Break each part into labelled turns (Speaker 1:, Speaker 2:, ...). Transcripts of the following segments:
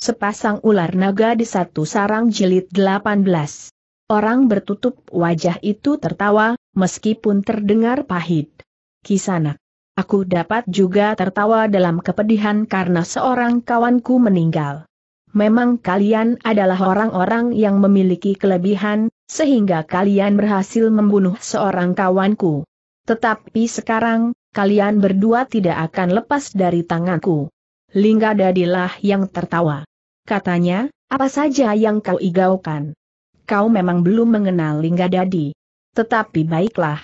Speaker 1: Sepasang ular naga di satu sarang jilid 18. Orang bertutup wajah itu tertawa, meskipun terdengar pahit. Kisanak. Aku dapat juga tertawa dalam kepedihan karena seorang kawanku meninggal. Memang kalian adalah orang-orang yang memiliki kelebihan, sehingga kalian berhasil membunuh seorang kawanku. Tetapi sekarang, kalian berdua tidak akan lepas dari tanganku. Lingga Dadilah yang tertawa katanya, apa saja yang kau igaukan? Kau memang belum mengenal Lingga Dadi. Tetapi baiklah.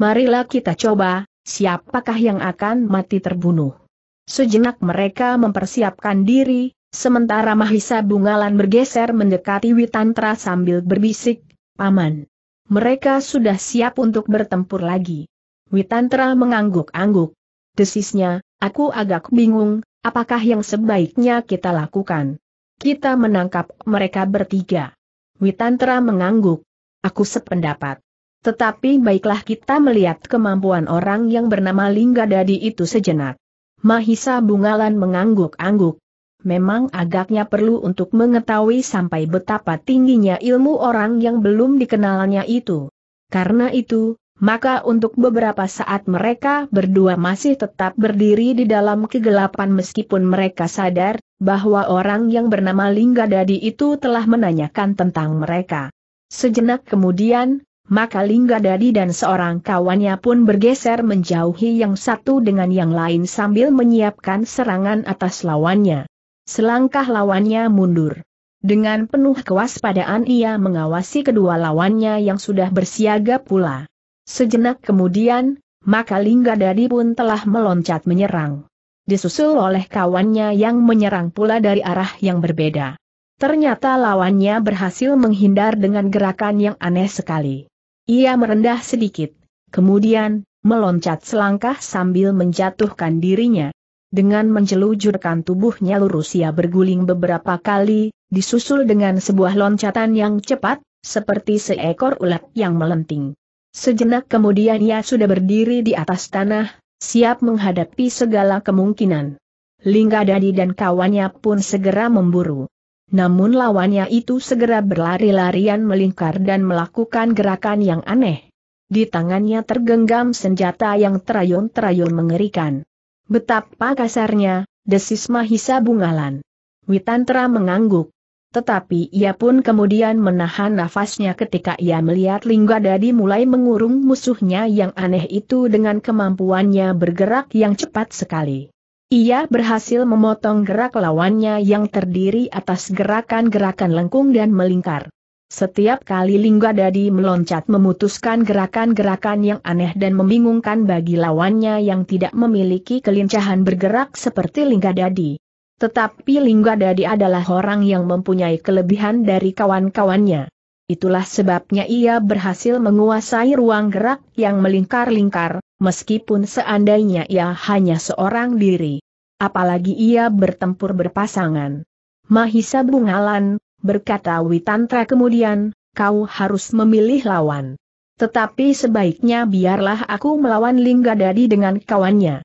Speaker 1: Marilah kita coba, siapakah yang akan mati terbunuh. Sejenak mereka mempersiapkan diri, sementara Mahisa Bungalan bergeser mendekati Witantra sambil berbisik, Paman. Mereka sudah siap untuk bertempur lagi. Witantra mengangguk-angguk. Desisnya, aku agak bingung, apakah yang sebaiknya kita lakukan. Kita menangkap mereka bertiga. Witantra mengangguk. Aku sependapat. Tetapi baiklah kita melihat kemampuan orang yang bernama Linggadadi itu sejenak. Mahisa Bungalan mengangguk-angguk. Memang agaknya perlu untuk mengetahui sampai betapa tingginya ilmu orang yang belum dikenalnya itu. Karena itu, maka untuk beberapa saat mereka berdua masih tetap berdiri di dalam kegelapan meskipun mereka sadar bahwa orang yang bernama Lingga Dadi itu telah menanyakan tentang mereka. Sejenak kemudian, maka Lingga Dadi dan seorang kawannya pun bergeser menjauhi yang satu dengan yang lain sambil menyiapkan serangan atas lawannya. Selangkah lawannya mundur. Dengan penuh kewaspadaan ia mengawasi kedua lawannya yang sudah bersiaga pula. Sejenak kemudian, maka Lingga Dadi pun telah meloncat menyerang. Disusul oleh kawannya yang menyerang pula dari arah yang berbeda. Ternyata lawannya berhasil menghindar dengan gerakan yang aneh sekali. Ia merendah sedikit, kemudian meloncat selangkah sambil menjatuhkan dirinya. Dengan menjelujurkan tubuhnya lurus ia berguling beberapa kali, disusul dengan sebuah loncatan yang cepat, seperti seekor ulat yang melenting. Sejenak kemudian ia sudah berdiri di atas tanah, siap menghadapi segala kemungkinan. Lingga Dadi dan kawannya pun segera memburu. Namun lawannya itu segera berlari-larian melingkar dan melakukan gerakan yang aneh. Di tangannya tergenggam senjata yang terayun-terayun mengerikan. Betapa kasarnya, desis Mahisa Bungalan. Witantra mengangguk. Tetapi ia pun kemudian menahan nafasnya ketika ia melihat Lingga Dadi mulai mengurung musuhnya yang aneh itu dengan kemampuannya bergerak yang cepat sekali. Ia berhasil memotong gerak lawannya yang terdiri atas gerakan-gerakan lengkung dan melingkar. Setiap kali Lingga Dadi meloncat memutuskan gerakan-gerakan yang aneh dan membingungkan bagi lawannya yang tidak memiliki kelincahan bergerak seperti Lingga Dadi. Tetapi Lingga Dadi adalah orang yang mempunyai kelebihan dari kawan-kawannya. Itulah sebabnya ia berhasil menguasai ruang gerak yang melingkar-lingkar, meskipun seandainya ia hanya seorang diri. Apalagi ia bertempur berpasangan. Mahisa Bungalan, berkata Witantra kemudian, kau harus memilih lawan. Tetapi sebaiknya biarlah aku melawan Lingga Dadi dengan kawannya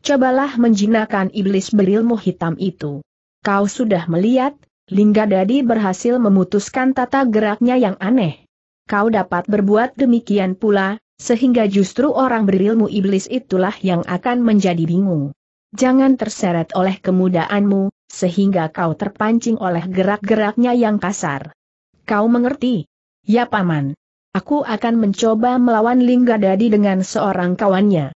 Speaker 1: cobalah menjinakkan iblis berilmu hitam itu. Kau sudah melihat, Lingga Dadi berhasil memutuskan tata geraknya yang aneh. Kau dapat berbuat demikian pula, sehingga justru orang berilmu iblis itulah yang akan menjadi bingung. Jangan terseret oleh kemudaanmu, sehingga kau terpancing oleh gerak-geraknya yang kasar. Kau mengerti? Ya paman. Aku akan mencoba melawan Lingga Dadi dengan seorang kawannya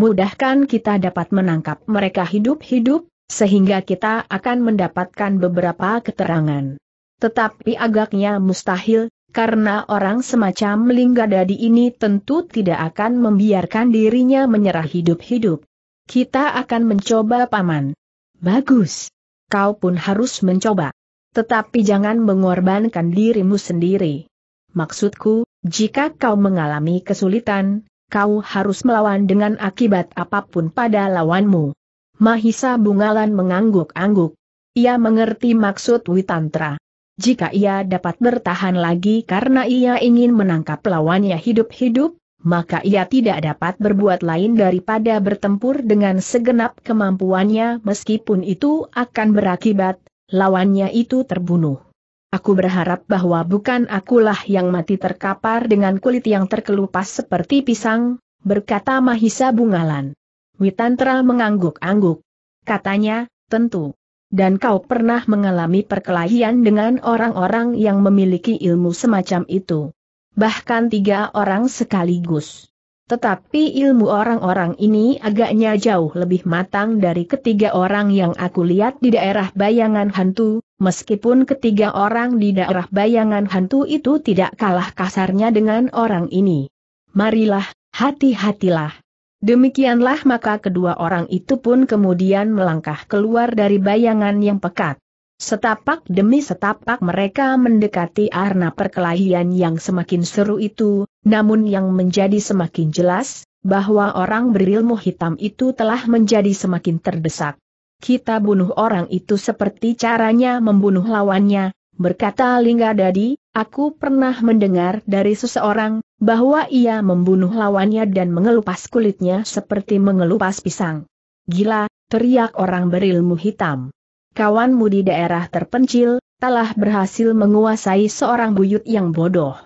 Speaker 1: mudahkan kita dapat menangkap mereka hidup-hidup, sehingga kita akan mendapatkan beberapa keterangan. Tetapi agaknya mustahil, karena orang semacam Linggadadi ini tentu tidak akan membiarkan dirinya menyerah hidup-hidup. Kita akan mencoba paman. Bagus. Kau pun harus mencoba. Tetapi jangan mengorbankan dirimu sendiri. Maksudku, jika kau mengalami kesulitan, kau harus melawan dengan akibat apapun pada lawanmu. Mahisa Bungalan mengangguk-angguk. Ia mengerti maksud Witantra. Jika ia dapat bertahan lagi karena ia ingin menangkap lawannya hidup-hidup, maka ia tidak dapat berbuat lain daripada bertempur dengan segenap kemampuannya meskipun itu akan berakibat, lawannya itu terbunuh. Aku berharap bahwa bukan akulah yang mati terkapar dengan kulit yang terkelupas seperti pisang, berkata Mahisa Bungalan. Witantra mengangguk-angguk. Katanya, tentu. Dan kau pernah mengalami perkelahian dengan orang-orang yang memiliki ilmu semacam itu. Bahkan tiga orang sekaligus. Tetapi ilmu orang-orang ini agaknya jauh lebih matang dari ketiga orang yang aku lihat di daerah bayangan hantu, meskipun ketiga orang di daerah bayangan hantu itu tidak kalah kasarnya dengan orang ini. Marilah, hati-hatilah. Demikianlah maka kedua orang itu pun kemudian melangkah keluar dari bayangan yang pekat. Setapak demi setapak mereka mendekati arna perkelahian yang semakin seru itu, namun yang menjadi semakin jelas, bahwa orang berilmu hitam itu telah menjadi semakin terdesak. Kita bunuh orang itu seperti caranya membunuh lawannya, berkata Lingga Dadi, aku pernah mendengar dari seseorang, bahwa ia membunuh lawannya dan mengelupas kulitnya seperti mengelupas pisang. Gila, teriak orang berilmu hitam kawanmu di daerah terpencil, telah berhasil menguasai seorang buyut yang bodoh.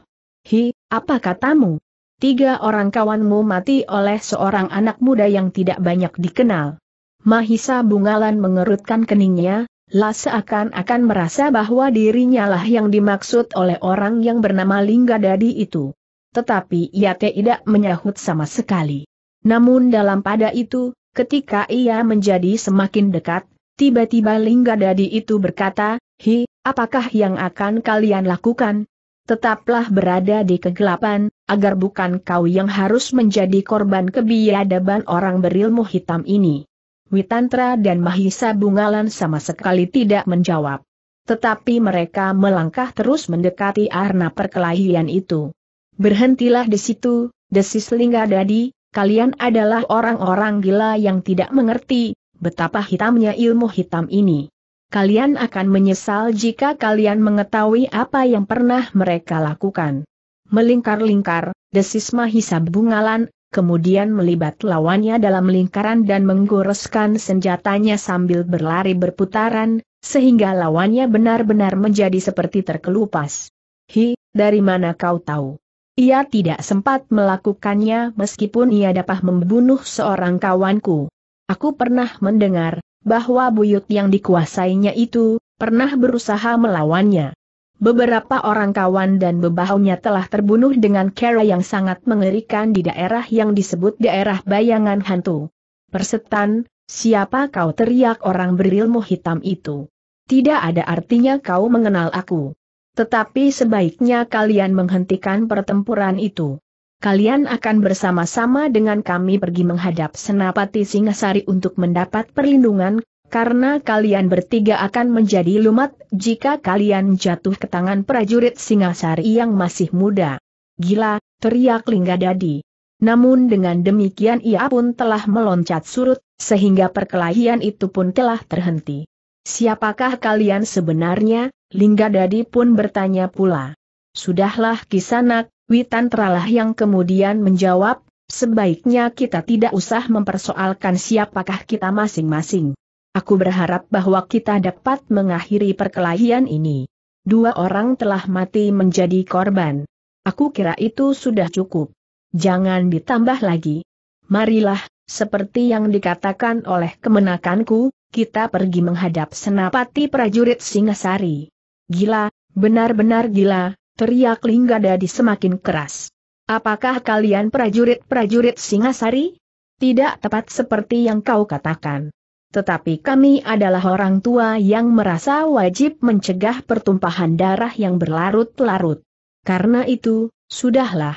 Speaker 1: Hi, apa katamu? Tiga orang kawanmu mati oleh seorang anak muda yang tidak banyak dikenal. Mahisa Bungalan mengerutkan keningnya, lah seakan-akan merasa bahwa dirinya lah yang dimaksud oleh orang yang bernama Linggadadi itu. Tetapi ia tidak menyahut sama sekali. Namun dalam pada itu, ketika ia menjadi semakin dekat, Tiba-tiba Linggadadi itu berkata, Hi, apakah yang akan kalian lakukan? Tetaplah berada di kegelapan, agar bukan kau yang harus menjadi korban kebiadaban orang berilmu hitam ini. Witantra dan Mahisa Bungalan sama sekali tidak menjawab. Tetapi mereka melangkah terus mendekati arna perkelahian itu. Berhentilah di situ, desis Linggadadi, kalian adalah orang-orang gila yang tidak mengerti, Betapa hitamnya ilmu hitam ini. Kalian akan menyesal jika kalian mengetahui apa yang pernah mereka lakukan. Melingkar-lingkar, desis Mahisa bungalan, kemudian melibat lawannya dalam lingkaran dan menggoreskan senjatanya sambil berlari berputaran, sehingga lawannya benar-benar menjadi seperti terkelupas. Hi, dari mana kau tahu? Ia tidak sempat melakukannya meskipun ia dapat membunuh seorang kawanku. Aku pernah mendengar bahwa buyut yang dikuasainya itu pernah berusaha melawannya. Beberapa orang kawan dan bebahunya telah terbunuh dengan cara yang sangat mengerikan di daerah yang disebut daerah bayangan hantu. Persetan, siapa kau teriak orang berilmu hitam itu? Tidak ada artinya kau mengenal aku. Tetapi sebaiknya kalian menghentikan pertempuran itu kalian akan bersama-sama dengan kami pergi menghadap Senapati Singasari untuk mendapat perlindungan, karena kalian bertiga akan menjadi lumat jika kalian jatuh ke tangan prajurit Singasari yang masih muda. Gila, teriak Lingga Dadi. Namun dengan demikian ia pun telah meloncat surut, sehingga perkelahian itu pun telah terhenti. Siapakah kalian sebenarnya? Lingga Dadi pun bertanya pula. Sudahlah kisanak, Witan teralah yang kemudian menjawab, sebaiknya kita tidak usah mempersoalkan siapakah kita masing-masing. Aku berharap bahwa kita dapat mengakhiri perkelahian ini. Dua orang telah mati menjadi korban. Aku kira itu sudah cukup. Jangan ditambah lagi. Marilah, seperti yang dikatakan oleh kemenakanku, kita pergi menghadap senapati prajurit Singasari. Gila, benar-benar gila, Teriak Lingga Dadi semakin keras. Apakah kalian prajurit-prajurit Singasari? Tidak tepat seperti yang kau katakan. Tetapi kami adalah orang tua yang merasa wajib mencegah pertumpahan darah yang berlarut-larut. Karena itu, sudahlah.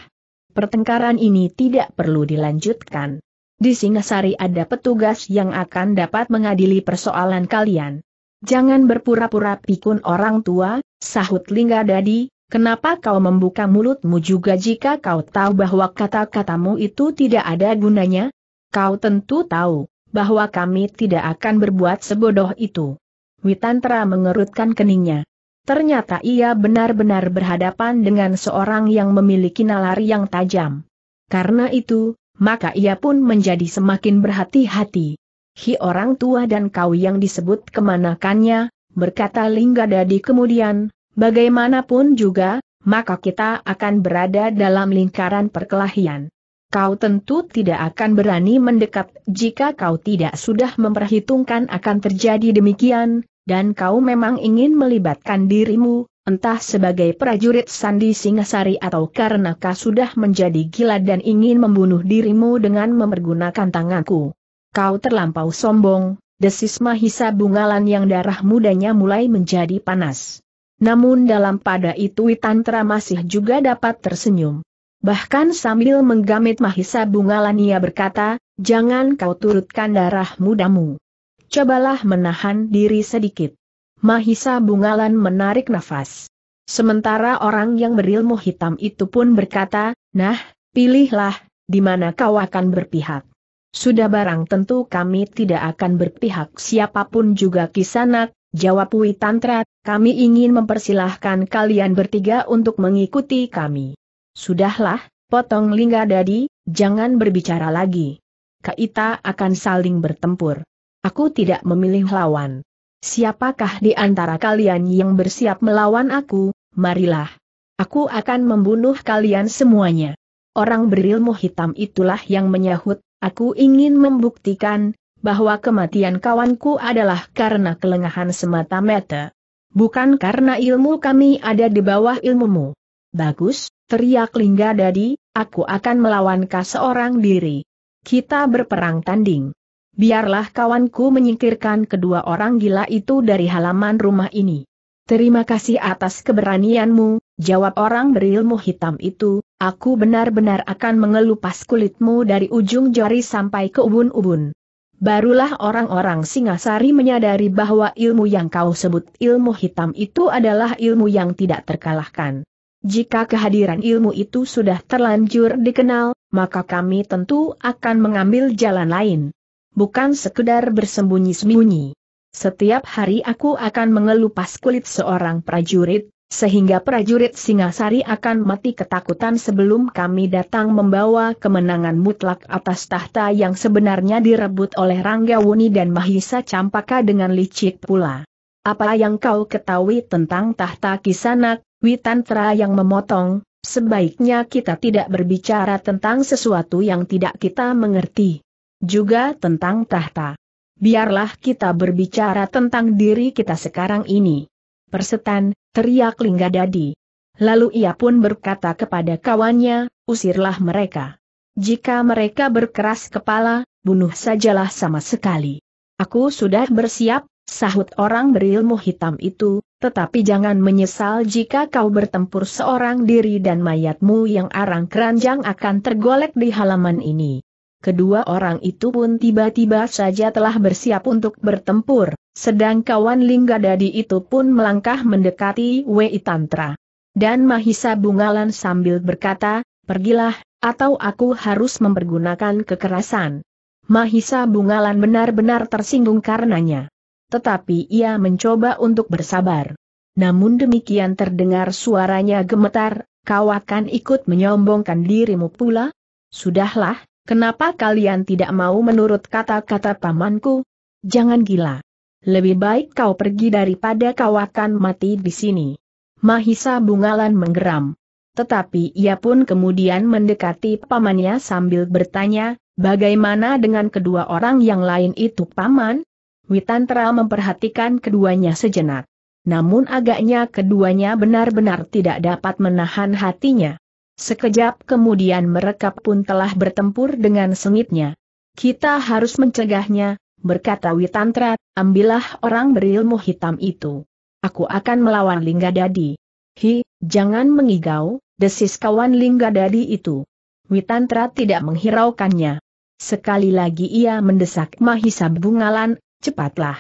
Speaker 1: Pertengkaran ini tidak perlu dilanjutkan. Di Singasari ada petugas yang akan dapat mengadili persoalan kalian. Jangan berpura-pura pikun orang tua, sahut Lingga Dadi, Kenapa kau membuka mulutmu juga jika kau tahu bahwa kata-katamu itu tidak ada gunanya? Kau tentu tahu bahwa kami tidak akan berbuat sebodoh itu. Witantra mengerutkan keningnya. Ternyata ia benar-benar berhadapan dengan seorang yang memiliki nalar yang tajam. Karena itu, maka ia pun menjadi semakin berhati-hati. Hi orang tua dan kau yang disebut kemanakannya, berkata Linggadadi kemudian, Bagaimanapun juga, maka kita akan berada dalam lingkaran perkelahian. Kau tentu tidak akan berani mendekat jika kau tidak sudah memperhitungkan akan terjadi demikian, dan kau memang ingin melibatkan dirimu, entah sebagai prajurit Sandi Singasari atau karena kau sudah menjadi gila dan ingin membunuh dirimu dengan memergunakan tanganku. Kau terlampau sombong, desis Mahisa Bungalan yang darah mudanya mulai menjadi panas. Namun dalam pada itu Tantra masih juga dapat tersenyum. Bahkan sambil menggamit Mahisa Bungalan ia berkata, jangan kau turutkan darah mudamu. Cobalah menahan diri sedikit. Mahisa Bungalan menarik nafas. Sementara orang yang berilmu hitam itu pun berkata, nah, pilihlah, di mana kau akan berpihak. Sudah barang tentu kami tidak akan berpihak siapapun juga kisanak, Jawab Wi Tantra, kami ingin mempersilahkan kalian bertiga untuk mengikuti kami. Sudahlah, potong lingga dadi, jangan berbicara lagi. Kita akan saling bertempur. Aku tidak memilih lawan. Siapakah di antara kalian yang bersiap melawan aku, marilah. Aku akan membunuh kalian semuanya. Orang berilmu hitam itulah yang menyahut, aku ingin membuktikan, bahwa kematian kawanku adalah karena kelengahan semata-mata. Bukan karena ilmu kami ada di bawah ilmumu. Bagus, teriak Lingga Dadi, aku akan melawan kau seorang diri. Kita berperang tanding. Biarlah kawanku menyingkirkan kedua orang gila itu dari halaman rumah ini. Terima kasih atas keberanianmu, jawab orang berilmu hitam itu, aku benar-benar akan mengelupas kulitmu dari ujung jari sampai ke ubun-ubun. Barulah orang-orang Singasari menyadari bahwa ilmu yang kau sebut ilmu hitam itu adalah ilmu yang tidak terkalahkan. Jika kehadiran ilmu itu sudah terlanjur dikenal, maka kami tentu akan mengambil jalan lain. Bukan sekedar bersembunyi-sembunyi. Setiap hari aku akan mengelupas kulit seorang prajurit, sehingga prajurit Singasari akan mati ketakutan sebelum kami datang membawa kemenangan mutlak atas tahta yang sebenarnya direbut oleh Ranggawuni dan Mahisa Campaka dengan licik pula. Apa yang kau ketahui tentang tahta kisanak, Witantra yang memotong, sebaiknya kita tidak berbicara tentang sesuatu yang tidak kita mengerti. Juga tentang tahta. Biarlah kita berbicara tentang diri kita sekarang ini. Persetan, teriak Lingga Dadi. Lalu ia pun berkata kepada kawannya, usirlah mereka. Jika mereka berkeras kepala, bunuh sajalah sama sekali. Aku sudah bersiap, sahut orang berilmu hitam itu, tetapi jangan menyesal jika kau bertempur seorang diri dan mayatmu yang arang keranjang akan tergolek di halaman ini. Kedua orang itu pun tiba-tiba saja telah bersiap untuk bertempur, sedang kawan lingga dadi itu pun melangkah mendekati Wei Tantra. Dan Mahisa Bungalan sambil berkata, pergilah, atau aku harus mempergunakan kekerasan. Mahisa Bungalan benar-benar tersinggung karenanya. Tetapi ia mencoba untuk bersabar. Namun demikian terdengar suaranya gemetar, kau akan ikut menyombongkan dirimu pula? Sudahlah, kenapa kalian tidak mau menurut kata-kata pamanku? Jangan gila. Lebih baik kau pergi daripada kau akan mati di sini. Mahisa Bungalan menggeram. Tetapi ia pun kemudian mendekati pamannya sambil bertanya, bagaimana dengan kedua orang yang lain itu paman? Witantra memperhatikan keduanya sejenak. Namun agaknya keduanya benar-benar tidak dapat menahan hatinya. Sekejap kemudian mereka pun telah bertempur dengan sengitnya. Kita harus mencegahnya, berkata Witantra, ambillah orang berilmu hitam itu. Aku akan melawan Lingga Dadi. Hi, jangan mengigau, desis kawan Lingga Dadi itu. Witantra tidak menghiraukannya. Sekali lagi ia mendesak Mahisa Bungalan, cepatlah.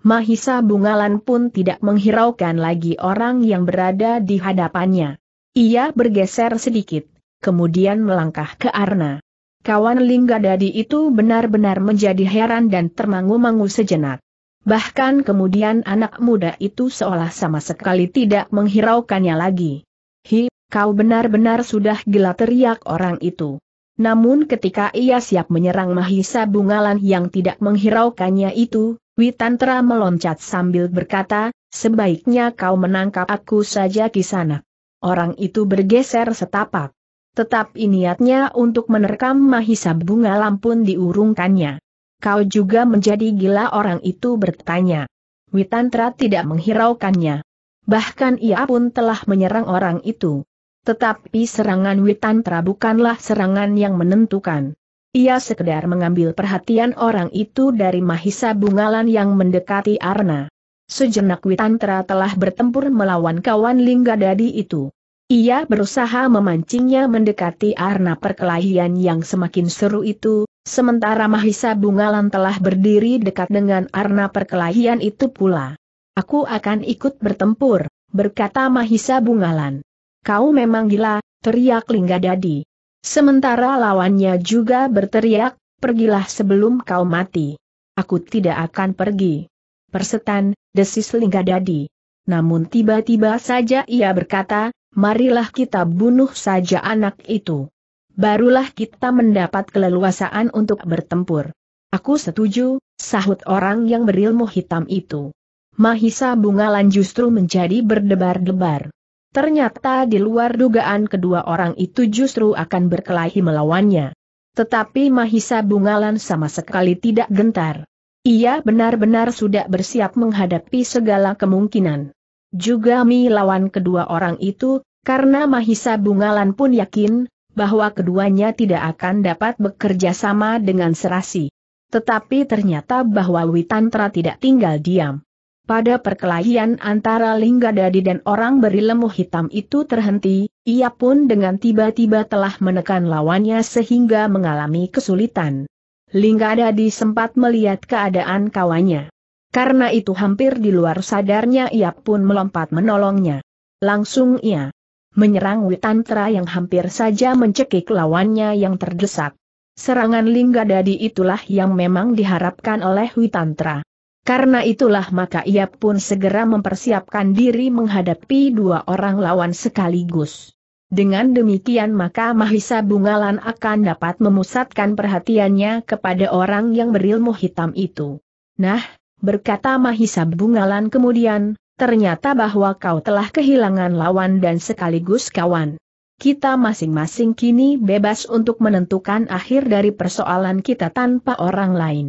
Speaker 1: Mahisa Bungalan pun tidak menghiraukan lagi orang yang berada di hadapannya. Ia bergeser sedikit, kemudian melangkah ke Arna. Kawan Lingga Dadi itu benar-benar menjadi heran dan termangu-mangu sejenak. Bahkan kemudian anak muda itu seolah sama sekali tidak menghiraukannya lagi. Hi, kau benar-benar sudah gila teriak orang itu. Namun ketika ia siap menyerang Mahisa Bungalan yang tidak menghiraukannya itu, Witantra meloncat sambil berkata, sebaiknya kau menangkap aku saja sana. Orang itu bergeser setapak. Tetap iniatnya untuk menerkam Mahisa bunga lampun diurungkannya. Kau juga menjadi gila orang itu bertanya. Witantra tidak menghiraukannya. Bahkan ia pun telah menyerang orang itu. Tetapi serangan Witantra bukanlah serangan yang menentukan. Ia sekedar mengambil perhatian orang itu dari Mahisa Bungalan yang mendekati Arna. Sejenak Witantra telah bertempur melawan kawan Linggadadi itu. Ia berusaha memancingnya mendekati arna perkelahian yang semakin seru itu, sementara Mahisa Bungalan telah berdiri dekat dengan arna perkelahian itu pula. Aku akan ikut bertempur, berkata Mahisa Bungalan. Kau memang gila, teriak Lingga Dadi. Sementara lawannya juga berteriak, pergilah sebelum kau mati. Aku tidak akan pergi. Persetan, desis Lingga Dadi. Namun tiba-tiba saja ia berkata, marilah kita bunuh saja anak itu. Barulah kita mendapat keleluasaan untuk bertempur. Aku setuju, sahut orang yang berilmu hitam itu. Mahisa Bungalan justru menjadi berdebar-debar. Ternyata di luar dugaan kedua orang itu justru akan berkelahi melawannya. Tetapi Mahisa Bungalan sama sekali tidak gentar. Ia benar-benar sudah bersiap menghadapi segala kemungkinan juga Mi lawan kedua orang itu, karena Mahisa Bungalan pun yakin, bahwa keduanya tidak akan dapat bekerja sama dengan serasi. Tetapi ternyata bahwa Witantra tidak tinggal diam. Pada perkelahian antara Linggadadi dan orang berilmu hitam itu terhenti, ia pun dengan tiba-tiba telah menekan lawannya sehingga mengalami kesulitan. Linggadadi sempat melihat keadaan kawannya. Karena itu hampir di luar sadarnya ia pun melompat menolongnya. Langsung ia menyerang Witantra yang hampir saja mencekik lawannya yang terdesak. Serangan Lingga Dadi itulah yang memang diharapkan oleh Witantra. Karena itulah maka ia pun segera mempersiapkan diri menghadapi dua orang lawan sekaligus. Dengan demikian maka Mahisa Bungalan akan dapat memusatkan perhatiannya kepada orang yang berilmu hitam itu. Nah, berkata Mahisa Bungalan kemudian, ternyata bahwa kau telah kehilangan lawan dan sekaligus kawan. Kita masing-masing kini bebas untuk menentukan akhir dari persoalan kita tanpa orang lain.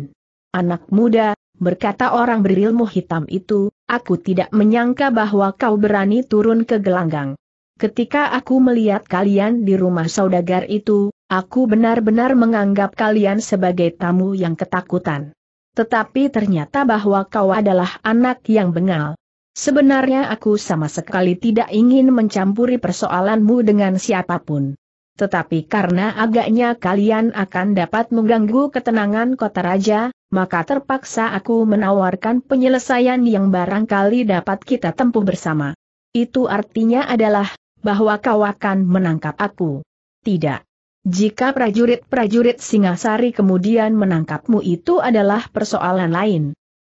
Speaker 1: Anak muda, berkata orang berilmu hitam itu, aku tidak menyangka bahwa kau berani turun ke gelanggang. Ketika aku melihat kalian di rumah saudagar itu, aku benar-benar menganggap kalian sebagai tamu yang ketakutan. Tetapi ternyata bahwa kau adalah anak yang bengal. Sebenarnya aku sama sekali tidak ingin mencampuri persoalanmu dengan siapapun. Tetapi karena agaknya kalian akan dapat mengganggu ketenangan kota raja, maka terpaksa aku menawarkan penyelesaian yang barangkali dapat kita tempuh bersama. Itu artinya adalah, bahwa kau akan menangkap aku. Tidak. Jika prajurit-prajurit Singasari kemudian menangkapmu itu adalah persoalan lain.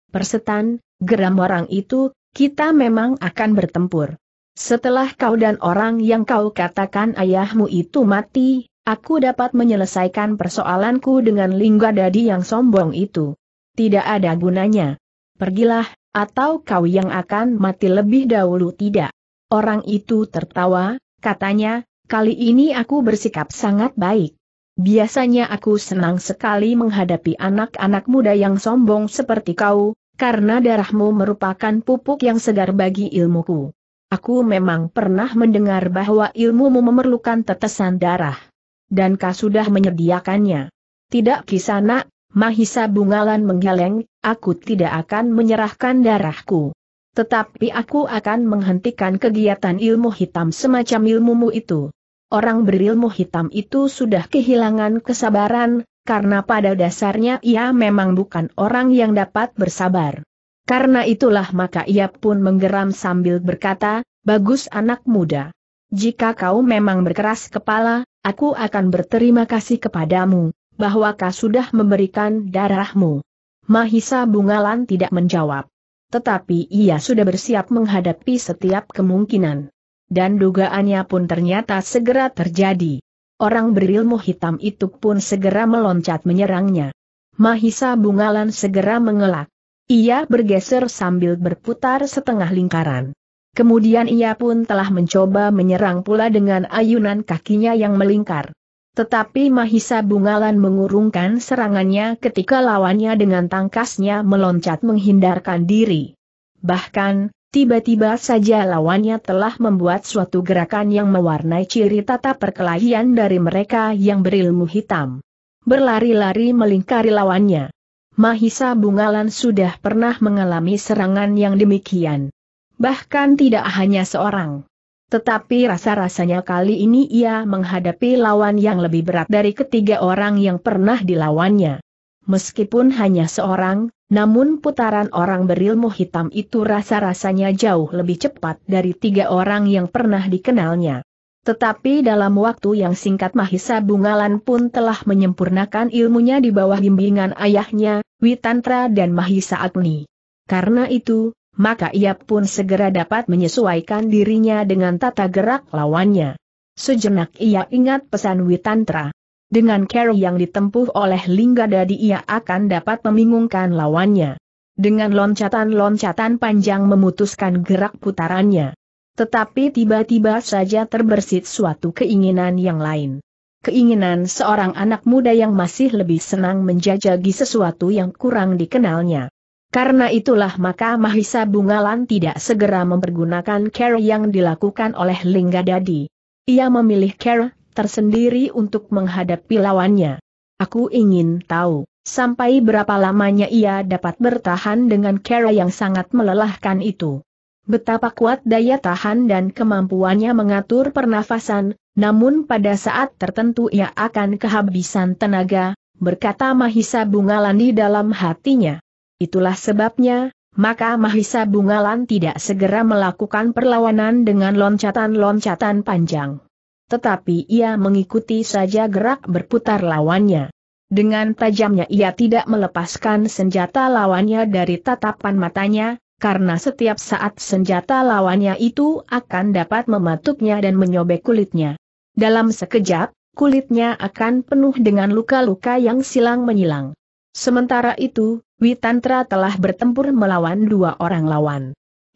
Speaker 1: Persetan, geram orang itu, kita memang akan bertempur. Setelah kau dan orang yang kau katakan ayahmu itu mati, aku dapat menyelesaikan persoalanku dengan lingga dadi yang sombong itu. Tidak ada gunanya. Pergilah, atau kau yang akan mati lebih dahulu tidak. Orang itu tertawa, katanya, Kali ini aku bersikap sangat baik. Biasanya aku senang sekali menghadapi anak-anak muda yang sombong seperti kau, karena darahmu merupakan pupuk yang segar bagi ilmuku. Aku memang pernah mendengar bahwa ilmumu memerlukan tetesan darah. Dan kau sudah menyediakannya. Tidak kisana, Mahisa Bungalan menggeleng, aku tidak akan menyerahkan darahku. Tetapi aku akan menghentikan kegiatan ilmu hitam semacam ilmumu itu. Orang berilmu hitam itu sudah kehilangan kesabaran, karena pada dasarnya ia memang bukan orang yang dapat bersabar. Karena itulah maka ia pun menggeram sambil berkata, bagus anak muda. Jika kau memang berkeras kepala, aku akan berterima kasih kepadamu, bahwa kau sudah memberikan darahmu. Mahisa Bungalan tidak menjawab. Tetapi ia sudah bersiap menghadapi setiap kemungkinan dan dugaannya pun ternyata segera terjadi. Orang berilmu hitam itu pun segera meloncat menyerangnya. Mahisa Bungalan segera mengelak. Ia bergeser sambil berputar setengah lingkaran. Kemudian ia pun telah mencoba menyerang pula dengan ayunan kakinya yang melingkar. Tetapi Mahisa Bungalan mengurungkan serangannya ketika lawannya dengan tangkasnya meloncat menghindarkan diri. Bahkan, Tiba-tiba saja lawannya telah membuat suatu gerakan yang mewarnai ciri tata perkelahian dari mereka yang berilmu hitam. Berlari-lari melingkari lawannya. Mahisa Bungalan sudah pernah mengalami serangan yang demikian. Bahkan tidak hanya seorang. Tetapi rasa-rasanya kali ini ia menghadapi lawan yang lebih berat dari ketiga orang yang pernah dilawannya. Meskipun hanya seorang, namun putaran orang berilmu hitam itu rasa-rasanya jauh lebih cepat dari tiga orang yang pernah dikenalnya. Tetapi dalam waktu yang singkat Mahisa Bungalan pun telah menyempurnakan ilmunya di bawah bimbingan ayahnya, Witantra dan Mahisa Agni. Karena itu, maka ia pun segera dapat menyesuaikan dirinya dengan tata gerak lawannya. Sejenak ia ingat pesan Witantra. Dengan cara yang ditempuh oleh Linggadadi ia akan dapat membingungkan lawannya. Dengan loncatan-loncatan panjang memutuskan gerak putarannya. Tetapi tiba-tiba saja terbersit suatu keinginan yang lain. Keinginan seorang anak muda yang masih lebih senang menjajagi sesuatu yang kurang dikenalnya. Karena itulah maka Mahisa Bungalan tidak segera mempergunakan care yang dilakukan oleh Lingga Dadi. Ia memilih care tersendiri untuk menghadapi lawannya. Aku ingin tahu, sampai berapa lamanya ia dapat bertahan dengan cara yang sangat melelahkan itu. Betapa kuat daya tahan dan kemampuannya mengatur pernafasan, namun pada saat tertentu ia akan kehabisan tenaga, berkata Mahisa Bungalan di dalam hatinya. Itulah sebabnya, maka Mahisa Bungalan tidak segera melakukan perlawanan dengan loncatan-loncatan panjang tetapi ia mengikuti saja gerak berputar lawannya. Dengan tajamnya ia tidak melepaskan senjata lawannya dari tatapan matanya, karena setiap saat senjata lawannya itu akan dapat mematuknya dan menyobek kulitnya. Dalam sekejap, kulitnya akan penuh dengan luka-luka yang silang menyilang. Sementara itu, Witantra telah bertempur melawan dua orang lawan.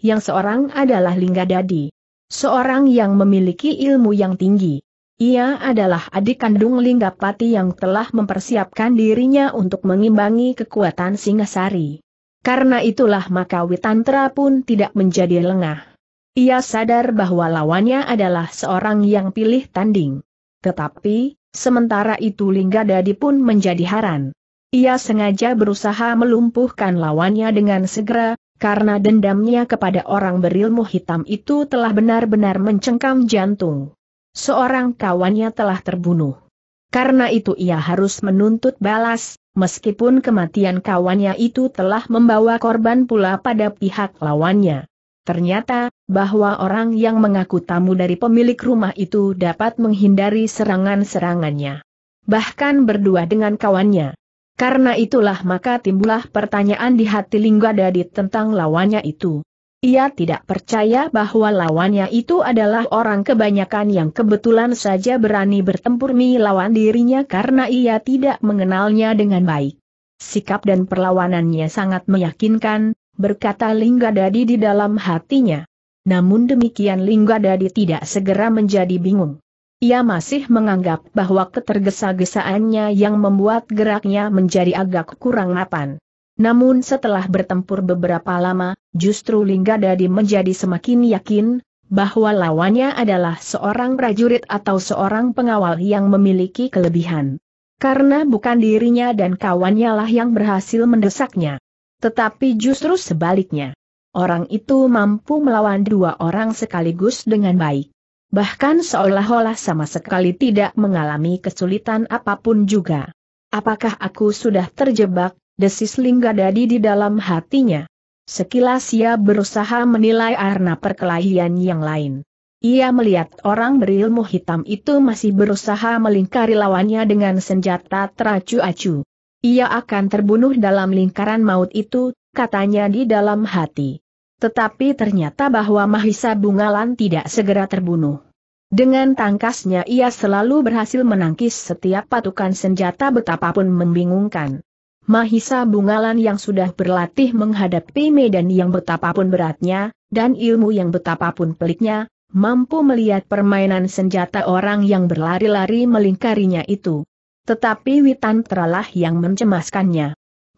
Speaker 1: Yang seorang adalah Lingga Dadi, Seorang yang memiliki ilmu yang tinggi. Ia adalah adik kandung Linggapati yang telah mempersiapkan dirinya untuk mengimbangi kekuatan Singasari. Karena itulah maka Witantra pun tidak menjadi lengah. Ia sadar bahwa lawannya adalah seorang yang pilih tanding. Tetapi, sementara itu Linggadadi pun menjadi haran. Ia sengaja berusaha melumpuhkan lawannya dengan segera, karena dendamnya kepada orang berilmu hitam itu telah benar-benar mencengkam jantung. Seorang kawannya telah terbunuh. Karena itu ia harus menuntut balas, meskipun kematian kawannya itu telah membawa korban pula pada pihak lawannya. Ternyata, bahwa orang yang mengaku tamu dari pemilik rumah itu dapat menghindari serangan-serangannya. Bahkan berdua dengan kawannya. Karena itulah maka timbullah pertanyaan di hati Lingga Dadi tentang lawannya itu. Ia tidak percaya bahwa lawannya itu adalah orang kebanyakan yang kebetulan saja berani bertempur melawan dirinya karena ia tidak mengenalnya dengan baik. Sikap dan perlawanannya sangat meyakinkan, berkata Lingga Dadi di dalam hatinya. Namun demikian Lingga Dadi tidak segera menjadi bingung. Ia masih menganggap bahwa ketergesa-gesaannya yang membuat geraknya menjadi agak kurang mapan. Namun setelah bertempur beberapa lama, justru Linggadadi menjadi semakin yakin, bahwa lawannya adalah seorang prajurit atau seorang pengawal yang memiliki kelebihan. Karena bukan dirinya dan kawannya lah yang berhasil mendesaknya. Tetapi justru sebaliknya. Orang itu mampu melawan dua orang sekaligus dengan baik bahkan seolah-olah sama sekali tidak mengalami kesulitan apapun juga. Apakah aku sudah terjebak, desis Linggadadi di dalam hatinya. Sekilas ia berusaha menilai arna perkelahian yang lain. Ia melihat orang berilmu hitam itu masih berusaha melingkari lawannya dengan senjata teracu-acu. Ia akan terbunuh dalam lingkaran maut itu, katanya di dalam hati. Tetapi ternyata bahwa Mahisa Bungalan tidak segera terbunuh. Dengan tangkasnya ia selalu berhasil menangkis setiap patukan senjata betapapun membingungkan. Mahisa Bungalan yang sudah berlatih menghadapi medan yang betapapun beratnya, dan ilmu yang betapapun peliknya, mampu melihat permainan senjata orang yang berlari-lari melingkarinya itu. Tetapi Witan Teralah yang mencemaskannya.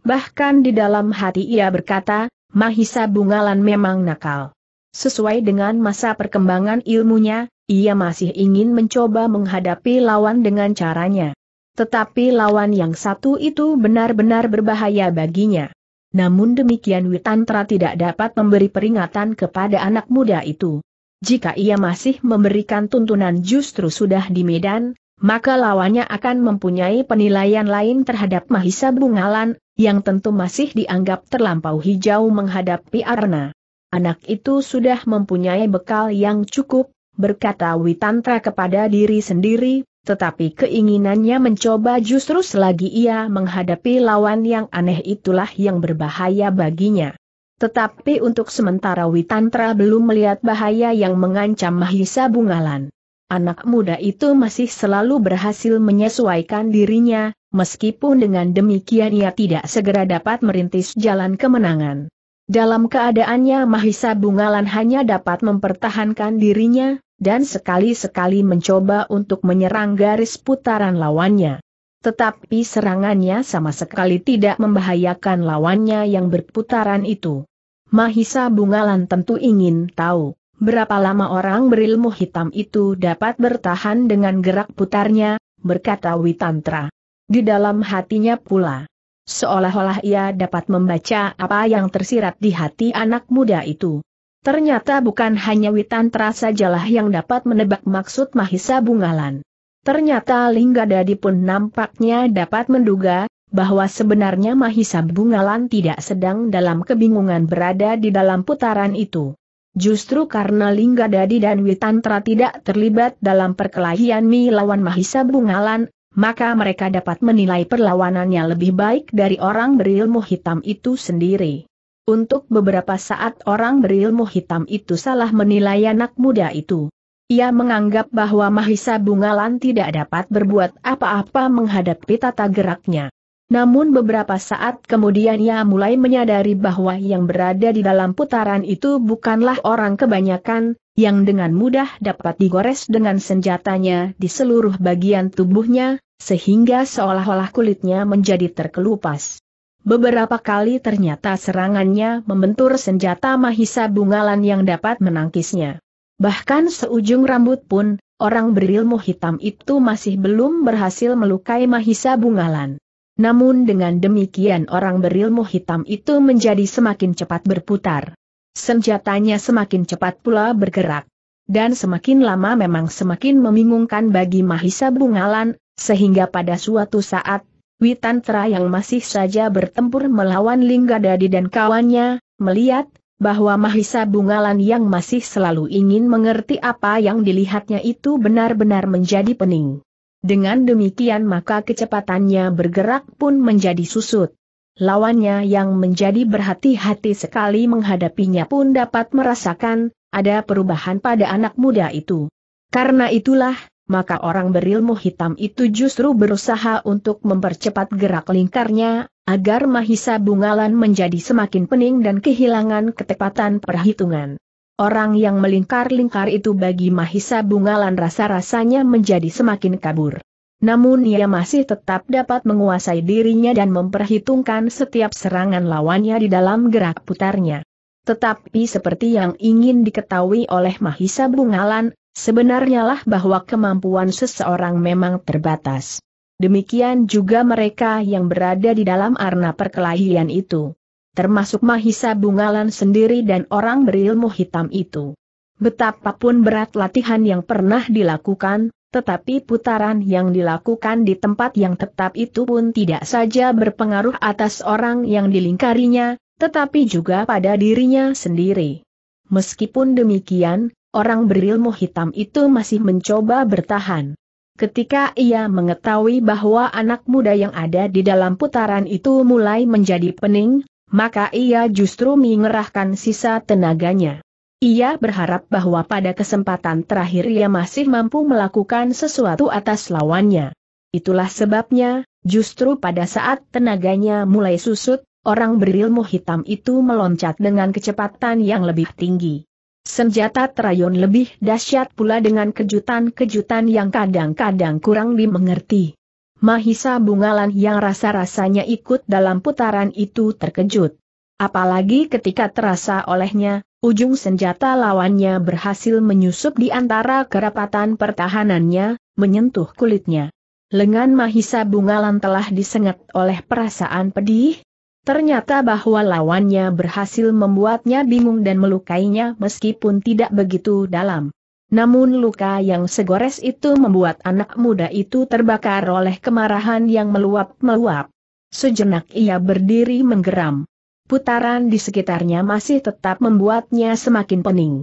Speaker 1: Bahkan di dalam hati ia berkata, Mahisa Bungalan memang nakal. Sesuai dengan masa perkembangan ilmunya, ia masih ingin mencoba menghadapi lawan dengan caranya. Tetapi lawan yang satu itu benar-benar berbahaya baginya. Namun demikian Witantra tidak dapat memberi peringatan kepada anak muda itu. Jika ia masih memberikan tuntunan justru sudah di medan, maka lawannya akan mempunyai penilaian lain terhadap Mahisa Bungalan, yang tentu masih dianggap terlampau hijau menghadapi Arna. Anak itu sudah mempunyai bekal yang cukup, berkata Witantra kepada diri sendiri, tetapi keinginannya mencoba justru selagi ia menghadapi lawan yang aneh itulah yang berbahaya baginya. Tetapi untuk sementara Witantra belum melihat bahaya yang mengancam Mahisa Bungalan. Anak muda itu masih selalu berhasil menyesuaikan dirinya, meskipun dengan demikian ia tidak segera dapat merintis jalan kemenangan. Dalam keadaannya Mahisa Bungalan hanya dapat mempertahankan dirinya, dan sekali-sekali mencoba untuk menyerang garis putaran lawannya. Tetapi serangannya sama sekali tidak membahayakan lawannya yang berputaran itu. Mahisa Bungalan tentu ingin tahu, berapa lama orang berilmu hitam itu dapat bertahan dengan gerak putarnya, berkata Witantra. Di dalam hatinya pula. Seolah-olah ia dapat membaca apa yang tersirat di hati anak muda itu. Ternyata bukan hanya Witan terasa sajalah yang dapat menebak maksud Mahisa Bungalan. Ternyata Lingga Dadi pun nampaknya dapat menduga, bahwa sebenarnya Mahisa Bungalan tidak sedang dalam kebingungan berada di dalam putaran itu. Justru karena Lingga Dadi dan Witantra tidak terlibat dalam perkelahian Mi lawan Mahisa Bungalan, maka mereka dapat menilai perlawanannya lebih baik dari orang berilmu hitam itu sendiri. Untuk beberapa saat orang berilmu hitam itu salah menilai anak muda itu. Ia menganggap bahwa Mahisa Bungalan tidak dapat berbuat apa-apa menghadapi tata geraknya. Namun beberapa saat kemudian ia mulai menyadari bahwa yang berada di dalam putaran itu bukanlah orang kebanyakan, yang dengan mudah dapat digores dengan senjatanya di seluruh bagian tubuhnya, sehingga seolah-olah kulitnya menjadi terkelupas. Beberapa kali ternyata serangannya membentur senjata mahisa bungalan yang dapat menangkisnya. Bahkan seujung rambut pun, orang berilmu hitam itu masih belum berhasil melukai mahisa bungalan. Namun dengan demikian orang berilmu hitam itu menjadi semakin cepat berputar. Senjatanya semakin cepat pula bergerak. Dan semakin lama memang semakin membingungkan bagi Mahisa Bungalan, sehingga pada suatu saat, Witantra yang masih saja bertempur melawan Linggadadi dan kawannya, melihat, bahwa Mahisa Bungalan yang masih selalu ingin mengerti apa yang dilihatnya itu benar-benar menjadi pening. Dengan demikian maka kecepatannya bergerak pun menjadi susut. Lawannya yang menjadi berhati-hati sekali menghadapinya pun dapat merasakan, ada perubahan pada anak muda itu. Karena itulah, maka orang berilmu hitam itu justru berusaha untuk mempercepat gerak lingkarnya, agar Mahisa Bungalan menjadi semakin pening dan kehilangan ketepatan perhitungan. Orang yang melingkar-lingkar itu bagi Mahisa Bungalan rasa-rasanya menjadi semakin kabur. Namun ia masih tetap dapat menguasai dirinya dan memperhitungkan setiap serangan lawannya di dalam gerak putarnya. Tetapi seperti yang ingin diketahui oleh Mahisa Bungalan, sebenarnya lah bahwa kemampuan seseorang memang terbatas. Demikian juga mereka yang berada di dalam arena perkelahian itu termasuk Mahisa Bungalan sendiri dan orang berilmu hitam itu. Betapapun berat latihan yang pernah dilakukan, tetapi putaran yang dilakukan di tempat yang tetap itu pun tidak saja berpengaruh atas orang yang dilingkarinya, tetapi juga pada dirinya sendiri. Meskipun demikian, orang berilmu hitam itu masih mencoba bertahan. Ketika ia mengetahui bahwa anak muda yang ada di dalam putaran itu mulai menjadi pening, maka ia justru mengerahkan sisa tenaganya. Ia berharap bahwa pada kesempatan terakhir ia masih mampu melakukan sesuatu atas lawannya. Itulah sebabnya, justru pada saat tenaganya mulai susut, orang berilmu hitam itu meloncat dengan kecepatan yang lebih tinggi. Senjata terayun lebih dahsyat pula dengan kejutan-kejutan yang kadang-kadang kurang dimengerti. Mahisa Bungalan yang rasa-rasanya ikut dalam putaran itu terkejut. Apalagi ketika terasa olehnya, ujung senjata lawannya berhasil menyusup di antara kerapatan pertahanannya, menyentuh kulitnya. Lengan Mahisa Bungalan telah disengat oleh perasaan pedih. Ternyata bahwa lawannya berhasil membuatnya bingung dan melukainya meskipun tidak begitu dalam. Namun luka yang segores itu membuat anak muda itu terbakar oleh kemarahan yang meluap-meluap. Sejenak ia berdiri menggeram. Putaran di sekitarnya masih tetap membuatnya semakin pening.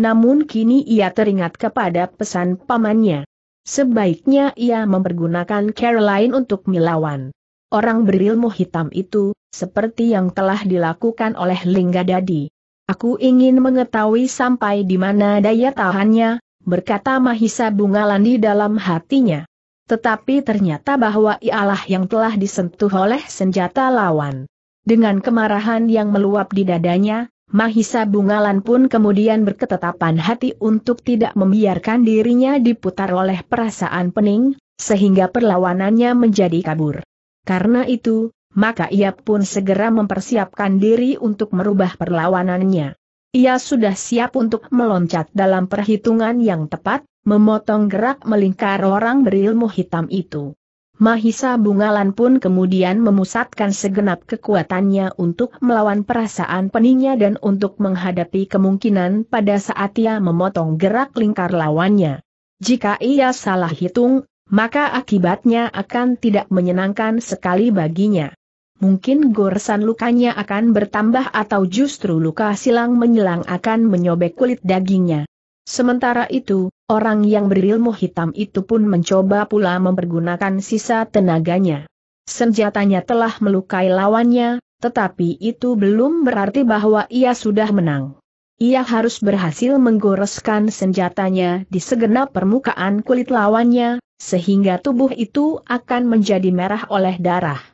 Speaker 1: Namun kini ia teringat kepada pesan pamannya. Sebaiknya ia mempergunakan Caroline untuk melawan. Orang berilmu hitam itu, seperti yang telah dilakukan oleh Lingga Dadi. Aku ingin mengetahui sampai di mana daya tahannya, berkata Mahisa Bungalan di dalam hatinya. Tetapi ternyata bahwa ialah yang telah disentuh oleh senjata lawan. Dengan kemarahan yang meluap di dadanya, Mahisa Bungalan pun kemudian berketetapan hati untuk tidak membiarkan dirinya diputar oleh perasaan pening, sehingga perlawanannya menjadi kabur. Karena itu, maka ia pun segera mempersiapkan diri untuk merubah perlawanannya. Ia sudah siap untuk meloncat dalam perhitungan yang tepat, memotong gerak melingkar orang berilmu hitam itu. Mahisa Bungalan pun kemudian memusatkan segenap kekuatannya untuk melawan perasaan peninya dan untuk menghadapi kemungkinan pada saat ia memotong gerak lingkar lawannya. Jika ia salah hitung, maka akibatnya akan tidak menyenangkan sekali baginya mungkin goresan lukanya akan bertambah atau justru luka silang menyilang akan menyobek kulit dagingnya. Sementara itu, orang yang berilmu hitam itu pun mencoba pula mempergunakan sisa tenaganya. Senjatanya telah melukai lawannya, tetapi itu belum berarti bahwa ia sudah menang. Ia harus berhasil menggoreskan senjatanya di segenap permukaan kulit lawannya, sehingga tubuh itu akan menjadi merah oleh darah.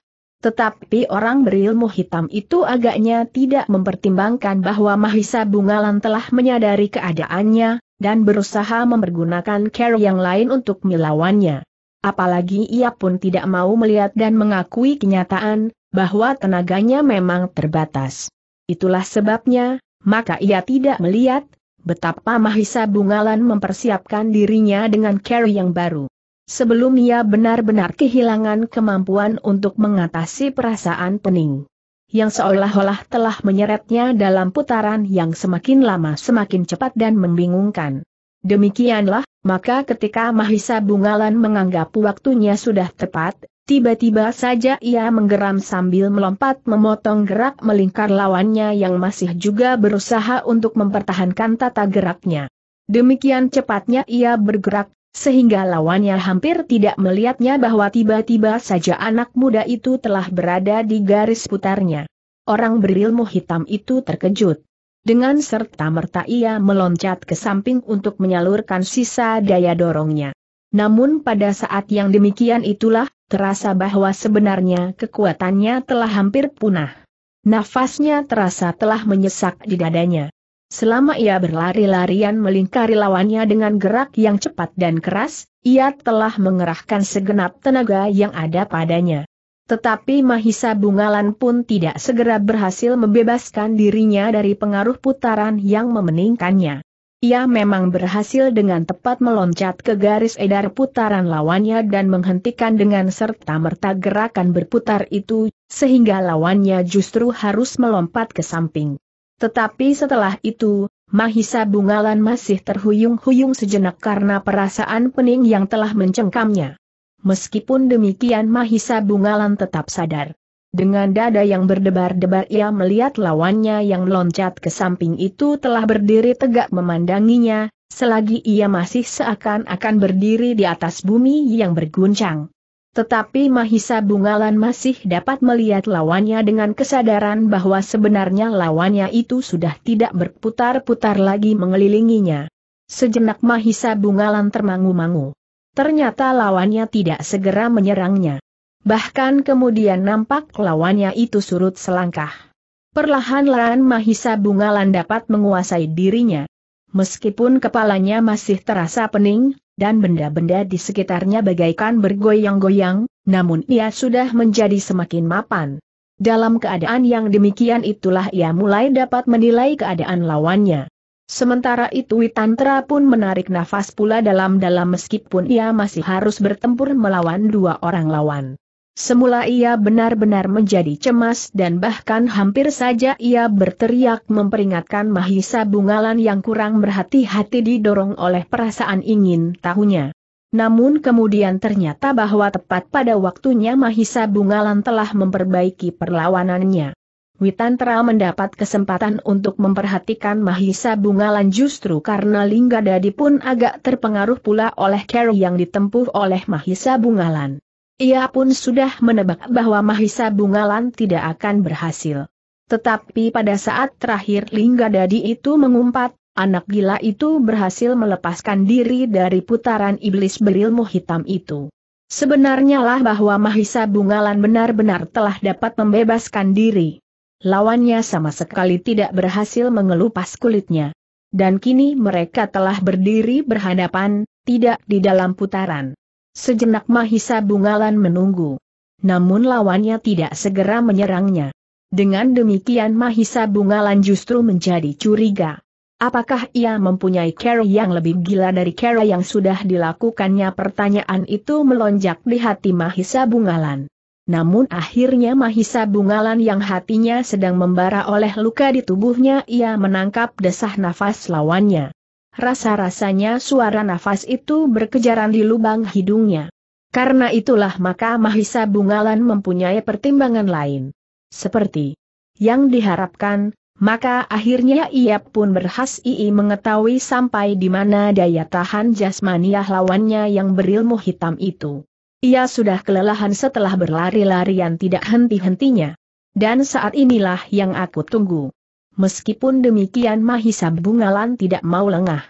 Speaker 1: Tetapi orang berilmu hitam itu agaknya tidak mempertimbangkan bahwa Mahisa Bungalan telah menyadari keadaannya, dan berusaha mempergunakan care yang lain untuk melawannya. Apalagi ia pun tidak mau melihat dan mengakui kenyataan, bahwa tenaganya memang terbatas. Itulah sebabnya, maka ia tidak melihat, betapa Mahisa Bungalan mempersiapkan dirinya dengan care yang baru sebelum ia benar-benar kehilangan kemampuan untuk mengatasi perasaan pening. Yang seolah-olah telah menyeretnya dalam putaran yang semakin lama semakin cepat dan membingungkan. Demikianlah, maka ketika Mahisa Bungalan menganggap waktunya sudah tepat, tiba-tiba saja ia menggeram sambil melompat memotong gerak melingkar lawannya yang masih juga berusaha untuk mempertahankan tata geraknya. Demikian cepatnya ia bergerak, sehingga lawannya hampir tidak melihatnya bahwa tiba-tiba saja anak muda itu telah berada di garis putarnya. Orang berilmu hitam itu terkejut. Dengan serta-merta ia meloncat ke samping untuk menyalurkan sisa daya dorongnya. Namun pada saat yang demikian itulah, terasa bahwa sebenarnya kekuatannya telah hampir punah. Nafasnya terasa telah menyesak di dadanya. Selama ia berlari-larian melingkari lawannya dengan gerak yang cepat dan keras, ia telah mengerahkan segenap tenaga yang ada padanya. Tetapi Mahisa Bungalan pun tidak segera berhasil membebaskan dirinya dari pengaruh putaran yang memeningkannya. Ia memang berhasil dengan tepat meloncat ke garis edar putaran lawannya dan menghentikan dengan serta-merta gerakan berputar itu, sehingga lawannya justru harus melompat ke samping. Tetapi setelah itu, Mahisa Bungalan masih terhuyung-huyung sejenak karena perasaan pening yang telah mencengkamnya. Meskipun demikian Mahisa Bungalan tetap sadar. Dengan dada yang berdebar-debar ia melihat lawannya yang loncat ke samping itu telah berdiri tegak memandanginya, selagi ia masih seakan-akan berdiri di atas bumi yang berguncang. Tetapi Mahisa Bungalan masih dapat melihat lawannya dengan kesadaran bahwa sebenarnya lawannya itu sudah tidak berputar-putar lagi mengelilinginya. Sejenak Mahisa Bungalan termangu-mangu. Ternyata lawannya tidak segera menyerangnya. Bahkan kemudian nampak lawannya itu surut selangkah. Perlahan-lahan Mahisa Bungalan dapat menguasai dirinya meskipun kepalanya masih terasa pening, dan benda-benda di sekitarnya bagaikan bergoyang-goyang, namun ia sudah menjadi semakin mapan. Dalam keadaan yang demikian itulah ia mulai dapat menilai keadaan lawannya. Sementara itu Witantra pun menarik nafas pula dalam-dalam meskipun ia masih harus bertempur melawan dua orang lawan. Semula ia benar-benar menjadi cemas dan bahkan hampir saja ia berteriak memperingatkan Mahisa Bungalan yang kurang berhati-hati didorong oleh perasaan ingin tahunya. Namun kemudian ternyata bahwa tepat pada waktunya Mahisa Bungalan telah memperbaiki perlawanannya. Witantra mendapat kesempatan untuk memperhatikan Mahisa Bungalan justru karena Lingga Dadi pun agak terpengaruh pula oleh care yang ditempuh oleh Mahisa Bungalan. Ia pun sudah menebak bahwa Mahisa Bungalan tidak akan berhasil. Tetapi pada saat terakhir Lingga Dadi itu mengumpat, anak gila itu berhasil melepaskan diri dari putaran iblis berilmu hitam itu. Sebenarnya lah bahwa Mahisa Bungalan benar-benar telah dapat membebaskan diri. Lawannya sama sekali tidak berhasil mengelupas kulitnya. Dan kini mereka telah berdiri berhadapan, tidak di dalam putaran. Sejenak Mahisa Bungalan menunggu. Namun lawannya tidak segera menyerangnya. Dengan demikian Mahisa Bungalan justru menjadi curiga. Apakah ia mempunyai cara yang lebih gila dari cara yang sudah dilakukannya pertanyaan itu melonjak di hati Mahisa Bungalan. Namun akhirnya Mahisa Bungalan yang hatinya sedang membara oleh luka di tubuhnya ia menangkap desah nafas lawannya. Rasa-rasanya suara nafas itu berkejaran di lubang hidungnya. Karena itulah maka Mahisa Bungalan mempunyai pertimbangan lain. Seperti yang diharapkan, maka akhirnya ia pun berhasil mengetahui sampai di mana daya tahan jasmaniah lawannya yang berilmu hitam itu. Ia sudah kelelahan setelah berlari-larian tidak henti-hentinya. Dan saat inilah yang aku tunggu. Meskipun demikian Mahisa Bungalan tidak mau lengah.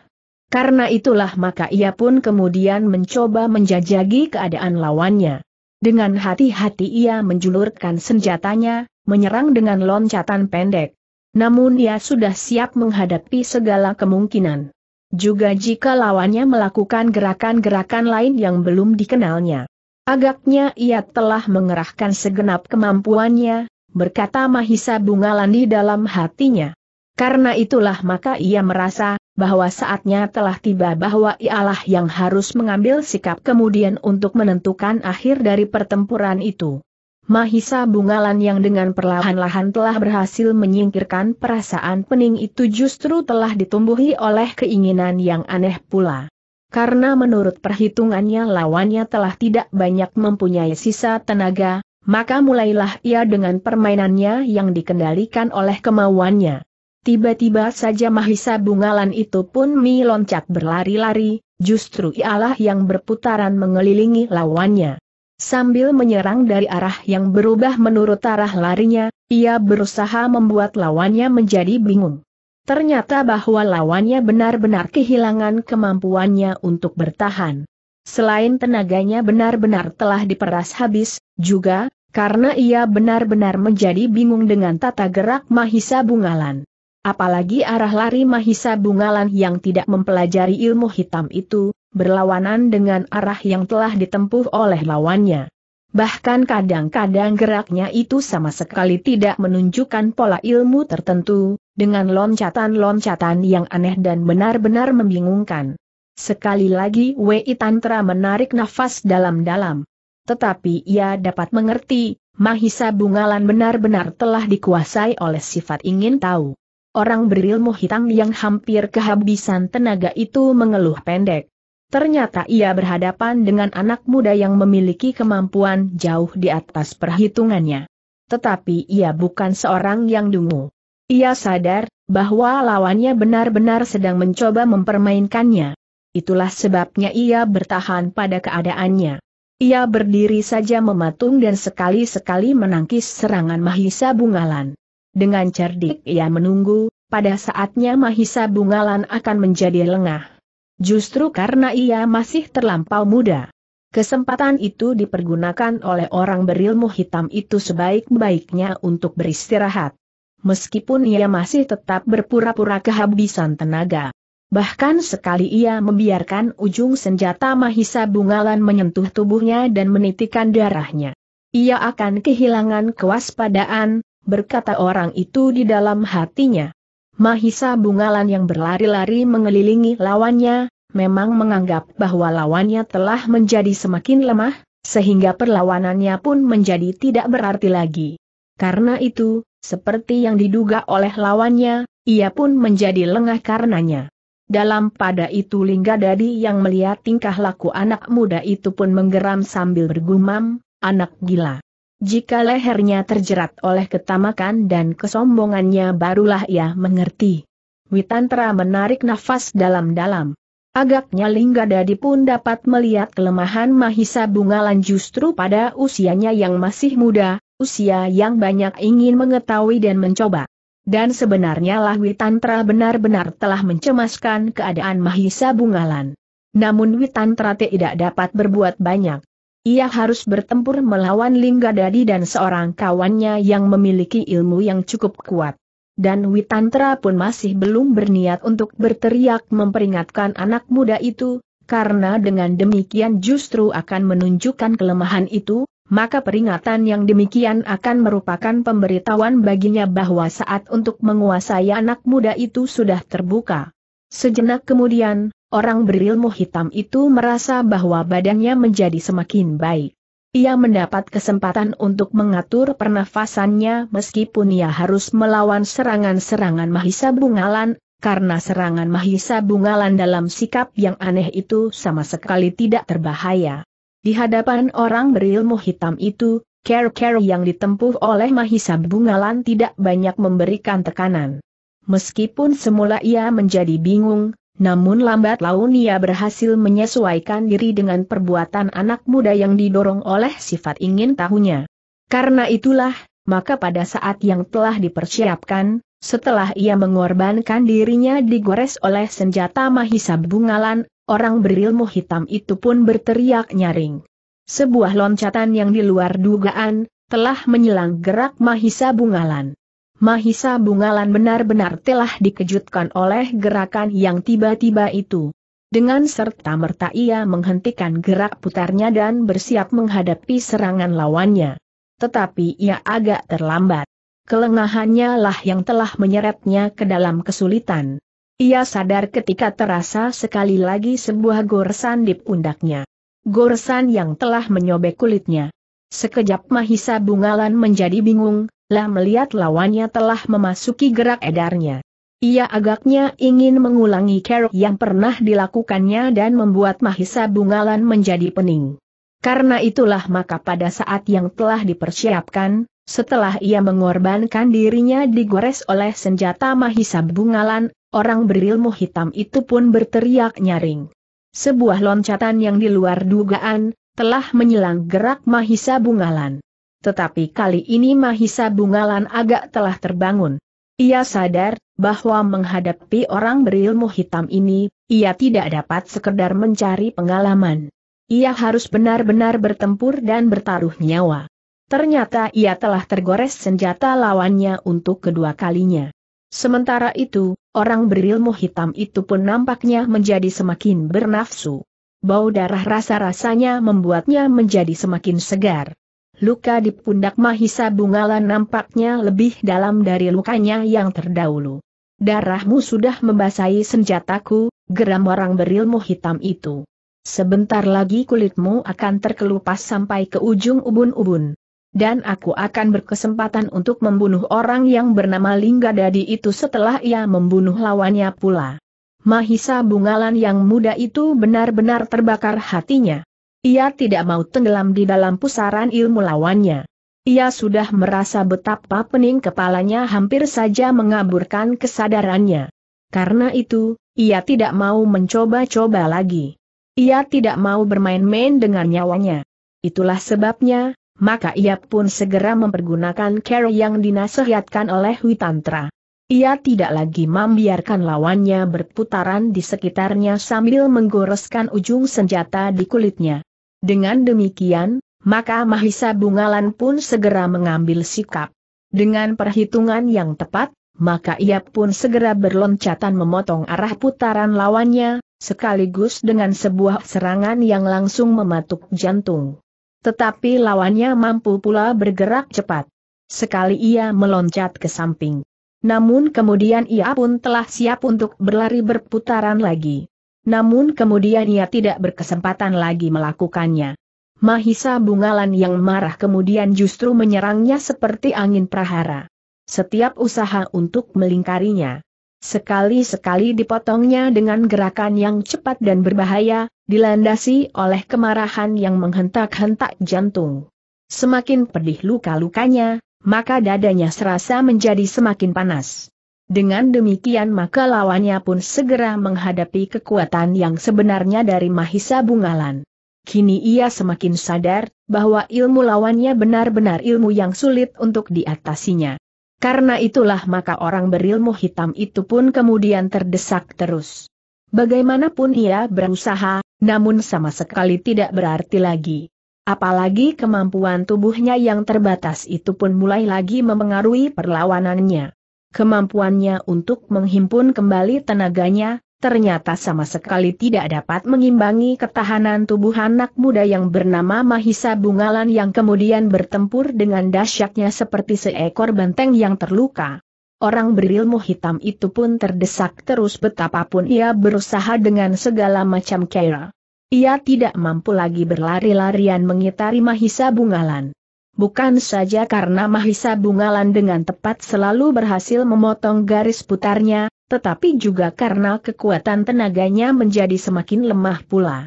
Speaker 1: Karena itulah maka ia pun kemudian mencoba menjajagi keadaan lawannya. Dengan hati-hati ia menjulurkan senjatanya, menyerang dengan loncatan pendek. Namun ia sudah siap menghadapi segala kemungkinan. Juga jika lawannya melakukan gerakan-gerakan lain yang belum dikenalnya. Agaknya ia telah mengerahkan segenap kemampuannya, berkata Mahisa Bungalandi dalam hatinya. Karena itulah maka ia merasa, bahwa saatnya telah tiba bahwa ialah yang harus mengambil sikap kemudian untuk menentukan akhir dari pertempuran itu. Mahisa Bungalan yang dengan perlahan-lahan telah berhasil menyingkirkan perasaan pening itu justru telah ditumbuhi oleh keinginan yang aneh pula. Karena menurut perhitungannya lawannya telah tidak banyak mempunyai sisa tenaga, maka mulailah ia dengan permainannya yang dikendalikan oleh kemauannya. Tiba-tiba saja Mahisa Bungalan itu pun meloncat berlari-lari, justru ialah yang berputaran mengelilingi lawannya. Sambil menyerang dari arah yang berubah menurut arah larinya, ia berusaha membuat lawannya menjadi bingung. Ternyata bahwa lawannya benar-benar kehilangan kemampuannya untuk bertahan. Selain tenaganya benar-benar telah diperas habis, juga, karena ia benar-benar menjadi bingung dengan tata gerak Mahisa Bungalan. Apalagi arah lari Mahisa Bungalan yang tidak mempelajari ilmu hitam itu, berlawanan dengan arah yang telah ditempuh oleh lawannya. Bahkan kadang-kadang geraknya itu sama sekali tidak menunjukkan pola ilmu tertentu, dengan loncatan-loncatan yang aneh dan benar-benar membingungkan. Sekali lagi Wei Tantra menarik nafas dalam-dalam tetapi ia dapat mengerti, Mahisa Bungalan benar-benar telah dikuasai oleh sifat ingin tahu. Orang berilmu hitam yang hampir kehabisan tenaga itu mengeluh pendek. Ternyata ia berhadapan dengan anak muda yang memiliki kemampuan jauh di atas perhitungannya. Tetapi ia bukan seorang yang dungu. Ia sadar bahwa lawannya benar-benar sedang mencoba mempermainkannya. Itulah sebabnya ia bertahan pada keadaannya. Ia berdiri saja mematung dan sekali-sekali menangkis serangan Mahisa Bungalan. Dengan cerdik ia menunggu, pada saatnya Mahisa Bungalan akan menjadi lengah. Justru karena ia masih terlampau muda. Kesempatan itu dipergunakan oleh orang berilmu hitam itu sebaik-baiknya untuk beristirahat. Meskipun ia masih tetap berpura-pura kehabisan tenaga. Bahkan sekali ia membiarkan ujung senjata Mahisa Bungalan menyentuh tubuhnya dan menitikan darahnya. Ia akan kehilangan kewaspadaan, berkata orang itu di dalam hatinya. Mahisa Bungalan yang berlari-lari mengelilingi lawannya, memang menganggap bahwa lawannya telah menjadi semakin lemah, sehingga perlawanannya pun menjadi tidak berarti lagi. Karena itu, seperti yang diduga oleh lawannya, ia pun menjadi lengah karenanya. Dalam pada itu Lingga Dadi yang melihat tingkah laku anak muda itu pun menggeram sambil bergumam, anak gila. Jika lehernya terjerat oleh ketamakan dan kesombongannya barulah ia mengerti. Witantra menarik nafas dalam-dalam. Agaknya Lingga Dadi pun dapat melihat kelemahan Mahisa Bungalan justru pada usianya yang masih muda, usia yang banyak ingin mengetahui dan mencoba. Dan sebenarnya Lahwi Tantra benar-benar telah mencemaskan keadaan Mahisa Bungalan. Namun Witantra tidak dapat berbuat banyak. Ia harus bertempur melawan Linggadadi dan seorang kawannya yang memiliki ilmu yang cukup kuat. Dan Witantra pun masih belum berniat untuk berteriak memperingatkan anak muda itu, karena dengan demikian justru akan menunjukkan kelemahan itu, maka peringatan yang demikian akan merupakan pemberitahuan baginya bahwa saat untuk menguasai anak muda itu sudah terbuka. Sejenak kemudian, orang berilmu hitam itu merasa bahwa badannya menjadi semakin baik. Ia mendapat kesempatan untuk mengatur pernafasannya meskipun ia harus melawan serangan-serangan Mahisa Bungalan karena serangan Mahisa Bungalan dalam sikap yang aneh itu sama sekali tidak terbahaya. Di hadapan orang berilmu hitam itu, care-care yang ditempuh oleh Mahisa Bungalan tidak banyak memberikan tekanan. Meskipun semula ia menjadi bingung, namun lambat laun ia berhasil menyesuaikan diri dengan perbuatan anak muda yang didorong oleh sifat ingin tahunya. Karena itulah, maka pada saat yang telah dipersiapkan, setelah ia mengorbankan dirinya digores oleh senjata Mahisa Bungalan, orang berilmu hitam itu pun berteriak nyaring. Sebuah loncatan yang di luar dugaan, telah menyilang gerak Mahisa Bungalan. Mahisa Bungalan benar-benar telah dikejutkan oleh gerakan yang tiba-tiba itu. Dengan serta merta ia menghentikan gerak putarnya dan bersiap menghadapi serangan lawannya. Tetapi ia agak terlambat. Kelengahannya lah yang telah menyeretnya ke dalam kesulitan. Ia sadar ketika terasa sekali lagi sebuah goresan di pundaknya. Goresan yang telah menyobek kulitnya. Sekejap Mahisa Bungalan menjadi bingung, lah melihat lawannya telah memasuki gerak edarnya. Ia agaknya ingin mengulangi kerok yang pernah dilakukannya dan membuat Mahisa Bungalan menjadi pening. Karena itulah maka pada saat yang telah dipersiapkan, setelah ia mengorbankan dirinya digores oleh senjata Mahisa Bungalan, orang berilmu hitam itu pun berteriak nyaring. Sebuah loncatan yang di luar dugaan, telah menyilang gerak Mahisa Bungalan. Tetapi kali ini Mahisa Bungalan agak telah terbangun. Ia sadar, bahwa menghadapi orang berilmu hitam ini, ia tidak dapat sekedar mencari pengalaman. Ia harus benar-benar bertempur dan bertaruh nyawa. Ternyata ia telah tergores senjata lawannya untuk kedua kalinya. Sementara itu, orang berilmu hitam itu pun nampaknya menjadi semakin bernafsu. Bau darah rasa-rasanya membuatnya menjadi semakin segar. Luka di pundak Mahisa Bungala nampaknya lebih dalam dari lukanya yang terdahulu. Darahmu sudah membasahi senjataku, geram orang berilmu hitam itu. Sebentar lagi kulitmu akan terkelupas sampai ke ujung ubun-ubun dan aku akan berkesempatan untuk membunuh orang yang bernama Lingga Dadi itu setelah ia membunuh lawannya pula. Mahisa Bungalan yang muda itu benar-benar terbakar hatinya. Ia tidak mau tenggelam di dalam pusaran ilmu lawannya. Ia sudah merasa betapa pening kepalanya hampir saja mengaburkan kesadarannya. Karena itu, ia tidak mau mencoba-coba lagi. Ia tidak mau bermain-main dengan nyawanya. Itulah sebabnya, maka ia pun segera mempergunakan cara yang dinasihatkan oleh Witantra. Ia tidak lagi membiarkan lawannya berputaran di sekitarnya sambil menggoreskan ujung senjata di kulitnya. Dengan demikian, maka Mahisa Bungalan pun segera mengambil sikap. Dengan perhitungan yang tepat, maka ia pun segera berloncatan memotong arah putaran lawannya, sekaligus dengan sebuah serangan yang langsung mematuk jantung. Tetapi lawannya mampu pula bergerak cepat. Sekali ia meloncat ke samping. Namun kemudian ia pun telah siap untuk berlari berputaran lagi. Namun kemudian ia tidak berkesempatan lagi melakukannya. Mahisa Bungalan yang marah kemudian justru menyerangnya seperti angin prahara. Setiap usaha untuk melingkarinya, Sekali-sekali dipotongnya dengan gerakan yang cepat dan berbahaya, dilandasi oleh kemarahan yang menghentak-hentak jantung. Semakin pedih luka-lukanya, maka dadanya serasa menjadi semakin panas. Dengan demikian maka lawannya pun segera menghadapi kekuatan yang sebenarnya dari Mahisa Bungalan. Kini ia semakin sadar, bahwa ilmu lawannya benar-benar ilmu yang sulit untuk diatasinya. Karena itulah maka orang berilmu hitam itu pun kemudian terdesak terus. Bagaimanapun ia berusaha, namun sama sekali tidak berarti lagi. Apalagi kemampuan tubuhnya yang terbatas itu pun mulai lagi memengaruhi perlawanannya. Kemampuannya untuk menghimpun kembali tenaganya, ternyata sama sekali tidak dapat mengimbangi ketahanan tubuh anak muda yang bernama Mahisa Bungalan yang kemudian bertempur dengan dahsyatnya seperti seekor benteng yang terluka. Orang berilmu hitam itu pun terdesak terus betapapun ia berusaha dengan segala macam cara. Ia tidak mampu lagi berlari-larian mengitari Mahisa Bungalan. Bukan saja karena Mahisa Bungalan dengan tepat selalu berhasil memotong garis putarnya, tetapi juga karena kekuatan tenaganya menjadi semakin lemah pula.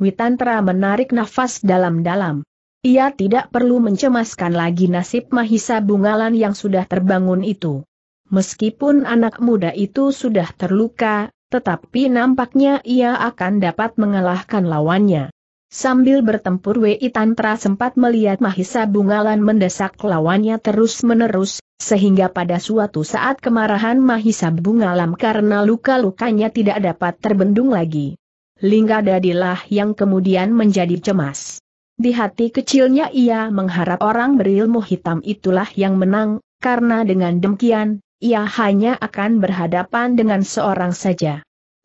Speaker 1: Witantra menarik nafas dalam-dalam. Ia tidak perlu mencemaskan lagi nasib Mahisa Bungalan yang sudah terbangun itu. Meskipun anak muda itu sudah terluka, tetapi nampaknya ia akan dapat mengalahkan lawannya. Sambil bertempur Wei Tantra sempat melihat Mahisa Bungalan mendesak lawannya terus-menerus, sehingga pada suatu saat kemarahan Mahisa Bungalan karena luka-lukanya tidak dapat terbendung lagi. Lingga Dadilah yang kemudian menjadi cemas. Di hati kecilnya ia mengharap orang berilmu hitam itulah yang menang, karena dengan demikian, ia hanya akan berhadapan dengan seorang saja.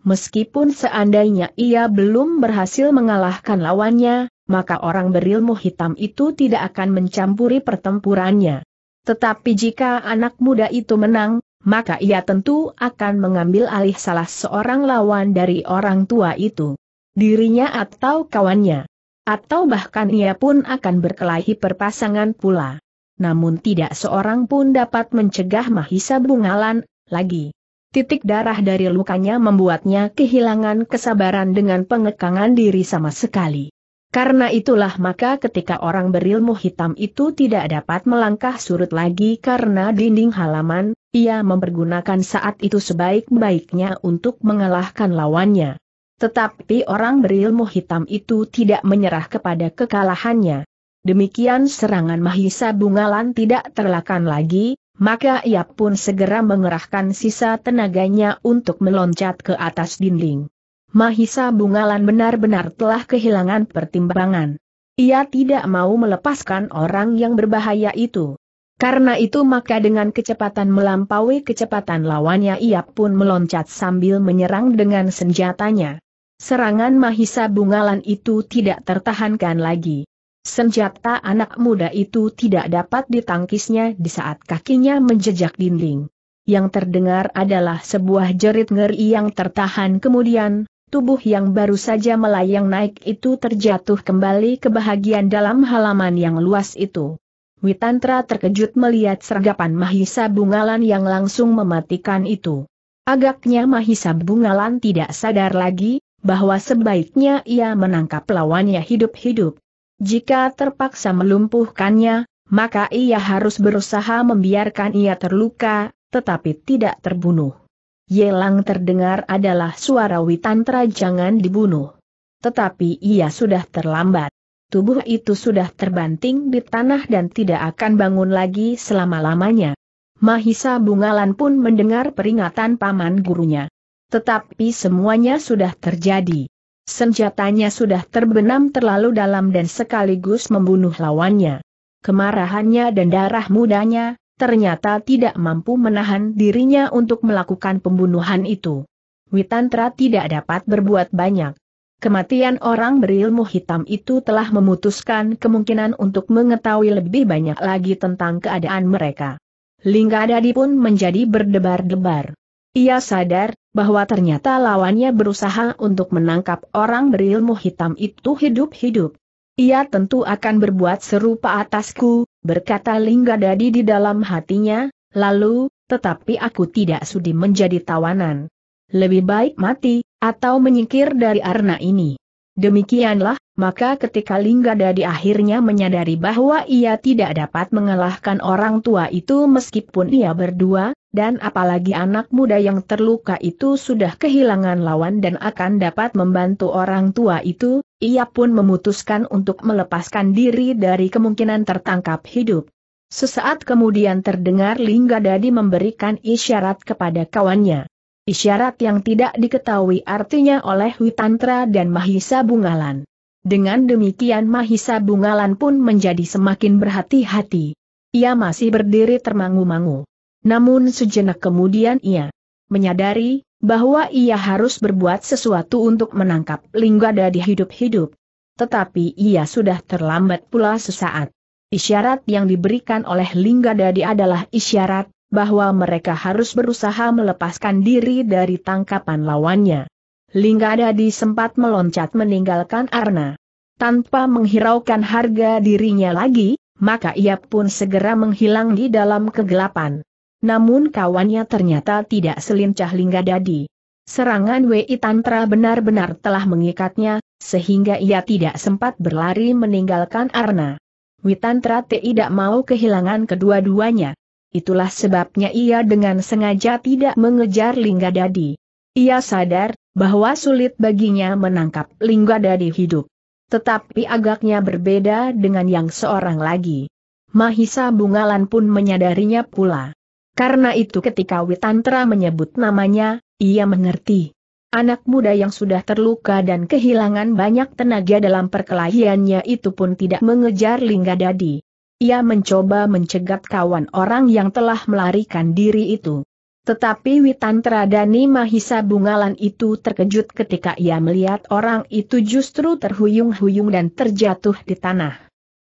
Speaker 1: Meskipun seandainya ia belum berhasil mengalahkan lawannya, maka orang berilmu hitam itu tidak akan mencampuri pertempurannya. Tetapi jika anak muda itu menang, maka ia tentu akan mengambil alih salah seorang lawan dari orang tua itu. Dirinya atau kawannya. Atau bahkan ia pun akan berkelahi perpasangan pula. Namun tidak seorang pun dapat mencegah Mahisa Bungalan, lagi. Titik darah dari lukanya membuatnya kehilangan kesabaran dengan pengekangan diri sama sekali. Karena itulah maka ketika orang berilmu hitam itu tidak dapat melangkah surut lagi karena dinding halaman, ia mempergunakan saat itu sebaik-baiknya untuk mengalahkan lawannya. Tetapi orang berilmu hitam itu tidak menyerah kepada kekalahannya. Demikian serangan Mahisa Bungalan tidak terlakan lagi, maka ia pun segera mengerahkan sisa tenaganya untuk meloncat ke atas dinding. Mahisa Bungalan benar-benar telah kehilangan pertimbangan. Ia tidak mau melepaskan orang yang berbahaya itu. Karena itu maka dengan kecepatan melampaui kecepatan lawannya ia pun meloncat sambil menyerang dengan senjatanya. Serangan Mahisa Bungalan itu tidak tertahankan lagi. Senjata anak muda itu tidak dapat ditangkisnya di saat kakinya menjejak dinding. Yang terdengar adalah sebuah jerit ngeri yang tertahan kemudian, tubuh yang baru saja melayang naik itu terjatuh kembali ke bahagian dalam halaman yang luas itu. Witantra terkejut melihat sergapan Mahisa Bungalan yang langsung mematikan itu. Agaknya Mahisa Bungalan tidak sadar lagi, bahwa sebaiknya ia menangkap lawannya hidup-hidup. Jika terpaksa melumpuhkannya, maka ia harus berusaha membiarkan ia terluka, tetapi tidak terbunuh. Yelang terdengar adalah suara Witantra jangan dibunuh. Tetapi ia sudah terlambat. Tubuh itu sudah terbanting di tanah dan tidak akan bangun lagi selama-lamanya. Mahisa Bungalan pun mendengar peringatan paman gurunya. Tetapi semuanya sudah terjadi. Senjatanya sudah terbenam terlalu dalam dan sekaligus membunuh lawannya. Kemarahannya dan darah mudanya, ternyata tidak mampu menahan dirinya untuk melakukan pembunuhan itu. Witantra tidak dapat berbuat banyak. Kematian orang berilmu hitam itu telah memutuskan kemungkinan untuk mengetahui lebih banyak lagi tentang keadaan mereka. Lingga Dadi pun menjadi berdebar-debar. Ia sadar, bahwa ternyata lawannya berusaha untuk menangkap orang berilmu hitam itu hidup-hidup. Ia tentu akan berbuat serupa atasku, berkata Lingga Dadi di dalam hatinya, lalu, tetapi aku tidak sudi menjadi tawanan. Lebih baik mati, atau menyingkir dari arna ini. Demikianlah, maka ketika Lingga Dadi akhirnya menyadari bahwa ia tidak dapat mengalahkan orang tua itu meskipun ia berdua, dan apalagi anak muda yang terluka itu sudah kehilangan lawan dan akan dapat membantu orang tua itu, ia pun memutuskan untuk melepaskan diri dari kemungkinan tertangkap hidup. Sesaat kemudian terdengar Lingga Dadi memberikan isyarat kepada kawannya. Isyarat yang tidak diketahui artinya oleh Witantra dan Mahisa Bungalan. Dengan demikian Mahisa Bungalan pun menjadi semakin berhati-hati. Ia masih berdiri termangu-mangu. Namun sejenak kemudian ia menyadari bahwa ia harus berbuat sesuatu untuk menangkap Linggada di hidup-hidup. Tetapi ia sudah terlambat pula sesaat. Isyarat yang diberikan oleh Linggadadi adalah isyarat bahwa mereka harus berusaha melepaskan diri dari tangkapan lawannya. Linggadadi sempat meloncat meninggalkan Arna. Tanpa menghiraukan harga dirinya lagi, maka ia pun segera menghilang di dalam kegelapan namun kawannya ternyata tidak selincah Lingga Dadi. Serangan Wei Tantra benar-benar telah mengikatnya, sehingga ia tidak sempat berlari meninggalkan Arna. Wei Tantra tidak mau kehilangan kedua-duanya. Itulah sebabnya ia dengan sengaja tidak mengejar Lingga Dadi. Ia sadar bahwa sulit baginya menangkap Lingga Dadi hidup. Tetapi agaknya berbeda dengan yang seorang lagi. Mahisa Bungalan pun menyadarinya pula. Karena itu ketika Witantra menyebut namanya, ia mengerti. Anak muda yang sudah terluka dan kehilangan banyak tenaga dalam perkelahiannya itu pun tidak mengejar Linggadadi. Ia mencoba mencegat kawan orang yang telah melarikan diri itu. Tetapi Witantra Dani Mahisa Bungalan itu terkejut ketika ia melihat orang itu justru terhuyung-huyung dan terjatuh di tanah.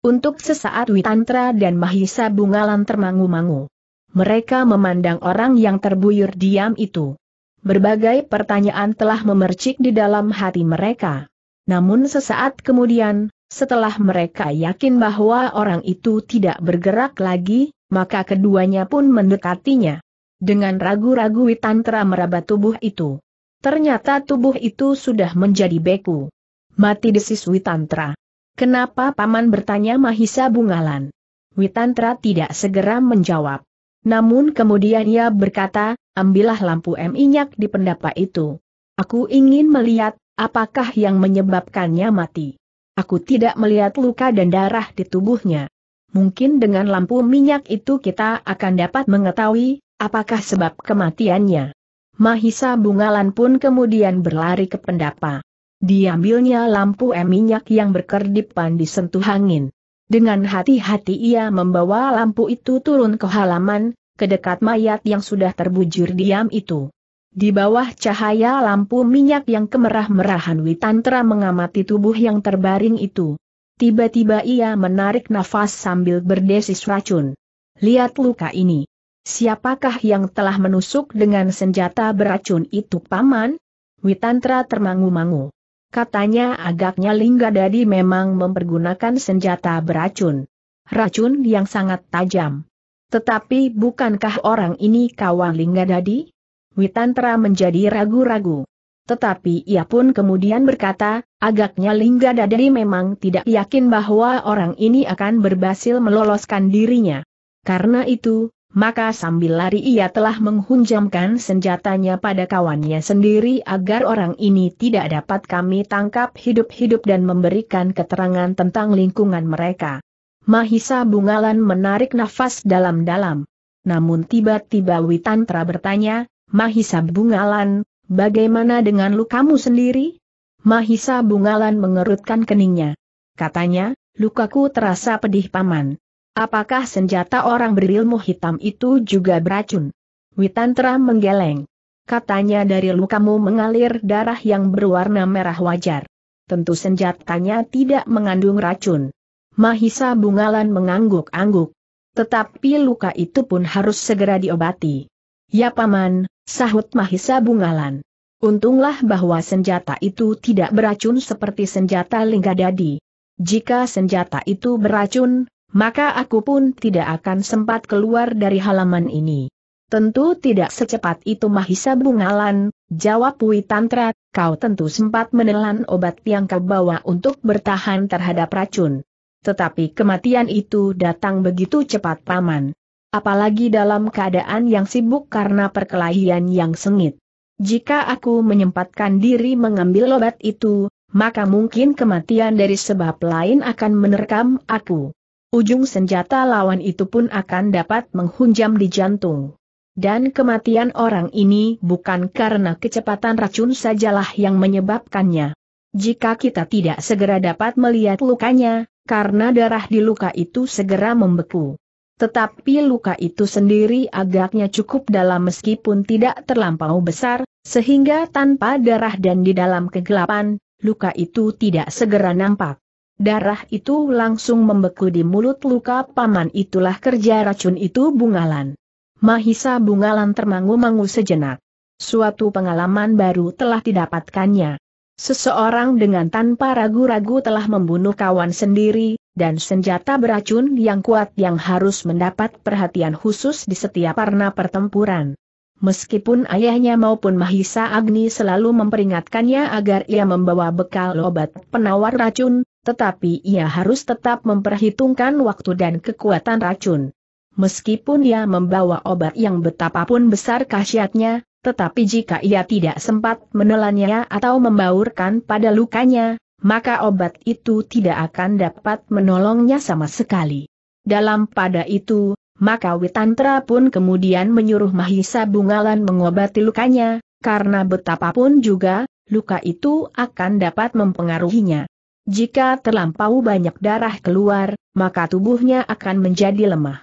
Speaker 1: Untuk sesaat Witantra dan Mahisa Bungalan termangu-mangu mereka memandang orang yang terbuyur diam itu. Berbagai pertanyaan telah memercik di dalam hati mereka. Namun sesaat kemudian, setelah mereka yakin bahwa orang itu tidak bergerak lagi, maka keduanya pun mendekatinya. Dengan ragu-ragu Witantra meraba tubuh itu. Ternyata tubuh itu sudah menjadi beku. Mati desis Witantra. Kenapa paman bertanya Mahisa Bungalan? Witantra tidak segera menjawab. Namun kemudian ia berkata, ambillah lampu minyak di pendapa itu. Aku ingin melihat, apakah yang menyebabkannya mati. Aku tidak melihat luka dan darah di tubuhnya. Mungkin dengan lampu minyak itu kita akan dapat mengetahui, apakah sebab kematiannya. Mahisa Bungalan pun kemudian berlari ke pendapa. Diambilnya lampu minyak yang berkerdipan disentuh angin. Dengan hati-hati ia membawa lampu itu turun ke halaman, ke dekat mayat yang sudah terbujur diam itu. Di bawah cahaya lampu minyak yang kemerah-merahan Witantra mengamati tubuh yang terbaring itu. Tiba-tiba ia menarik nafas sambil berdesis racun. Lihat luka ini. Siapakah yang telah menusuk dengan senjata beracun itu paman? Witantra termangu-mangu. Katanya agaknya Lingga Dadi memang mempergunakan senjata beracun. Racun yang sangat tajam. Tetapi bukankah orang ini kawan Dadi? Witantra menjadi ragu-ragu. Tetapi ia pun kemudian berkata, agaknya Lingga Dadi memang tidak yakin bahwa orang ini akan berhasil meloloskan dirinya. Karena itu, maka sambil lari ia telah menghunjamkan senjatanya pada kawannya sendiri agar orang ini tidak dapat kami tangkap hidup-hidup dan memberikan keterangan tentang lingkungan mereka. Mahisa Bungalan menarik nafas dalam-dalam. Namun tiba-tiba Witantra bertanya, Mahisa Bungalan, bagaimana dengan lukamu sendiri? Mahisa Bungalan mengerutkan keningnya. Katanya, lukaku terasa pedih paman. Apakah senjata orang berilmu hitam itu juga beracun? Witantra menggeleng. Katanya dari lukamu mengalir darah yang berwarna merah wajar. Tentu senjatanya tidak mengandung racun. Mahisa Bungalan mengangguk-angguk. Tetapi luka itu pun harus segera diobati. Ya paman, sahut Mahisa Bungalan. Untunglah bahwa senjata itu tidak beracun seperti senjata Linggadadi. Jika senjata itu beracun, maka aku pun tidak akan sempat keluar dari halaman ini. Tentu tidak secepat itu Mahisa Bungalan, jawab Wui Tantra, kau tentu sempat menelan obat yang kau bawa untuk bertahan terhadap racun. Tetapi kematian itu datang begitu cepat paman. Apalagi dalam keadaan yang sibuk karena perkelahian yang sengit. Jika aku menyempatkan diri mengambil obat itu, maka mungkin kematian dari sebab lain akan menerkam aku ujung senjata lawan itu pun akan dapat menghunjam di jantung. Dan kematian orang ini bukan karena kecepatan racun sajalah yang menyebabkannya. Jika kita tidak segera dapat melihat lukanya, karena darah di luka itu segera membeku. Tetapi luka itu sendiri agaknya cukup dalam meskipun tidak terlampau besar, sehingga tanpa darah dan di dalam kegelapan, luka itu tidak segera nampak. Darah itu langsung membeku di mulut luka paman itulah kerja racun itu bungalan. Mahisa bungalan termangu-mangu sejenak. Suatu pengalaman baru telah didapatkannya. Seseorang dengan tanpa ragu-ragu telah membunuh kawan sendiri, dan senjata beracun yang kuat yang harus mendapat perhatian khusus di setiap arna pertempuran. Meskipun ayahnya maupun Mahisa Agni selalu memperingatkannya agar ia membawa bekal obat penawar racun, tetapi ia harus tetap memperhitungkan waktu dan kekuatan racun. Meskipun ia membawa obat yang betapapun besar khasiatnya, tetapi jika ia tidak sempat menelannya atau membaurkan pada lukanya, maka obat itu tidak akan dapat menolongnya sama sekali. Dalam pada itu, maka Witantra pun kemudian menyuruh Mahisa Bungalan mengobati lukanya, karena betapapun juga, luka itu akan dapat mempengaruhinya. Jika terlampau banyak darah keluar, maka tubuhnya akan menjadi lemah.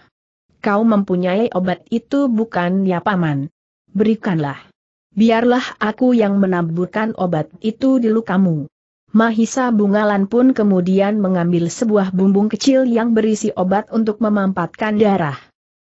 Speaker 1: Kau mempunyai obat itu bukan ya paman? Berikanlah. Biarlah aku yang menaburkan obat itu di lukamu. Mahisa Bungalan pun kemudian mengambil sebuah bumbung kecil yang berisi obat untuk memampatkan darah.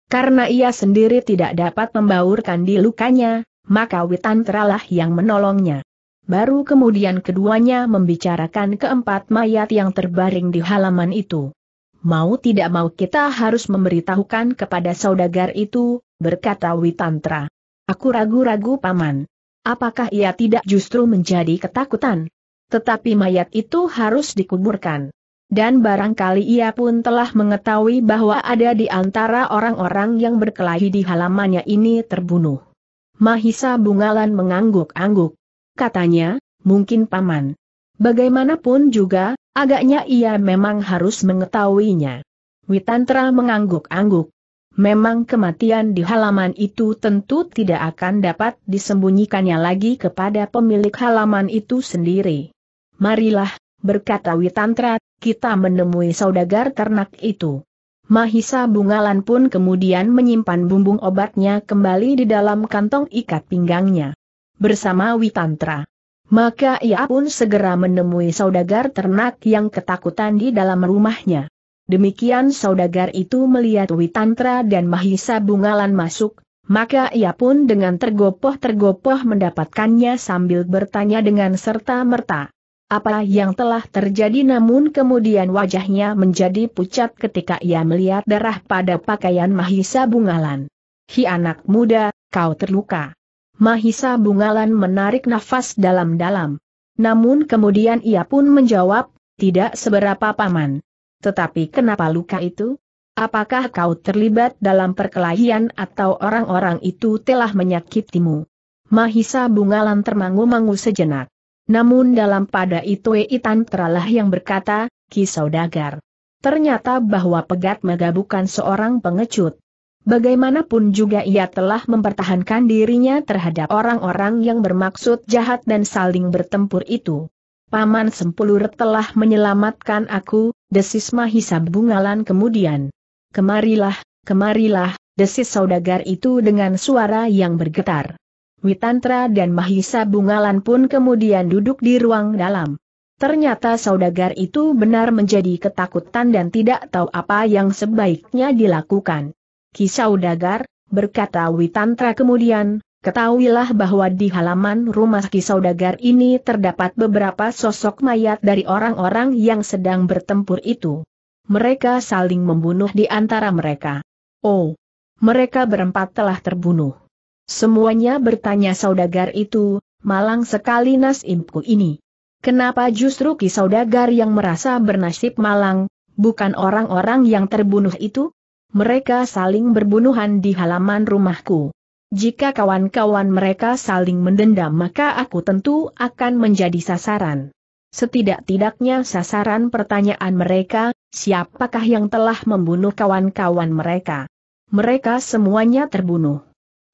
Speaker 1: Karena ia sendiri tidak dapat membaurkan di lukanya, maka Witan teralah yang menolongnya. Baru kemudian keduanya membicarakan keempat mayat yang terbaring di halaman itu. Mau tidak mau kita harus memberitahukan kepada saudagar itu, berkata Witantra. Aku ragu-ragu paman. Apakah ia tidak justru menjadi ketakutan? Tetapi mayat itu harus dikuburkan. Dan barangkali ia pun telah mengetahui bahwa ada di antara orang-orang yang berkelahi di halamannya ini terbunuh. Mahisa Bungalan mengangguk-angguk katanya, mungkin paman. Bagaimanapun juga, agaknya ia memang harus mengetahuinya. Witantra mengangguk-angguk. Memang kematian di halaman itu tentu tidak akan dapat disembunyikannya lagi kepada pemilik halaman itu sendiri. Marilah, berkata Witantra, kita menemui saudagar ternak itu. Mahisa Bungalan pun kemudian menyimpan bumbung obatnya kembali di dalam kantong ikat pinggangnya bersama Witantra. Maka ia pun segera menemui saudagar ternak yang ketakutan di dalam rumahnya. Demikian saudagar itu melihat Witantra dan Mahisa Bungalan masuk, maka ia pun dengan tergopoh-tergopoh mendapatkannya sambil bertanya dengan serta-merta. Apa yang telah terjadi namun kemudian wajahnya menjadi pucat ketika ia melihat darah pada pakaian Mahisa Bungalan. Hi anak muda, kau terluka. Mahisa Bungalan menarik nafas dalam-dalam. Namun kemudian ia pun menjawab, tidak seberapa paman. Tetapi kenapa luka itu? Apakah kau terlibat dalam perkelahian atau orang-orang itu telah menyakitimu? Mahisa Bungalan termangu-mangu sejenak. Namun dalam pada itu Itan teralah yang berkata, kisau dagar. Ternyata bahwa Pegat Mega bukan seorang pengecut. Bagaimanapun juga ia telah mempertahankan dirinya terhadap orang-orang yang bermaksud jahat dan saling bertempur itu. Paman Sempulur telah menyelamatkan aku, desis Mahisa Bungalan kemudian. Kemarilah, kemarilah, desis saudagar itu dengan suara yang bergetar. Witantra dan Mahisa Bungalan pun kemudian duduk di ruang dalam. Ternyata saudagar itu benar menjadi ketakutan dan tidak tahu apa yang sebaiknya dilakukan. Kisau Dagar, berkata Witantra kemudian, ketahuilah bahwa di halaman rumah Kisau Dagar ini terdapat beberapa sosok mayat dari orang-orang yang sedang bertempur itu. Mereka saling membunuh di antara mereka. Oh, mereka berempat telah terbunuh. Semuanya bertanya saudagar itu, malang sekali nasibku ini. Kenapa justru kisaudagar yang merasa bernasib malang, bukan orang-orang yang terbunuh itu? mereka saling berbunuhan di halaman rumahku. Jika kawan-kawan mereka saling mendendam maka aku tentu akan menjadi sasaran. Setidak-tidaknya sasaran pertanyaan mereka, siapakah yang telah membunuh kawan-kawan mereka? Mereka semuanya terbunuh.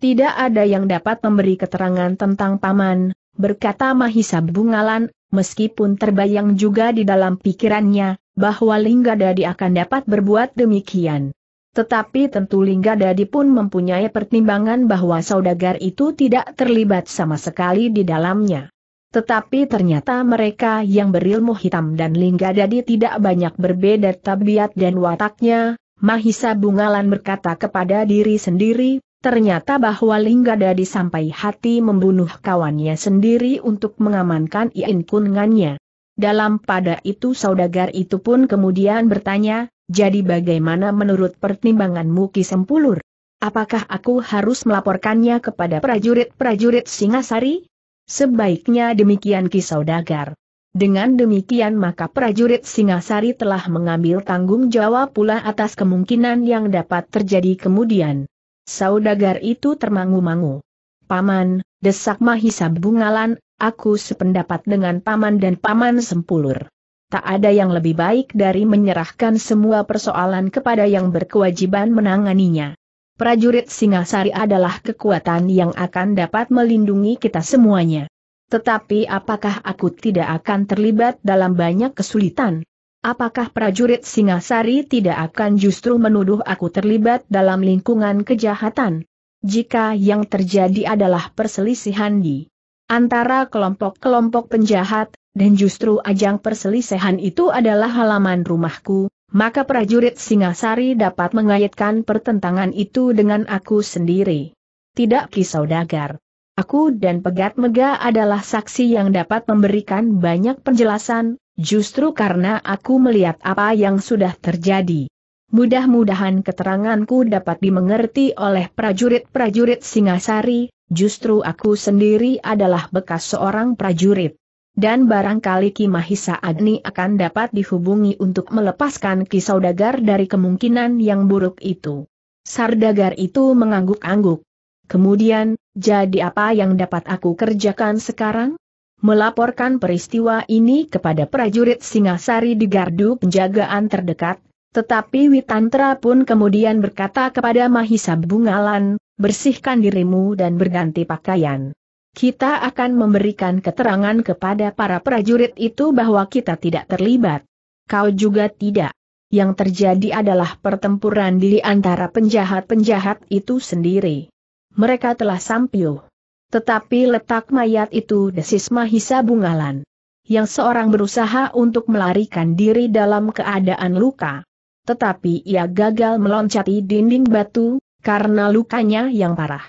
Speaker 1: Tidak ada yang dapat memberi keterangan tentang paman, berkata Mahisa Bungalan, meskipun terbayang juga di dalam pikirannya, bahwa Linggada akan dapat berbuat demikian. Tetapi tentu Lingga Dadi pun mempunyai pertimbangan bahwa saudagar itu tidak terlibat sama sekali di dalamnya. Tetapi ternyata mereka yang berilmu hitam dan Lingga Dadi tidak banyak berbeda tabiat dan wataknya, Mahisa Bungalan berkata kepada diri sendiri, Ternyata bahwa Lingga Dadi sampai hati membunuh kawannya sendiri untuk mengamankan Iin Kunngannya. Dalam pada itu saudagar itu pun kemudian bertanya, jadi bagaimana menurut pertimbanganmu Ki Sempulur? Apakah aku harus melaporkannya kepada prajurit-prajurit Singasari? Sebaiknya demikian Ki Saudagar. Dengan demikian maka prajurit Singasari telah mengambil tanggung jawab pula atas kemungkinan yang dapat terjadi kemudian. Saudagar itu termangu-mangu. Paman, desak Mahisa Bungalan, aku sependapat dengan Paman dan Paman Sempulur tak ada yang lebih baik dari menyerahkan semua persoalan kepada yang berkewajiban menanganinya. Prajurit Singasari adalah kekuatan yang akan dapat melindungi kita semuanya. Tetapi apakah aku tidak akan terlibat dalam banyak kesulitan? Apakah prajurit Singasari tidak akan justru menuduh aku terlibat dalam lingkungan kejahatan? Jika yang terjadi adalah perselisihan di antara kelompok-kelompok penjahat, dan justru ajang perselisihan itu adalah halaman rumahku, maka prajurit Singasari dapat mengaitkan pertentangan itu dengan aku sendiri. Tidak kisau dagar. Aku dan Pegat Mega adalah saksi yang dapat memberikan banyak penjelasan, justru karena aku melihat apa yang sudah terjadi. Mudah-mudahan keteranganku dapat dimengerti oleh prajurit-prajurit Singasari, justru aku sendiri adalah bekas seorang prajurit dan barangkali Ki Mahisa Agni akan dapat dihubungi untuk melepaskan Ki Saudagar dari kemungkinan yang buruk itu. Sardagar itu mengangguk-angguk. Kemudian, jadi apa yang dapat aku kerjakan sekarang? Melaporkan peristiwa ini kepada prajurit Singasari di gardu penjagaan terdekat, tetapi Witantra pun kemudian berkata kepada Mahisa Bungalan, bersihkan dirimu dan berganti pakaian kita akan memberikan keterangan kepada para prajurit itu bahwa kita tidak terlibat. Kau juga tidak. Yang terjadi adalah pertempuran di antara penjahat-penjahat itu sendiri. Mereka telah sampil. Tetapi letak mayat itu desis Mahisa Bungalan. Yang seorang berusaha untuk melarikan diri dalam keadaan luka. Tetapi ia gagal meloncati dinding batu, karena lukanya yang parah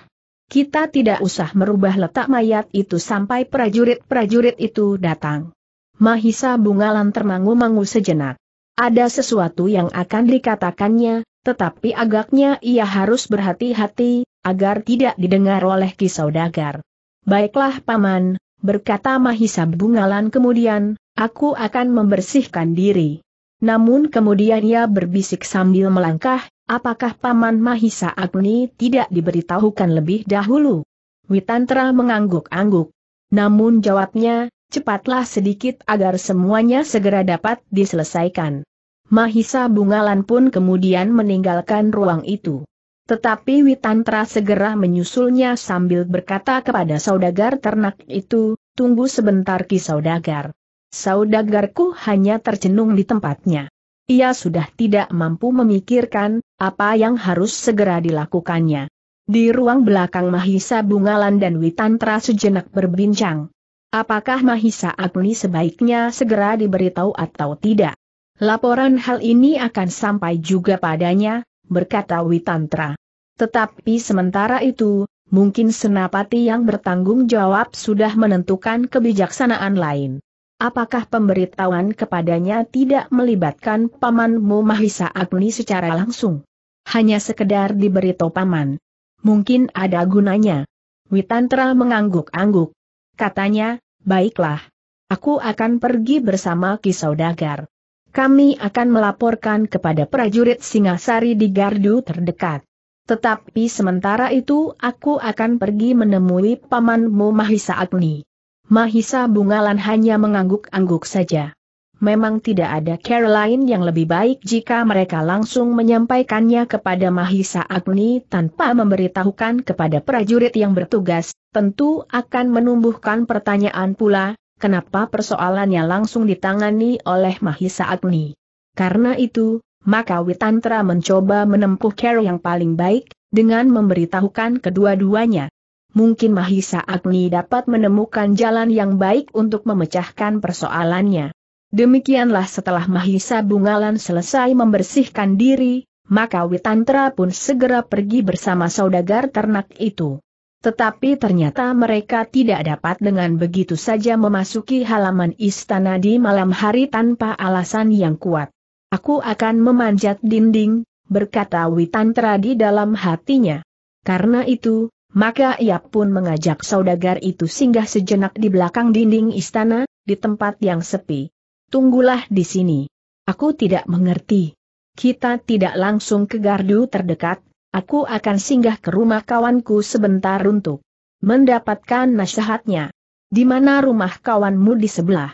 Speaker 1: kita tidak usah merubah letak mayat itu sampai prajurit-prajurit itu datang. Mahisa Bungalan termangu-mangu sejenak. Ada sesuatu yang akan dikatakannya, tetapi agaknya ia harus berhati-hati, agar tidak didengar oleh Kisaudagar. Baiklah Paman, berkata Mahisa Bungalan kemudian, aku akan membersihkan diri. Namun kemudian ia berbisik sambil melangkah, Apakah Paman Mahisa Agni tidak diberitahukan lebih dahulu? Witantra mengangguk-angguk. Namun jawabnya, cepatlah sedikit agar semuanya segera dapat diselesaikan. Mahisa Bungalan pun kemudian meninggalkan ruang itu. Tetapi Witantra segera menyusulnya sambil berkata kepada saudagar ternak itu, tunggu sebentar ki saudagar. Saudagarku hanya tercenung di tempatnya ia sudah tidak mampu memikirkan apa yang harus segera dilakukannya. Di ruang belakang Mahisa Bungalan dan Witantra sejenak berbincang. Apakah Mahisa Agni sebaiknya segera diberitahu atau tidak? Laporan hal ini akan sampai juga padanya, berkata Witantra. Tetapi sementara itu, mungkin Senapati yang bertanggung jawab sudah menentukan kebijaksanaan lain. Apakah pemberitahuan kepadanya tidak melibatkan pamanmu Mahisa Agni secara langsung? Hanya sekedar diberitahu paman. Mungkin ada gunanya. Witantra mengangguk-angguk. Katanya, baiklah. Aku akan pergi bersama Kisaudagar. Kami akan melaporkan kepada prajurit Singasari di gardu terdekat. Tetapi sementara itu aku akan pergi menemui pamanmu Mahisa Agni. Mahisa Bungalan hanya mengangguk-angguk saja. Memang tidak ada Caroline yang lebih baik jika mereka langsung menyampaikannya kepada Mahisa Agni tanpa memberitahukan kepada prajurit yang bertugas, tentu akan menumbuhkan pertanyaan pula, kenapa persoalannya langsung ditangani oleh Mahisa Agni. Karena itu, maka Witantra mencoba menempuh care yang paling baik, dengan memberitahukan kedua-duanya mungkin Mahisa Agni dapat menemukan jalan yang baik untuk memecahkan persoalannya. Demikianlah setelah Mahisa Bungalan selesai membersihkan diri, maka Witantra pun segera pergi bersama saudagar ternak itu. Tetapi ternyata mereka tidak dapat dengan begitu saja memasuki halaman istana di malam hari tanpa alasan yang kuat. Aku akan memanjat dinding, berkata Witantra di dalam hatinya. Karena itu, maka ia pun mengajak saudagar itu singgah sejenak di belakang dinding istana, di tempat yang sepi. Tunggulah di sini. Aku tidak mengerti. Kita tidak langsung ke gardu terdekat, aku akan singgah ke rumah kawanku sebentar untuk mendapatkan nasihatnya. Di mana rumah kawanmu di sebelah?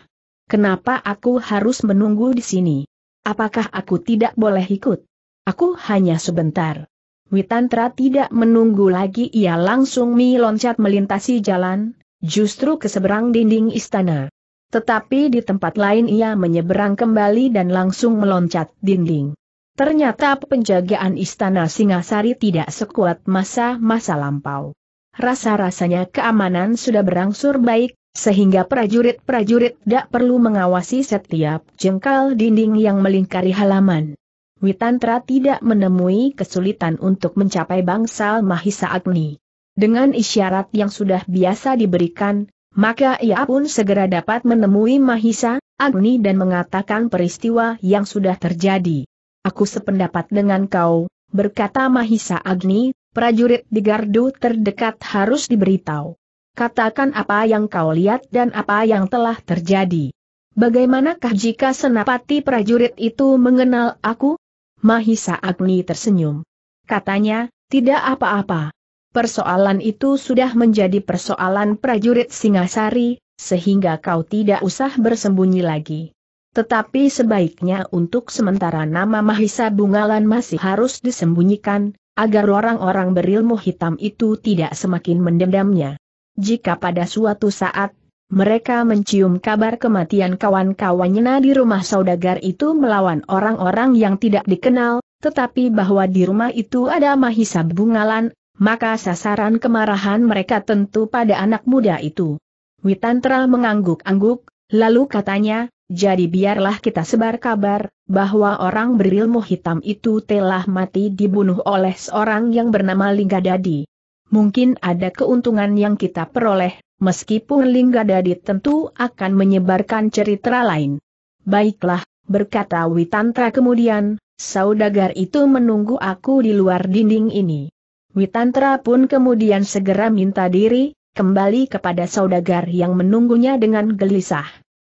Speaker 1: Kenapa aku harus menunggu di sini? Apakah aku tidak boleh ikut? Aku hanya sebentar. Witantra tidak menunggu lagi ia langsung meloncat melintasi jalan, justru ke seberang dinding istana. Tetapi di tempat lain ia menyeberang kembali dan langsung meloncat dinding. Ternyata penjagaan istana Singasari tidak sekuat masa-masa lampau. Rasa-rasanya keamanan sudah berangsur baik, sehingga prajurit-prajurit tidak perlu mengawasi setiap jengkal dinding yang melingkari halaman. Witantra tidak menemui kesulitan untuk mencapai bangsal Mahisa Agni. Dengan isyarat yang sudah biasa diberikan, maka ia pun segera dapat menemui Mahisa Agni dan mengatakan peristiwa yang sudah terjadi. Aku sependapat dengan kau, berkata Mahisa Agni, prajurit di gardu terdekat harus diberitahu. Katakan apa yang kau lihat dan apa yang telah terjadi. Bagaimanakah jika senapati prajurit itu mengenal aku? Mahisa Agni tersenyum. Katanya, tidak apa-apa. Persoalan itu sudah menjadi persoalan prajurit Singasari, sehingga kau tidak usah bersembunyi lagi. Tetapi sebaiknya untuk sementara nama Mahisa Bungalan masih harus disembunyikan, agar orang-orang berilmu hitam itu tidak semakin mendendamnya. Jika pada suatu saat mereka mencium kabar kematian kawan-kawannya di rumah saudagar itu melawan orang-orang yang tidak dikenal, tetapi bahwa di rumah itu ada Mahisa Bungalan, maka sasaran kemarahan mereka tentu pada anak muda itu. Witantra mengangguk-angguk, lalu katanya, jadi biarlah kita sebar kabar, bahwa orang berilmu hitam itu telah mati dibunuh oleh seorang yang bernama Linggadadi. Mungkin ada keuntungan yang kita peroleh meskipun Lingga Dadi tentu akan menyebarkan cerita lain. Baiklah, berkata Witantra kemudian, saudagar itu menunggu aku di luar dinding ini. Witantra pun kemudian segera minta diri, kembali kepada saudagar yang menunggunya dengan gelisah.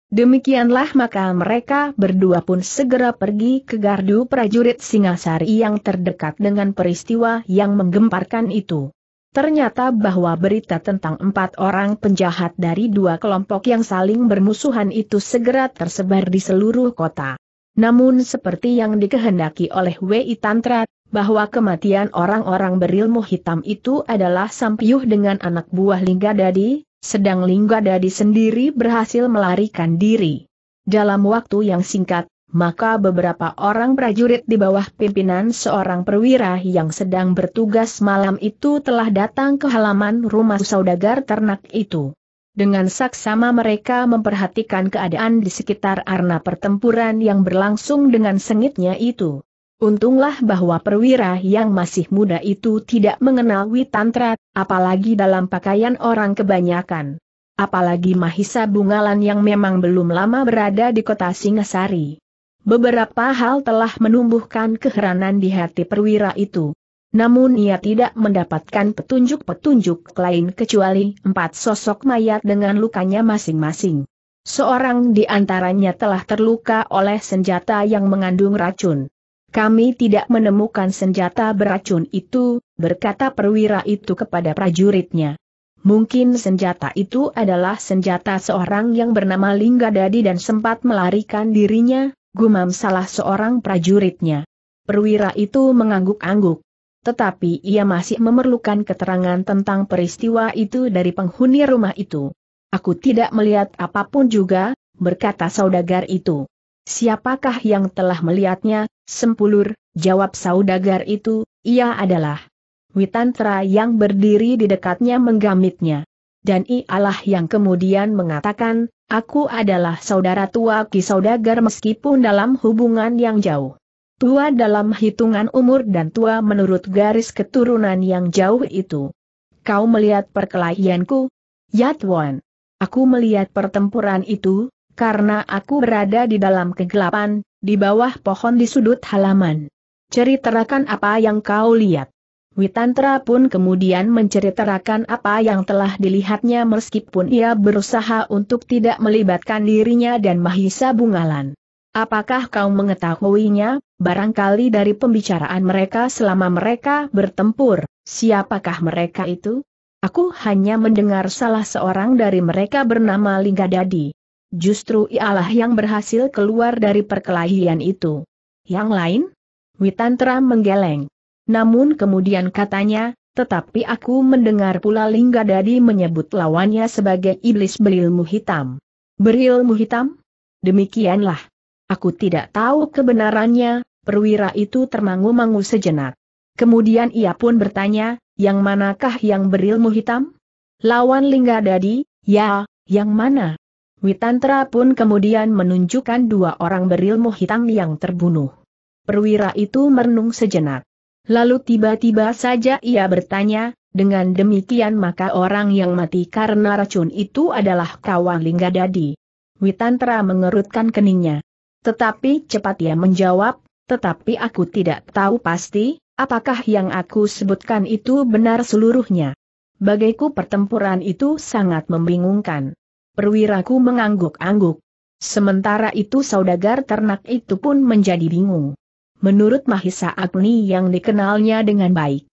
Speaker 1: Demikianlah maka mereka berdua pun segera pergi ke gardu prajurit Singasari yang terdekat dengan peristiwa yang menggemparkan itu. Ternyata bahwa berita tentang empat orang penjahat dari dua kelompok yang saling bermusuhan itu segera tersebar di seluruh kota. Namun seperti yang dikehendaki oleh Wei Tantra, bahwa kematian orang-orang berilmu hitam itu adalah sampiyuh dengan anak buah Lingga Dadi, sedang Lingga Dadi sendiri berhasil melarikan diri. Dalam waktu yang singkat, maka beberapa orang prajurit di bawah pimpinan seorang perwira yang sedang bertugas malam itu telah datang ke halaman rumah saudagar ternak itu. Dengan saksama mereka memperhatikan keadaan di sekitar arena pertempuran yang berlangsung dengan sengitnya itu. Untunglah bahwa perwira yang masih muda itu tidak mengenal Witantra, apalagi dalam pakaian orang kebanyakan. Apalagi Mahisa Bungalan yang memang belum lama berada di kota Singasari. Beberapa hal telah menumbuhkan keheranan di hati perwira itu. Namun ia tidak mendapatkan petunjuk-petunjuk lain kecuali empat sosok mayat dengan lukanya masing-masing. Seorang di antaranya telah terluka oleh senjata yang mengandung racun. Kami tidak menemukan senjata beracun itu, berkata perwira itu kepada prajuritnya. Mungkin senjata itu adalah senjata seorang yang bernama Linggadadi dan sempat melarikan dirinya, gumam salah seorang prajuritnya. Perwira itu mengangguk-angguk. Tetapi ia masih memerlukan keterangan tentang peristiwa itu dari penghuni rumah itu. Aku tidak melihat apapun juga, berkata saudagar itu. Siapakah yang telah melihatnya, sempulur, jawab saudagar itu, ia adalah. Witantra yang berdiri di dekatnya menggamitnya dan ialah yang kemudian mengatakan, aku adalah saudara tua Ki Saudagar meskipun dalam hubungan yang jauh. Tua dalam hitungan umur dan tua menurut garis keturunan yang jauh itu. Kau melihat perkelahianku? Yatwan. Aku melihat pertempuran itu, karena aku berada di dalam kegelapan, di bawah pohon di sudut halaman. Ceritakan apa yang kau lihat. Witantra pun kemudian menceritakan apa yang telah dilihatnya meskipun ia berusaha untuk tidak melibatkan dirinya dan Mahisa Bungalan. Apakah kau mengetahuinya? Barangkali dari pembicaraan mereka selama mereka bertempur, siapakah mereka itu? Aku hanya mendengar salah seorang dari mereka bernama Linggadadi. Justru ialah yang berhasil keluar dari perkelahian itu. Yang lain? Witantra menggeleng. Namun kemudian katanya, tetapi aku mendengar pula Lingga Dadi menyebut lawannya sebagai iblis berilmu hitam. Berilmu hitam? Demikianlah. Aku tidak tahu kebenarannya, perwira itu termangu-mangu sejenak. Kemudian ia pun bertanya, yang manakah yang berilmu hitam? Lawan Lingga Dadi? ya, yang mana? Witantra pun kemudian menunjukkan dua orang berilmu hitam yang terbunuh. Perwira itu merenung sejenak. Lalu tiba-tiba saja ia bertanya, dengan demikian maka orang yang mati karena racun itu adalah kawan Linggadadi. Witantra mengerutkan keningnya. Tetapi cepat ia menjawab, tetapi aku tidak tahu pasti, apakah yang aku sebutkan itu benar seluruhnya. Bagiku pertempuran itu sangat membingungkan. Perwiraku mengangguk-angguk. Sementara itu saudagar ternak itu pun menjadi bingung menurut Mahisa Agni yang dikenalnya dengan baik.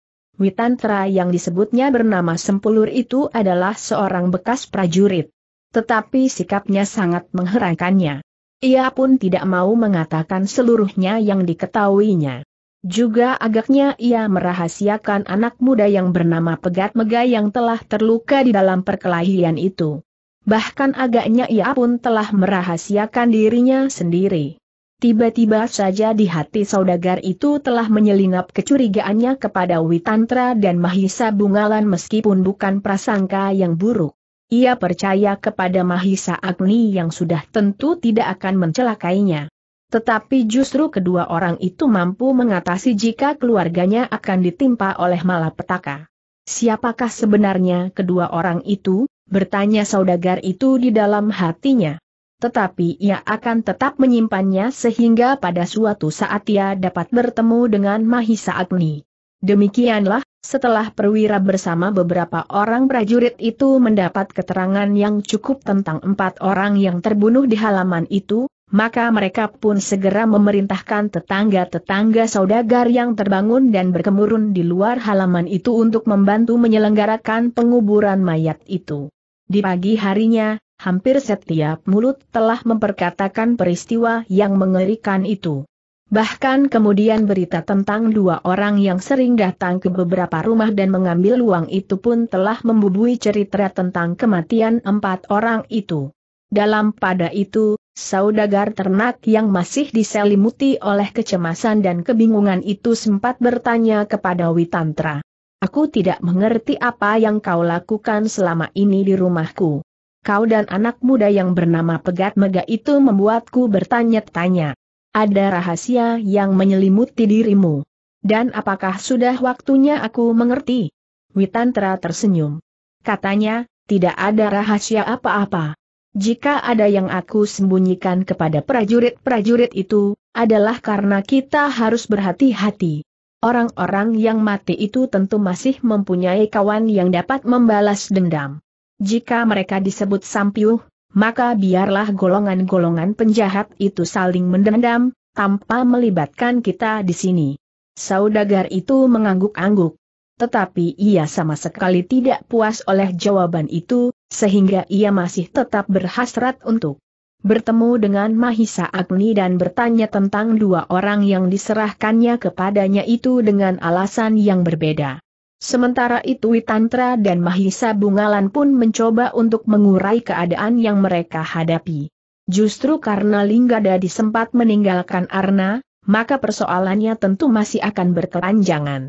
Speaker 1: Witantra yang disebutnya bernama Sempulur itu adalah seorang bekas prajurit. Tetapi sikapnya sangat mengherankannya. Ia pun tidak mau mengatakan seluruhnya yang diketahuinya. Juga agaknya ia merahasiakan anak muda yang bernama Pegat Mega yang telah terluka di dalam perkelahian itu. Bahkan agaknya ia pun telah merahasiakan dirinya sendiri. Tiba-tiba saja di hati saudagar itu telah menyelinap kecurigaannya kepada Witantra dan Mahisa Bungalan meskipun bukan prasangka yang buruk. Ia percaya kepada Mahisa Agni yang sudah tentu tidak akan mencelakainya. Tetapi justru kedua orang itu mampu mengatasi jika keluarganya akan ditimpa oleh malapetaka. Siapakah sebenarnya kedua orang itu? Bertanya saudagar itu di dalam hatinya tetapi ia akan tetap menyimpannya sehingga pada suatu saat ia dapat bertemu dengan Mahisa Agni. Demikianlah, setelah perwira bersama beberapa orang prajurit itu mendapat keterangan yang cukup tentang empat orang yang terbunuh di halaman itu, maka mereka pun segera memerintahkan tetangga-tetangga saudagar yang terbangun dan berkemurun di luar halaman itu untuk membantu menyelenggarakan penguburan mayat itu. Di pagi harinya, hampir setiap mulut telah memperkatakan peristiwa yang mengerikan itu. Bahkan kemudian berita tentang dua orang yang sering datang ke beberapa rumah dan mengambil uang itu pun telah membubui cerita tentang kematian empat orang itu. Dalam pada itu, saudagar ternak yang masih diselimuti oleh kecemasan dan kebingungan itu sempat bertanya kepada Witantra. Aku tidak mengerti apa yang kau lakukan selama ini di rumahku kau dan anak muda yang bernama Pegat Mega itu membuatku bertanya-tanya. Ada rahasia yang menyelimuti dirimu. Dan apakah sudah waktunya aku mengerti? Witantra tersenyum. Katanya, tidak ada rahasia apa-apa. Jika ada yang aku sembunyikan kepada prajurit-prajurit itu, adalah karena kita harus berhati-hati. Orang-orang yang mati itu tentu masih mempunyai kawan yang dapat membalas dendam. Jika mereka disebut sampiuh, maka biarlah golongan-golongan penjahat itu saling mendendam, tanpa melibatkan kita di sini. Saudagar itu mengangguk-angguk. Tetapi ia sama sekali tidak puas oleh jawaban itu, sehingga ia masih tetap berhasrat untuk bertemu dengan Mahisa Agni dan bertanya tentang dua orang yang diserahkannya kepadanya itu dengan alasan yang berbeda. Sementara itu Witantra dan Mahisa Bungalan pun mencoba untuk mengurai keadaan yang mereka hadapi. Justru karena Linggada disempat meninggalkan Arna, maka persoalannya tentu masih akan berkelanjangan.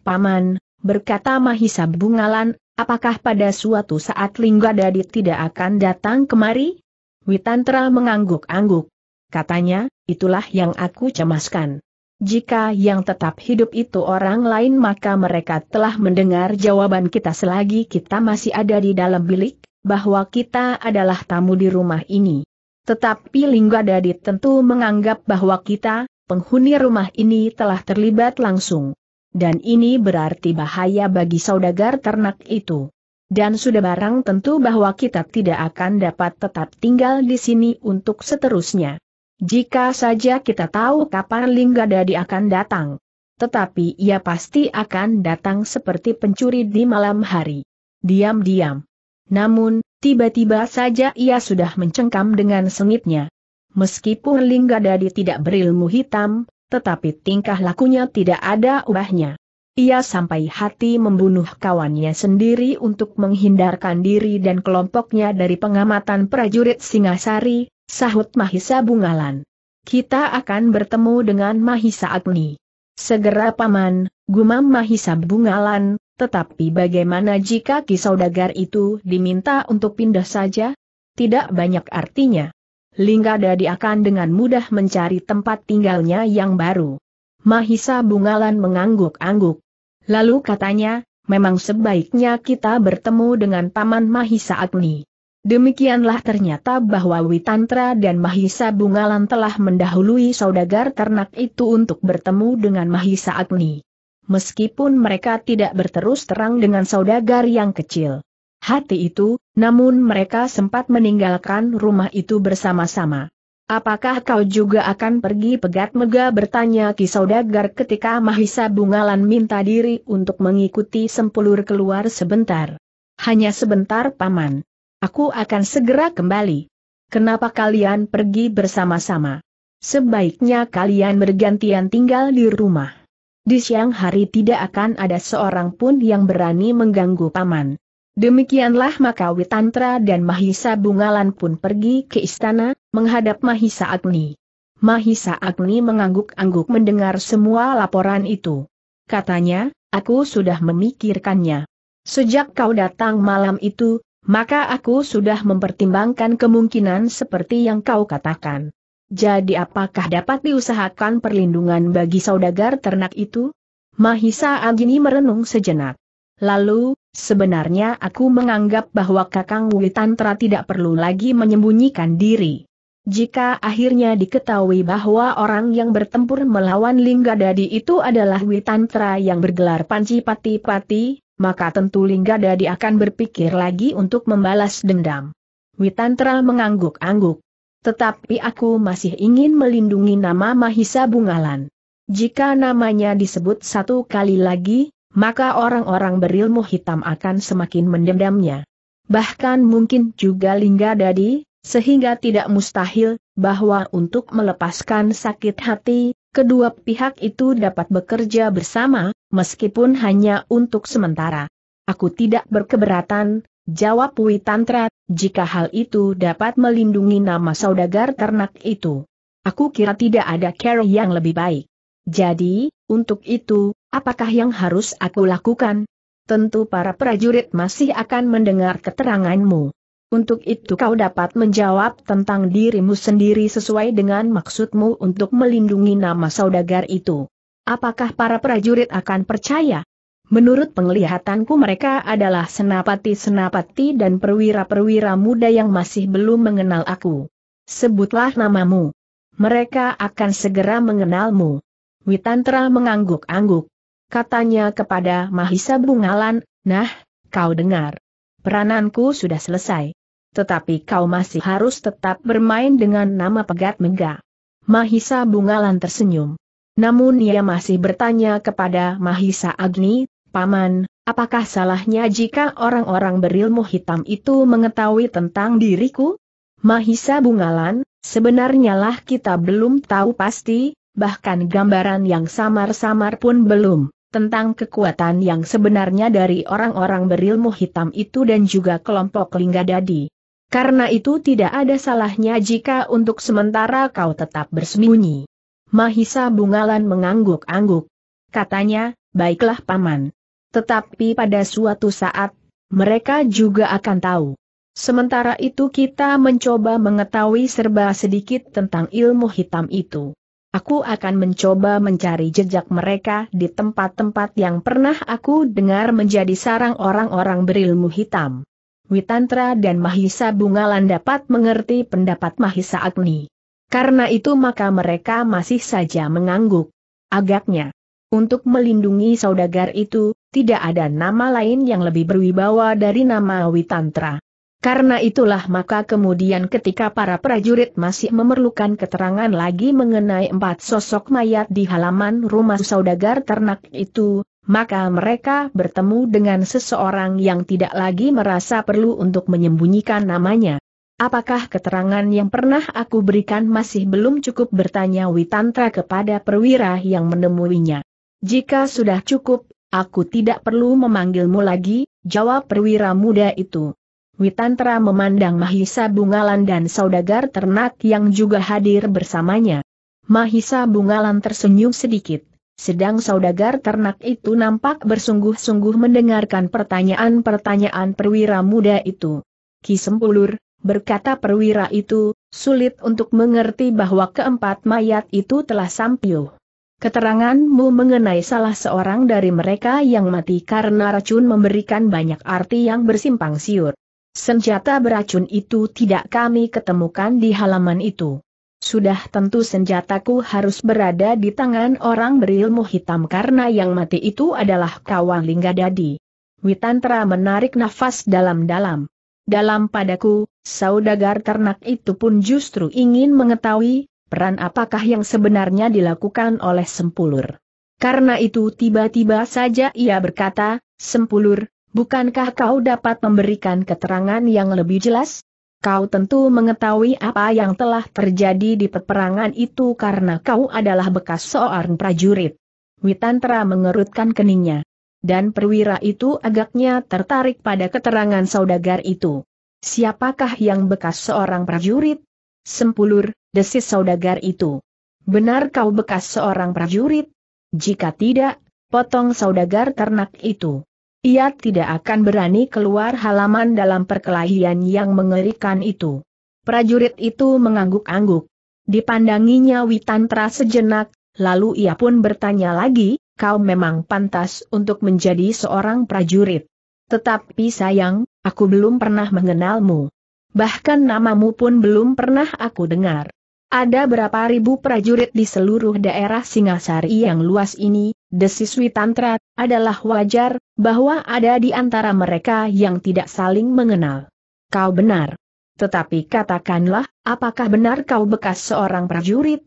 Speaker 1: Paman, berkata Mahisa Bungalan, apakah pada suatu saat Linggada tidak akan datang kemari? Witantra mengangguk-angguk. Katanya, itulah yang aku cemaskan. Jika yang tetap hidup itu orang lain maka mereka telah mendengar jawaban kita selagi kita masih ada di dalam bilik, bahwa kita adalah tamu di rumah ini. Tetapi Lingga Dadi tentu menganggap bahwa kita, penghuni rumah ini telah terlibat langsung. Dan ini berarti bahaya bagi saudagar ternak itu. Dan sudah barang tentu bahwa kita tidak akan dapat tetap tinggal di sini untuk seterusnya. Jika saja kita tahu kapan Lingga Dadi akan datang. Tetapi ia pasti akan datang seperti pencuri di malam hari. Diam-diam. Namun, tiba-tiba saja ia sudah mencengkam dengan sengitnya. Meskipun Lingga Dadi tidak berilmu hitam, tetapi tingkah lakunya tidak ada ubahnya. Ia sampai hati membunuh kawannya sendiri untuk menghindarkan diri dan kelompoknya dari pengamatan prajurit Singasari, Sahut Mahisa Bungalan. Kita akan bertemu dengan Mahisa Agni. Segera paman, gumam Mahisa Bungalan, tetapi bagaimana jika kisaudagar itu diminta untuk pindah saja? Tidak banyak artinya. Linggadadi akan dengan mudah mencari tempat tinggalnya yang baru. Mahisa Bungalan mengangguk-angguk. Lalu katanya, memang sebaiknya kita bertemu dengan Paman Mahisa Agni. Demikianlah ternyata bahwa Witantra dan Mahisa Bungalan telah mendahului saudagar ternak itu untuk bertemu dengan Mahisa Agni. Meskipun mereka tidak berterus terang dengan saudagar yang kecil hati itu, namun mereka sempat meninggalkan rumah itu bersama-sama. Apakah kau juga akan pergi pegat mega bertanya Ki Saudagar ketika Mahisa Bungalan minta diri untuk mengikuti sempulur keluar sebentar. Hanya sebentar paman. Aku akan segera kembali. Kenapa kalian pergi bersama-sama? Sebaiknya kalian bergantian tinggal di rumah. Di siang hari tidak akan ada seorang pun yang berani mengganggu paman. Demikianlah maka Witantra dan Mahisa Bungalan pun pergi ke istana, menghadap Mahisa Agni. Mahisa Agni mengangguk-angguk mendengar semua laporan itu. Katanya, aku sudah memikirkannya. Sejak kau datang malam itu, maka aku sudah mempertimbangkan kemungkinan seperti yang kau katakan. Jadi apakah dapat diusahakan perlindungan bagi saudagar ternak itu? Mahisa Agini merenung sejenak. Lalu, sebenarnya aku menganggap bahwa Kakang Witantra tidak perlu lagi menyembunyikan diri. Jika akhirnya diketahui bahwa orang yang bertempur melawan Linggadadi itu adalah Witantra yang bergelar Panci Pati Pati, maka tentu Lingga Dadi akan berpikir lagi untuk membalas dendam. Witantra mengangguk-angguk. Tetapi aku masih ingin melindungi nama Mahisa Bungalan. Jika namanya disebut satu kali lagi, maka orang-orang berilmu hitam akan semakin mendendamnya. Bahkan mungkin juga Lingga Dadi, sehingga tidak mustahil, bahwa untuk melepaskan sakit hati, kedua pihak itu dapat bekerja bersama, meskipun hanya untuk sementara. Aku tidak berkeberatan, jawab Wui Tantra, jika hal itu dapat melindungi nama saudagar ternak itu. Aku kira tidak ada care yang lebih baik. Jadi, untuk itu, apakah yang harus aku lakukan? Tentu para prajurit masih akan mendengar keteranganmu. Untuk itu kau dapat menjawab tentang dirimu sendiri sesuai dengan maksudmu untuk melindungi nama saudagar itu. Apakah para prajurit akan percaya? Menurut penglihatanku mereka adalah senapati-senapati dan perwira-perwira muda yang masih belum mengenal aku. Sebutlah namamu. Mereka akan segera mengenalmu. Witantra mengangguk-angguk. Katanya kepada Mahisa Bungalan, nah, kau dengar. Perananku sudah selesai tetapi kau masih harus tetap bermain dengan nama pegat mega. Mahisa Bungalan tersenyum. Namun ia masih bertanya kepada Mahisa Agni, Paman, apakah salahnya jika orang-orang berilmu hitam itu mengetahui tentang diriku? Mahisa Bungalan, sebenarnya lah kita belum tahu pasti, bahkan gambaran yang samar-samar pun belum tentang kekuatan yang sebenarnya dari orang-orang berilmu hitam itu dan juga kelompok Linggadadi. Karena itu tidak ada salahnya jika untuk sementara kau tetap bersembunyi. Mahisa Bungalan mengangguk-angguk. Katanya, baiklah paman. Tetapi pada suatu saat, mereka juga akan tahu. Sementara itu kita mencoba mengetahui serba sedikit tentang ilmu hitam itu. Aku akan mencoba mencari jejak mereka di tempat-tempat yang pernah aku dengar menjadi sarang orang-orang berilmu hitam. Witantra dan Mahisa Bungalan dapat mengerti pendapat Mahisa Agni. Karena itu maka mereka masih saja mengangguk. Agaknya, untuk melindungi saudagar itu, tidak ada nama lain yang lebih berwibawa dari nama Witantra. Karena itulah maka kemudian ketika para prajurit masih memerlukan keterangan lagi mengenai empat sosok mayat di halaman rumah saudagar ternak itu, maka mereka bertemu dengan seseorang yang tidak lagi merasa perlu untuk menyembunyikan namanya. Apakah keterangan yang pernah aku berikan masih belum cukup bertanya Witantra kepada perwira yang menemuinya? Jika sudah cukup, aku tidak perlu memanggilmu lagi, jawab perwira muda itu. Witantra memandang Mahisa Bungalan dan saudagar ternak yang juga hadir bersamanya. Mahisa Bungalan tersenyum sedikit. Sedang saudagar ternak itu nampak bersungguh-sungguh mendengarkan pertanyaan-pertanyaan perwira muda itu. Ki Sempulur, berkata perwira itu, sulit untuk mengerti bahwa keempat mayat itu telah sampio. Keteranganmu mengenai salah seorang dari mereka yang mati karena racun memberikan banyak arti yang bersimpang siur. Senjata beracun itu tidak kami ketemukan di halaman itu. Sudah tentu senjataku harus berada di tangan orang berilmu hitam karena yang mati itu adalah kawan dadi. Witantra menarik nafas dalam-dalam. Dalam padaku, saudagar ternak itu pun justru ingin mengetahui, peran apakah yang sebenarnya dilakukan oleh Sempulur. Karena itu tiba-tiba saja ia berkata, Sempulur, bukankah kau dapat memberikan keterangan yang lebih jelas? Kau tentu mengetahui apa yang telah terjadi di peperangan itu karena kau adalah bekas seorang prajurit. Witantra mengerutkan keningnya. Dan perwira itu agaknya tertarik pada keterangan saudagar itu. Siapakah yang bekas seorang prajurit? Sempulur, desis saudagar itu. Benar kau bekas seorang prajurit? Jika tidak, potong saudagar ternak itu. Ia tidak akan berani keluar halaman dalam perkelahian yang mengerikan itu. Prajurit itu mengangguk-angguk. Dipandanginya Witantra sejenak, lalu ia pun bertanya lagi, kau memang pantas untuk menjadi seorang prajurit. Tetapi sayang, aku belum pernah mengenalmu. Bahkan namamu pun belum pernah aku dengar. Ada berapa ribu prajurit di seluruh daerah Singasari yang luas ini, desis Witantra, adalah wajar, bahwa ada di antara mereka yang tidak saling mengenal. Kau benar. Tetapi katakanlah, apakah benar kau bekas seorang prajurit?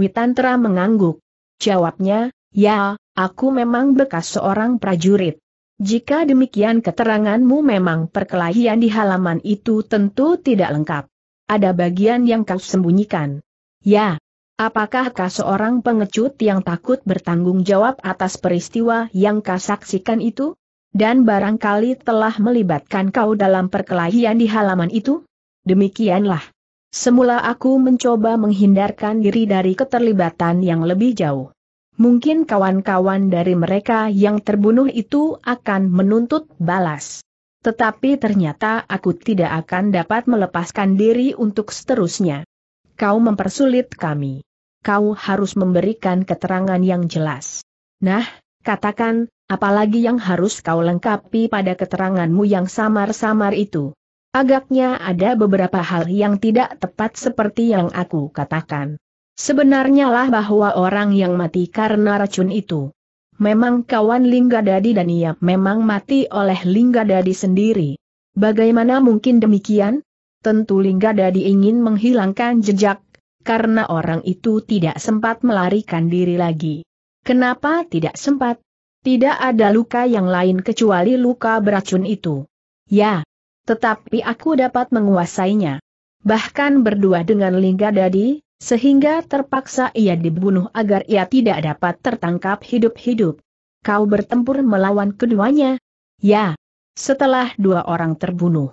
Speaker 1: Witantra mengangguk. Jawabnya, ya, aku memang bekas seorang prajurit. Jika demikian keteranganmu memang perkelahian di halaman itu tentu tidak lengkap ada bagian yang kau sembunyikan. Ya. Apakah kau seorang pengecut yang takut bertanggung jawab atas peristiwa yang kau saksikan itu? Dan barangkali telah melibatkan kau dalam perkelahian di halaman itu? Demikianlah. Semula aku mencoba menghindarkan diri dari keterlibatan yang lebih jauh. Mungkin kawan-kawan dari mereka yang terbunuh itu akan menuntut balas. Tetapi ternyata aku tidak akan dapat melepaskan diri untuk seterusnya. Kau mempersulit kami. Kau harus memberikan keterangan yang jelas. Nah, katakan, apalagi yang harus kau lengkapi pada keteranganmu yang samar-samar itu. Agaknya ada beberapa hal yang tidak tepat seperti yang aku katakan. Sebenarnya lah bahwa orang yang mati karena racun itu Memang kawan Lingga Dadi dan ia memang mati oleh Lingga Dadi sendiri. Bagaimana mungkin demikian? Tentu Lingga Dadi ingin menghilangkan jejak, karena orang itu tidak sempat melarikan diri lagi. Kenapa tidak sempat? Tidak ada luka yang lain kecuali luka beracun itu. Ya, tetapi aku dapat menguasainya. Bahkan berdua dengan Lingga Dadi? Sehingga terpaksa ia dibunuh agar ia tidak dapat tertangkap hidup-hidup. Kau bertempur melawan keduanya? Ya. Setelah dua orang terbunuh.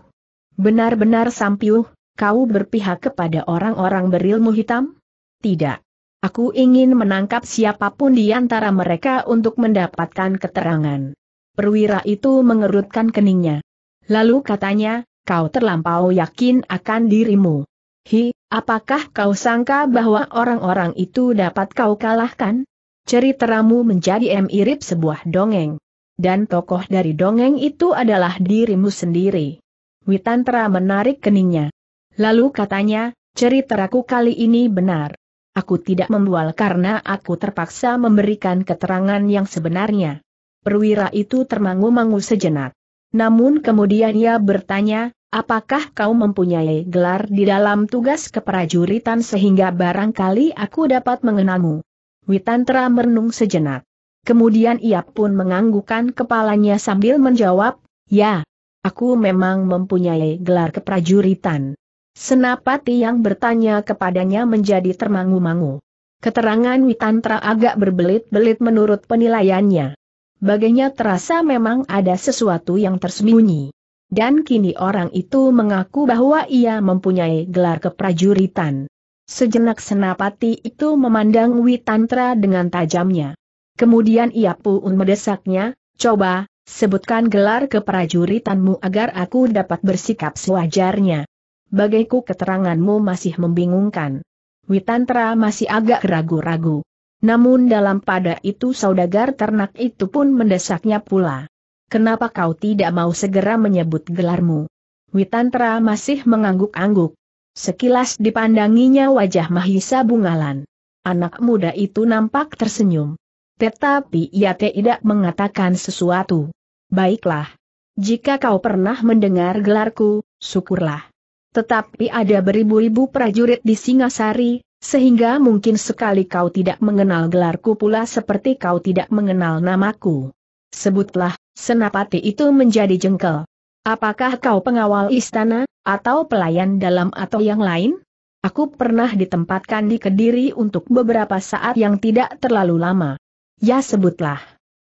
Speaker 1: Benar-benar Sampiuh, kau berpihak kepada orang-orang berilmu hitam? Tidak. Aku ingin menangkap siapapun di antara mereka untuk mendapatkan keterangan. Perwira itu mengerutkan keningnya. Lalu katanya, kau terlampau yakin akan dirimu. Hi, apakah kau sangka bahwa orang-orang itu dapat kau kalahkan? Ceritamu menjadi mirip sebuah dongeng. Dan tokoh dari dongeng itu adalah dirimu sendiri. Witantra menarik keningnya. Lalu katanya, "Ceritaku kali ini benar. Aku tidak membual karena aku terpaksa memberikan keterangan yang sebenarnya. Perwira itu termangu-mangu sejenak. Namun kemudian ia bertanya, Apakah kau mempunyai gelar di dalam tugas keprajuritan sehingga barangkali aku dapat mengenalmu? Witantra merenung sejenak. Kemudian ia pun menganggukkan kepalanya sambil menjawab, Ya, aku memang mempunyai gelar keprajuritan. Senapati yang bertanya kepadanya menjadi termangu-mangu. Keterangan Witantra agak berbelit-belit menurut penilaiannya. Baginya terasa memang ada sesuatu yang tersembunyi dan kini orang itu mengaku bahwa ia mempunyai gelar keprajuritan. Sejenak senapati itu memandang Witantra dengan tajamnya. Kemudian ia pun mendesaknya, coba, sebutkan gelar keprajuritanmu agar aku dapat bersikap sewajarnya. Bagiku keteranganmu masih membingungkan. Witantra masih agak ragu-ragu. Namun dalam pada itu saudagar ternak itu pun mendesaknya pula kenapa kau tidak mau segera menyebut gelarmu? Witantra masih mengangguk-angguk. Sekilas dipandanginya wajah Mahisa Bungalan. Anak muda itu nampak tersenyum. Tetapi ia tidak mengatakan sesuatu. Baiklah. Jika kau pernah mendengar gelarku, syukurlah. Tetapi ada beribu-ribu prajurit di Singasari, sehingga mungkin sekali kau tidak mengenal gelarku pula seperti kau tidak mengenal namaku. Sebutlah, Senapati itu menjadi jengkel. Apakah kau pengawal istana, atau pelayan dalam atau yang lain? Aku pernah ditempatkan di Kediri untuk beberapa saat yang tidak terlalu lama. Ya sebutlah.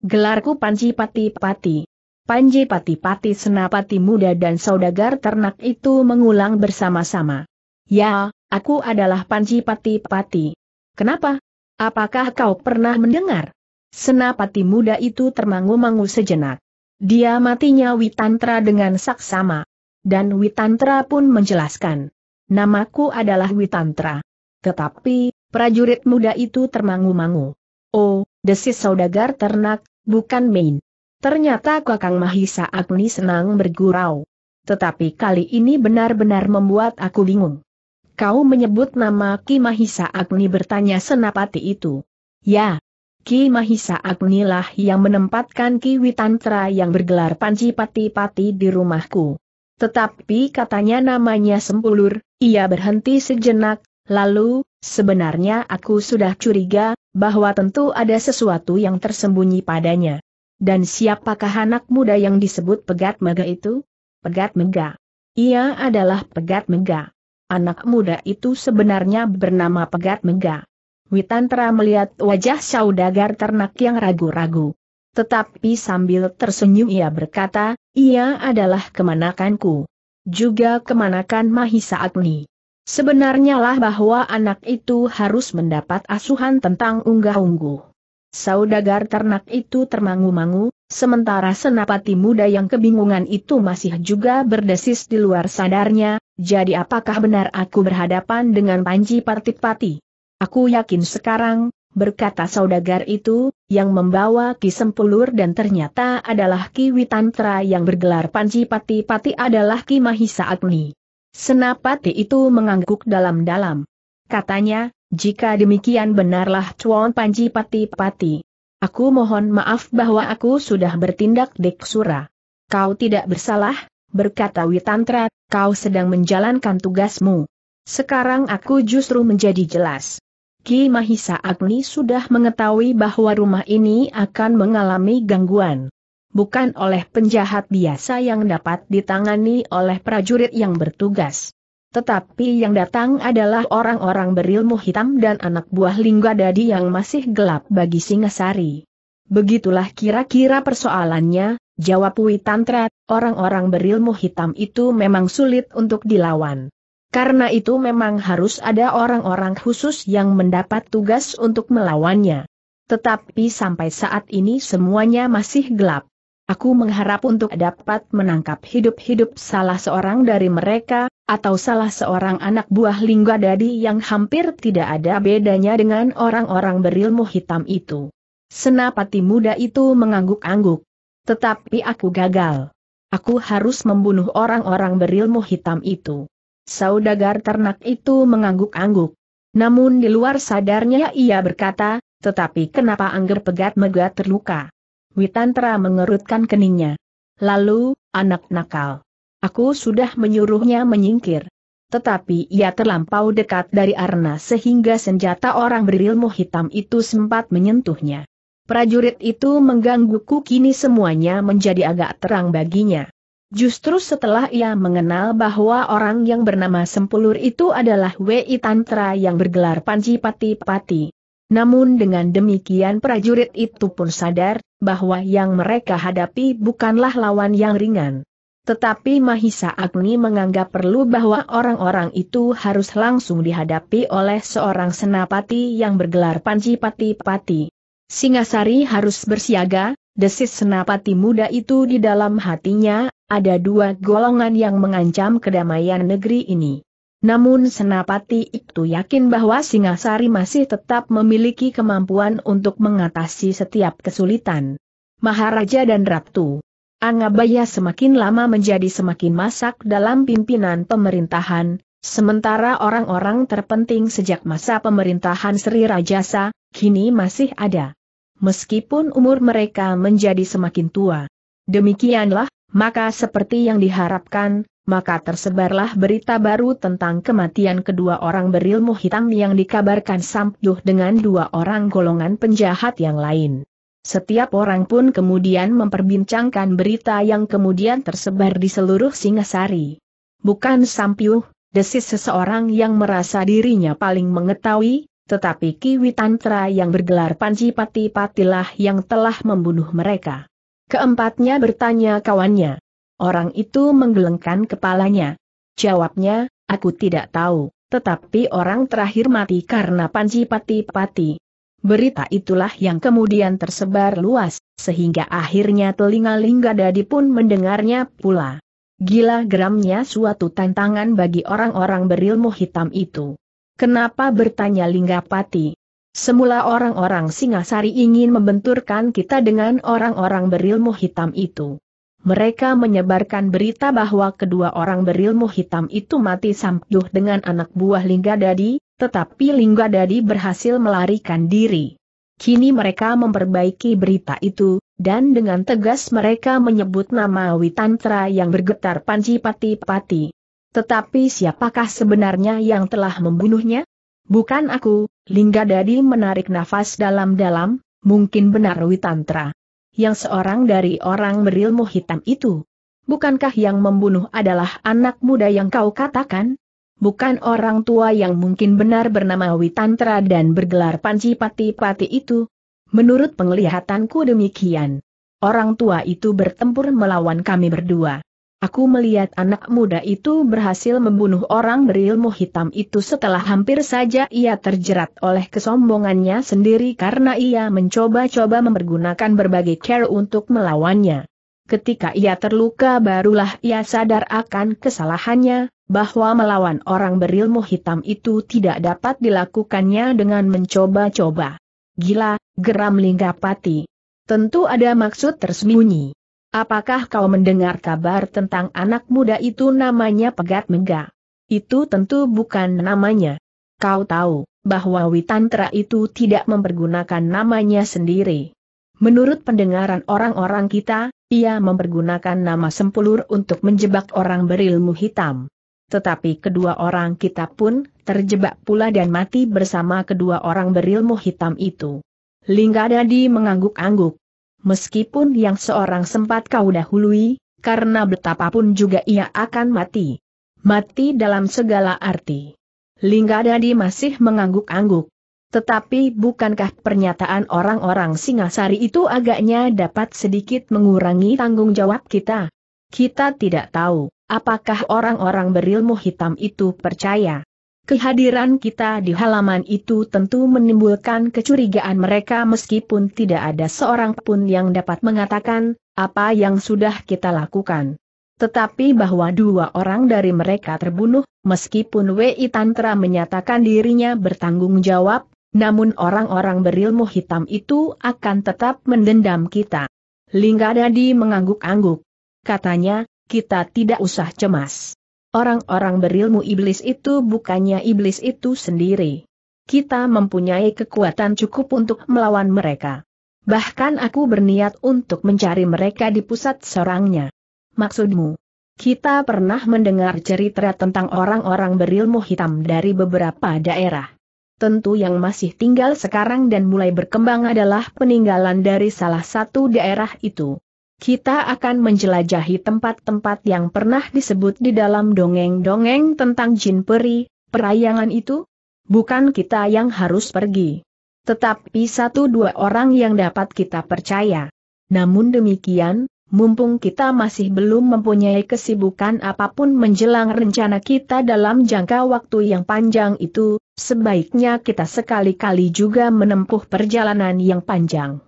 Speaker 1: Gelarku Panji Pati Pati. Panji Pati Pati Senapati Muda dan Saudagar Ternak itu mengulang bersama-sama. Ya, aku adalah Panji Pati Pati. Kenapa? Apakah kau pernah mendengar? Senapati muda itu termangu-mangu sejenak. Dia matinya Witantra dengan saksama. Dan Witantra pun menjelaskan. Namaku adalah Witantra. Tetapi, prajurit muda itu termangu-mangu. Oh, desis saudagar ternak, bukan main. Ternyata Kakang Mahisa Agni senang bergurau. Tetapi kali ini benar-benar membuat aku bingung. Kau menyebut nama Ki Mahisa Agni bertanya senapati itu. Ya, Ki Mahisa Agnilah yang menempatkan Ki Witantra yang bergelar Panji Pati-Pati di rumahku. Tetapi katanya namanya Sempulur, ia berhenti sejenak, lalu, sebenarnya aku sudah curiga, bahwa tentu ada sesuatu yang tersembunyi padanya. Dan siapakah anak muda yang disebut Pegat Mega itu? Pegat Mega. Ia adalah Pegat Mega. Anak muda itu sebenarnya bernama Pegat Mega. Witantra melihat wajah saudagar ternak yang ragu-ragu. Tetapi sambil tersenyum ia berkata, ia adalah kemanakanku. Juga kemanakan Mahisa Agni. Sebenarnya lah bahwa anak itu harus mendapat asuhan tentang unggah-ungguh. Saudagar ternak itu termangu-mangu, sementara senapati muda yang kebingungan itu masih juga berdesis di luar sadarnya, jadi apakah benar aku berhadapan dengan Panji Partipati? Aku yakin sekarang, berkata saudagar itu, yang membawa Ki Sempulur dan ternyata adalah Ki Witantra yang bergelar Panji Pati Pati adalah Ki Mahisa Agni. Senapati itu mengangguk dalam-dalam. Katanya, jika demikian benarlah Cuan Panji Pati Pati. Aku mohon maaf bahwa aku sudah bertindak deksura. Kau tidak bersalah, berkata Witantra, kau sedang menjalankan tugasmu. Sekarang aku justru menjadi jelas. Ki Mahisa Agni sudah mengetahui bahwa rumah ini akan mengalami gangguan. Bukan oleh penjahat biasa yang dapat ditangani oleh prajurit yang bertugas. Tetapi yang datang adalah orang-orang berilmu hitam dan anak buah Lingga Dadi yang masih gelap bagi Singasari. Begitulah kira-kira persoalannya, jawab Witantra, orang-orang berilmu hitam itu memang sulit untuk dilawan. Karena itu memang harus ada orang-orang khusus yang mendapat tugas untuk melawannya. Tetapi sampai saat ini semuanya masih gelap. Aku mengharap untuk dapat menangkap hidup-hidup salah seorang dari mereka, atau salah seorang anak buah Lingga Dadi yang hampir tidak ada bedanya dengan orang-orang berilmu hitam itu. Senapati muda itu mengangguk-angguk. Tetapi aku gagal. Aku harus membunuh orang-orang berilmu hitam itu. Saudagar ternak itu mengangguk-angguk. Namun di luar sadarnya ia berkata, tetapi kenapa Angger Pegat Megat terluka? Witantra mengerutkan keningnya. Lalu, anak nakal. Aku sudah menyuruhnya menyingkir. Tetapi ia terlampau dekat dari Arna sehingga senjata orang berilmu hitam itu sempat menyentuhnya. Prajurit itu menggangguku kini semuanya menjadi agak terang baginya. Justru setelah ia mengenal bahwa orang yang bernama Sempulur itu adalah Wei Tantra yang bergelar Panji Pati Pati. Namun dengan demikian prajurit itu pun sadar, bahwa yang mereka hadapi bukanlah lawan yang ringan. Tetapi Mahisa Agni menganggap perlu bahwa orang-orang itu harus langsung dihadapi oleh seorang senapati yang bergelar Panji Pati Pati. Singasari harus bersiaga, Desis senapati muda itu di dalam hatinya, ada dua golongan yang mengancam kedamaian negeri ini. Namun senapati itu yakin bahwa Singasari masih tetap memiliki kemampuan untuk mengatasi setiap kesulitan. Maharaja dan Ratu Angabaya semakin lama menjadi semakin masak dalam pimpinan pemerintahan, sementara orang-orang terpenting sejak masa pemerintahan Sri Rajasa, kini masih ada meskipun umur mereka menjadi semakin tua. Demikianlah, maka seperti yang diharapkan, maka tersebarlah berita baru tentang kematian kedua orang berilmu hitam yang dikabarkan Sampduh dengan dua orang golongan penjahat yang lain. Setiap orang pun kemudian memperbincangkan berita yang kemudian tersebar di seluruh Singasari. Bukan Sampyuh, desis seseorang yang merasa dirinya paling mengetahui, tetapi Kiwi Tantra yang bergelar Panji Pati Patilah yang telah membunuh mereka. Keempatnya bertanya kawannya. Orang itu menggelengkan kepalanya. Jawabnya, aku tidak tahu, tetapi orang terakhir mati karena Panji Pati. Pati. Berita itulah yang kemudian tersebar luas, sehingga akhirnya telinga Lingga Dadi pun mendengarnya pula. Gila geramnya suatu tantangan bagi orang-orang berilmu hitam itu. Kenapa bertanya Linggapati? Semula orang-orang Singasari ingin membenturkan kita dengan orang-orang berilmu hitam itu. Mereka menyebarkan berita bahwa kedua orang berilmu hitam itu mati sampuh dengan anak buah Linggadadi, tetapi Linggadadi berhasil melarikan diri. Kini mereka memperbaiki berita itu, dan dengan tegas mereka menyebut nama Witantra yang bergetar Panji Pati-Pati. Tetapi siapakah sebenarnya yang telah membunuhnya? Bukan aku, Lingga Dadi menarik nafas dalam-dalam, mungkin benar Witantra. Yang seorang dari orang berilmu hitam itu. Bukankah yang membunuh adalah anak muda yang kau katakan? Bukan orang tua yang mungkin benar bernama Witantra dan bergelar Panci Pati-Pati itu? Menurut penglihatanku demikian. Orang tua itu bertempur melawan kami berdua. Aku melihat anak muda itu berhasil membunuh orang berilmu hitam itu setelah hampir saja ia terjerat oleh kesombongannya sendiri karena ia mencoba-coba mempergunakan berbagai cara untuk melawannya. Ketika ia terluka barulah ia sadar akan kesalahannya, bahwa melawan orang berilmu hitam itu tidak dapat dilakukannya dengan mencoba-coba. Gila, geram Linggapati. Tentu ada maksud tersembunyi. Apakah kau mendengar kabar tentang anak muda itu namanya Pegat Mega? Itu tentu bukan namanya. Kau tahu bahwa Witantra itu tidak mempergunakan namanya sendiri. Menurut pendengaran orang-orang kita, ia mempergunakan nama Sempulur untuk menjebak orang berilmu hitam. Tetapi kedua orang kita pun terjebak pula dan mati bersama kedua orang berilmu hitam itu. Lingga Dadi mengangguk-angguk meskipun yang seorang sempat kau dahului, karena betapapun juga ia akan mati. Mati dalam segala arti. Linggadadi masih mengangguk-angguk. Tetapi bukankah pernyataan orang-orang Singasari itu agaknya dapat sedikit mengurangi tanggung jawab kita? Kita tidak tahu, apakah orang-orang berilmu hitam itu percaya Kehadiran kita di halaman itu tentu menimbulkan kecurigaan mereka meskipun tidak ada seorang pun yang dapat mengatakan, apa yang sudah kita lakukan. Tetapi bahwa dua orang dari mereka terbunuh, meskipun Wei Tantra menyatakan dirinya bertanggung jawab, namun orang-orang berilmu hitam itu akan tetap mendendam kita. Lingga Dadi mengangguk-angguk. Katanya, kita tidak usah cemas. Orang-orang berilmu iblis itu bukannya iblis itu sendiri. Kita mempunyai kekuatan cukup untuk melawan mereka. Bahkan aku berniat untuk mencari mereka di pusat serangnya. Maksudmu? Kita pernah mendengar cerita tentang orang-orang berilmu hitam dari beberapa daerah. Tentu yang masih tinggal sekarang dan mulai berkembang adalah peninggalan dari salah satu daerah itu kita akan menjelajahi tempat-tempat yang pernah disebut di dalam dongeng-dongeng tentang jin peri, perayangan itu? Bukan kita yang harus pergi. Tetapi satu dua orang yang dapat kita percaya. Namun demikian, mumpung kita masih belum mempunyai kesibukan apapun menjelang rencana kita dalam jangka waktu yang panjang itu, sebaiknya kita sekali-kali juga menempuh perjalanan yang panjang.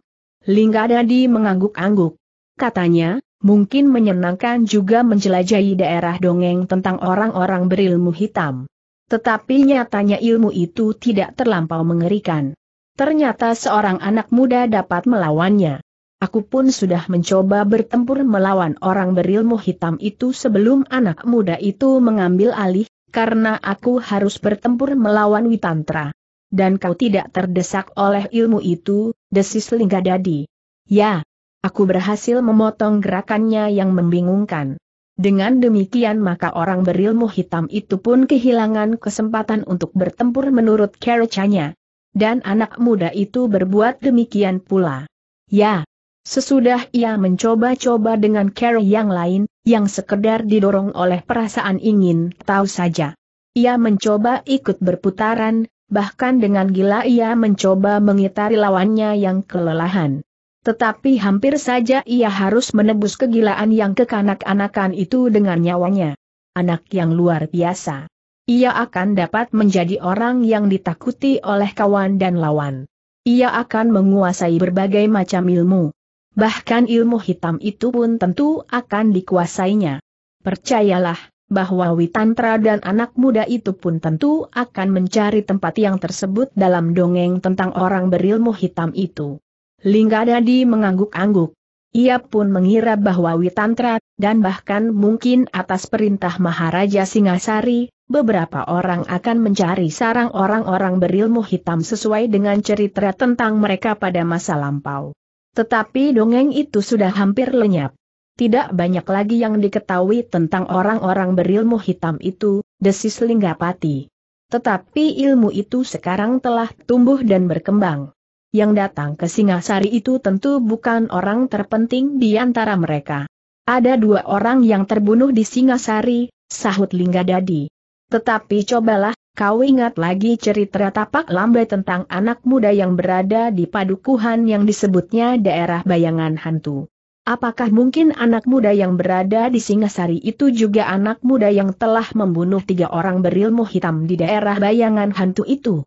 Speaker 1: Lingga Dadi mengangguk-angguk. Katanya, mungkin menyenangkan juga menjelajahi daerah dongeng tentang orang-orang berilmu hitam. Tetapi nyatanya ilmu itu tidak terlampau mengerikan. Ternyata seorang anak muda dapat melawannya. Aku pun sudah mencoba bertempur melawan orang berilmu hitam itu sebelum anak muda itu mengambil alih, karena aku harus bertempur melawan Witantra. Dan kau tidak terdesak oleh ilmu itu, desis Linggadadi. Ya, Aku berhasil memotong gerakannya yang membingungkan. Dengan demikian maka orang berilmu hitam itu pun kehilangan kesempatan untuk bertempur menurut kerecanya. Dan anak muda itu berbuat demikian pula. Ya, sesudah ia mencoba-coba dengan kere yang lain, yang sekedar didorong oleh perasaan ingin tahu saja. Ia mencoba ikut berputaran, bahkan dengan gila ia mencoba mengitari lawannya yang kelelahan. Tetapi hampir saja ia harus menebus kegilaan yang kekanak-anakan itu dengan nyawanya. Anak yang luar biasa. Ia akan dapat menjadi orang yang ditakuti oleh kawan dan lawan. Ia akan menguasai berbagai macam ilmu. Bahkan ilmu hitam itu pun tentu akan dikuasainya. Percayalah, bahwa Witantra dan anak muda itu pun tentu akan mencari tempat yang tersebut dalam dongeng tentang orang berilmu hitam itu. Linggadadi mengangguk-angguk. Ia pun mengira bahwa Witantra, dan bahkan mungkin atas perintah Maharaja Singasari, beberapa orang akan mencari sarang orang-orang berilmu hitam sesuai dengan cerita tentang mereka pada masa lampau. Tetapi dongeng itu sudah hampir lenyap. Tidak banyak lagi yang diketahui tentang orang-orang berilmu hitam itu, desis Linggapati. Tetapi ilmu itu sekarang telah tumbuh dan berkembang yang datang ke Singasari itu tentu bukan orang terpenting di antara mereka. Ada dua orang yang terbunuh di Singasari, sahut Lingga Dadi. Tetapi cobalah, kau ingat lagi cerita tapak lambai tentang anak muda yang berada di padukuhan yang disebutnya daerah bayangan hantu. Apakah mungkin anak muda yang berada di Singasari itu juga anak muda yang telah membunuh tiga orang berilmu hitam di daerah bayangan hantu itu?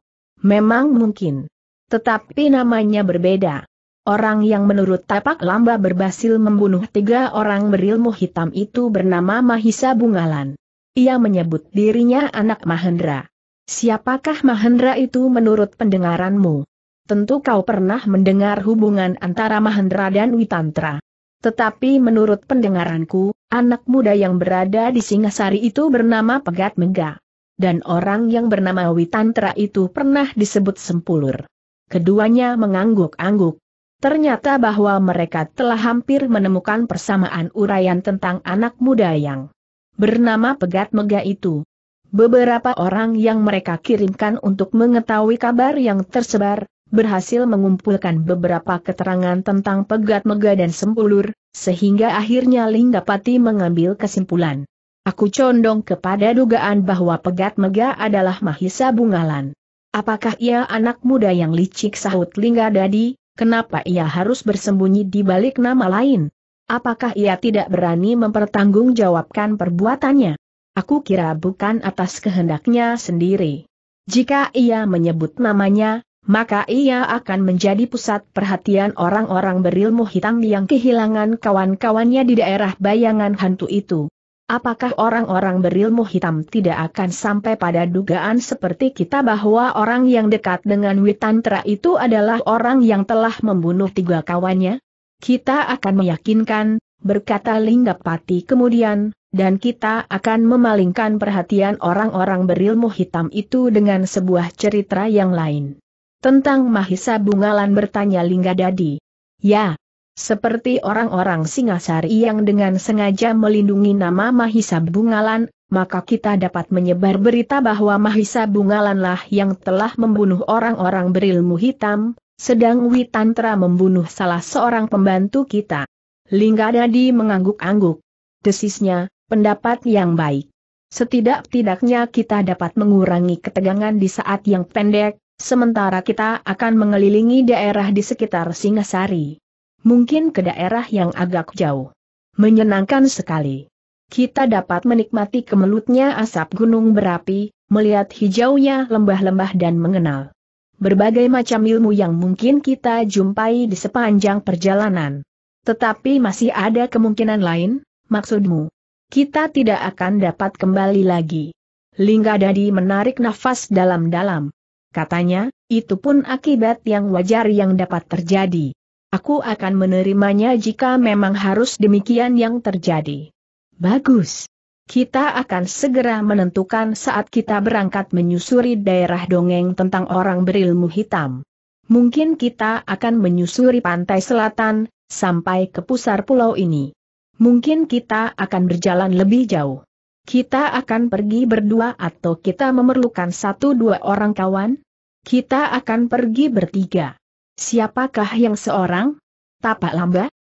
Speaker 1: Memang mungkin. Tetapi namanya berbeda. Orang yang menurut tapak lamba berhasil membunuh tiga orang berilmu hitam itu bernama Mahisa Bungalan. Ia menyebut dirinya anak Mahendra. Siapakah Mahendra itu menurut pendengaranmu? Tentu kau pernah mendengar hubungan antara Mahendra dan Witantra. Tetapi menurut pendengaranku, anak muda yang berada di Singasari itu bernama Pegat Mega. Dan orang yang bernama Witantra itu pernah disebut Sempulur. Keduanya mengangguk-angguk. Ternyata bahwa mereka telah hampir menemukan persamaan uraian tentang anak muda yang bernama Pegat Mega itu. Beberapa orang yang mereka kirimkan untuk mengetahui kabar yang tersebar, berhasil mengumpulkan beberapa keterangan tentang Pegat Mega dan Sembulur, sehingga akhirnya Linggapati mengambil kesimpulan. Aku condong kepada dugaan bahwa Pegat Mega adalah Mahisa Bungalan. Apakah ia anak muda yang licik sahut Lingga Dadi, kenapa ia harus bersembunyi di balik nama lain? Apakah ia tidak berani mempertanggungjawabkan perbuatannya? Aku kira bukan atas kehendaknya sendiri. Jika ia menyebut namanya, maka ia akan menjadi pusat perhatian orang-orang berilmu hitam yang kehilangan kawan-kawannya di daerah bayangan hantu itu. Apakah orang-orang berilmu hitam tidak akan sampai pada dugaan seperti kita bahwa orang yang dekat dengan Witantra itu adalah orang yang telah membunuh tiga kawannya? Kita akan meyakinkan, berkata Linggapati kemudian, dan kita akan memalingkan perhatian orang-orang berilmu hitam itu dengan sebuah cerita yang lain. Tentang Mahisa Bungalan bertanya Lingga Dadi. Ya, seperti orang-orang Singasari yang dengan sengaja melindungi nama Mahisa Bungalan, maka kita dapat menyebar berita bahwa Mahisa Bungalanlah yang telah membunuh orang-orang berilmu hitam, sedang Witantra membunuh salah seorang pembantu kita. Linggadadi mengangguk-angguk. Desisnya, pendapat yang baik. Setidak-tidaknya kita dapat mengurangi ketegangan di saat yang pendek, sementara kita akan mengelilingi daerah di sekitar Singasari mungkin ke daerah yang agak jauh. Menyenangkan sekali. Kita dapat menikmati kemelutnya asap gunung berapi, melihat hijaunya lembah-lembah dan mengenal berbagai macam ilmu yang mungkin kita jumpai di sepanjang perjalanan. Tetapi masih ada kemungkinan lain, maksudmu? Kita tidak akan dapat kembali lagi. Lingga Dadi menarik nafas dalam-dalam. Katanya, itu pun akibat yang wajar yang dapat terjadi. Aku akan menerimanya jika memang harus demikian yang terjadi. Bagus. Kita akan segera menentukan saat kita berangkat menyusuri daerah dongeng tentang orang berilmu hitam. Mungkin kita akan menyusuri pantai selatan, sampai ke pusar pulau ini. Mungkin kita akan berjalan lebih jauh. Kita akan pergi berdua atau kita memerlukan satu dua orang kawan? Kita akan pergi bertiga. Siapakah yang seorang? Tapak lamba?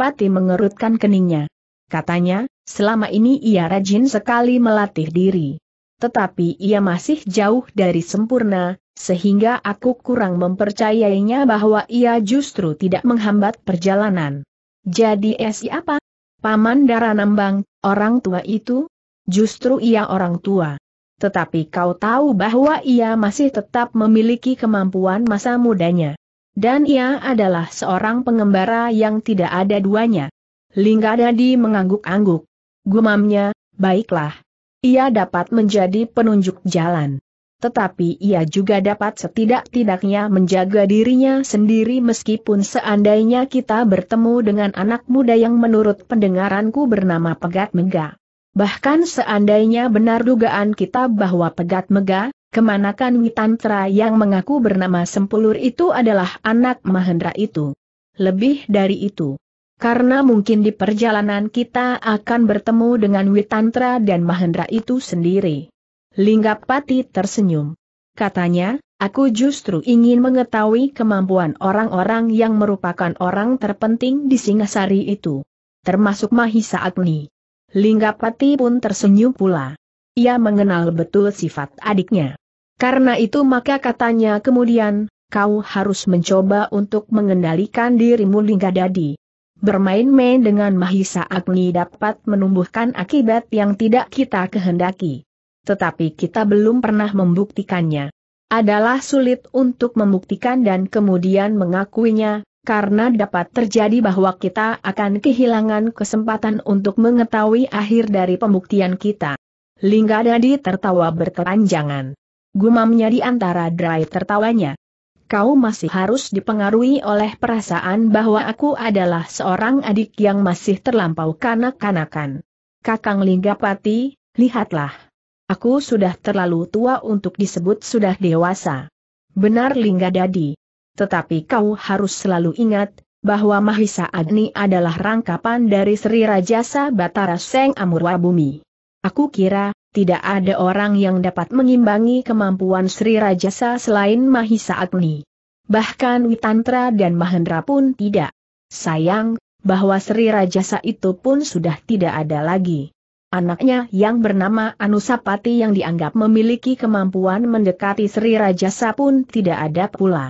Speaker 1: pati mengerutkan keningnya. Katanya, selama ini ia rajin sekali melatih diri. Tetapi ia masih jauh dari sempurna, sehingga aku kurang mempercayainya bahwa ia justru tidak menghambat perjalanan. Jadi siapa? Paman nambang, orang tua itu? Justru ia orang tua. Tetapi kau tahu bahwa ia masih tetap memiliki kemampuan masa mudanya. Dan ia adalah seorang pengembara yang tidak ada duanya. Lingga Dadi mengangguk-angguk. Gumamnya, baiklah. Ia dapat menjadi penunjuk jalan. Tetapi ia juga dapat setidak-tidaknya menjaga dirinya sendiri meskipun seandainya kita bertemu dengan anak muda yang menurut pendengaranku bernama Pegat Mega. Bahkan seandainya benar dugaan kita bahwa Pegat Mega, kemanakan Witantra yang mengaku bernama Sempulur itu adalah anak Mahendra itu. Lebih dari itu. Karena mungkin di perjalanan kita akan bertemu dengan Witantra dan Mahendra itu sendiri. Linggapati tersenyum. Katanya, aku justru ingin mengetahui kemampuan orang-orang yang merupakan orang terpenting di Singasari itu. Termasuk Mahisa Agni. Linggapati pun tersenyum pula. Ia mengenal betul sifat adiknya. Karena itu maka katanya kemudian, kau harus mencoba untuk mengendalikan dirimu Dadi. Bermain-main dengan Mahisa Agni dapat menumbuhkan akibat yang tidak kita kehendaki. Tetapi kita belum pernah membuktikannya. Adalah sulit untuk membuktikan dan kemudian mengakuinya, karena dapat terjadi bahwa kita akan kehilangan kesempatan untuk mengetahui akhir dari pembuktian kita. Lingga Dadi tertawa berkepanjangan. Gumamnya di antara dry tertawanya. Kau masih harus dipengaruhi oleh perasaan bahwa aku adalah seorang adik yang masih terlampau kanak-kanakan. Kakang Linggapati, lihatlah. Aku sudah terlalu tua untuk disebut sudah dewasa. Benar Lingga Dadi. Tetapi kau harus selalu ingat, bahwa Mahisa Agni adalah rangkapan dari Sri Rajasa Batara Seng Amurwa Bumi. Aku kira, tidak ada orang yang dapat mengimbangi kemampuan Sri Rajasa selain Mahisa Agni. Bahkan Witantra dan Mahendra pun tidak. Sayang, bahwa Sri Rajasa itu pun sudah tidak ada lagi. Anaknya yang bernama Anusapati yang dianggap memiliki kemampuan mendekati Sri Rajasa pun tidak ada pula.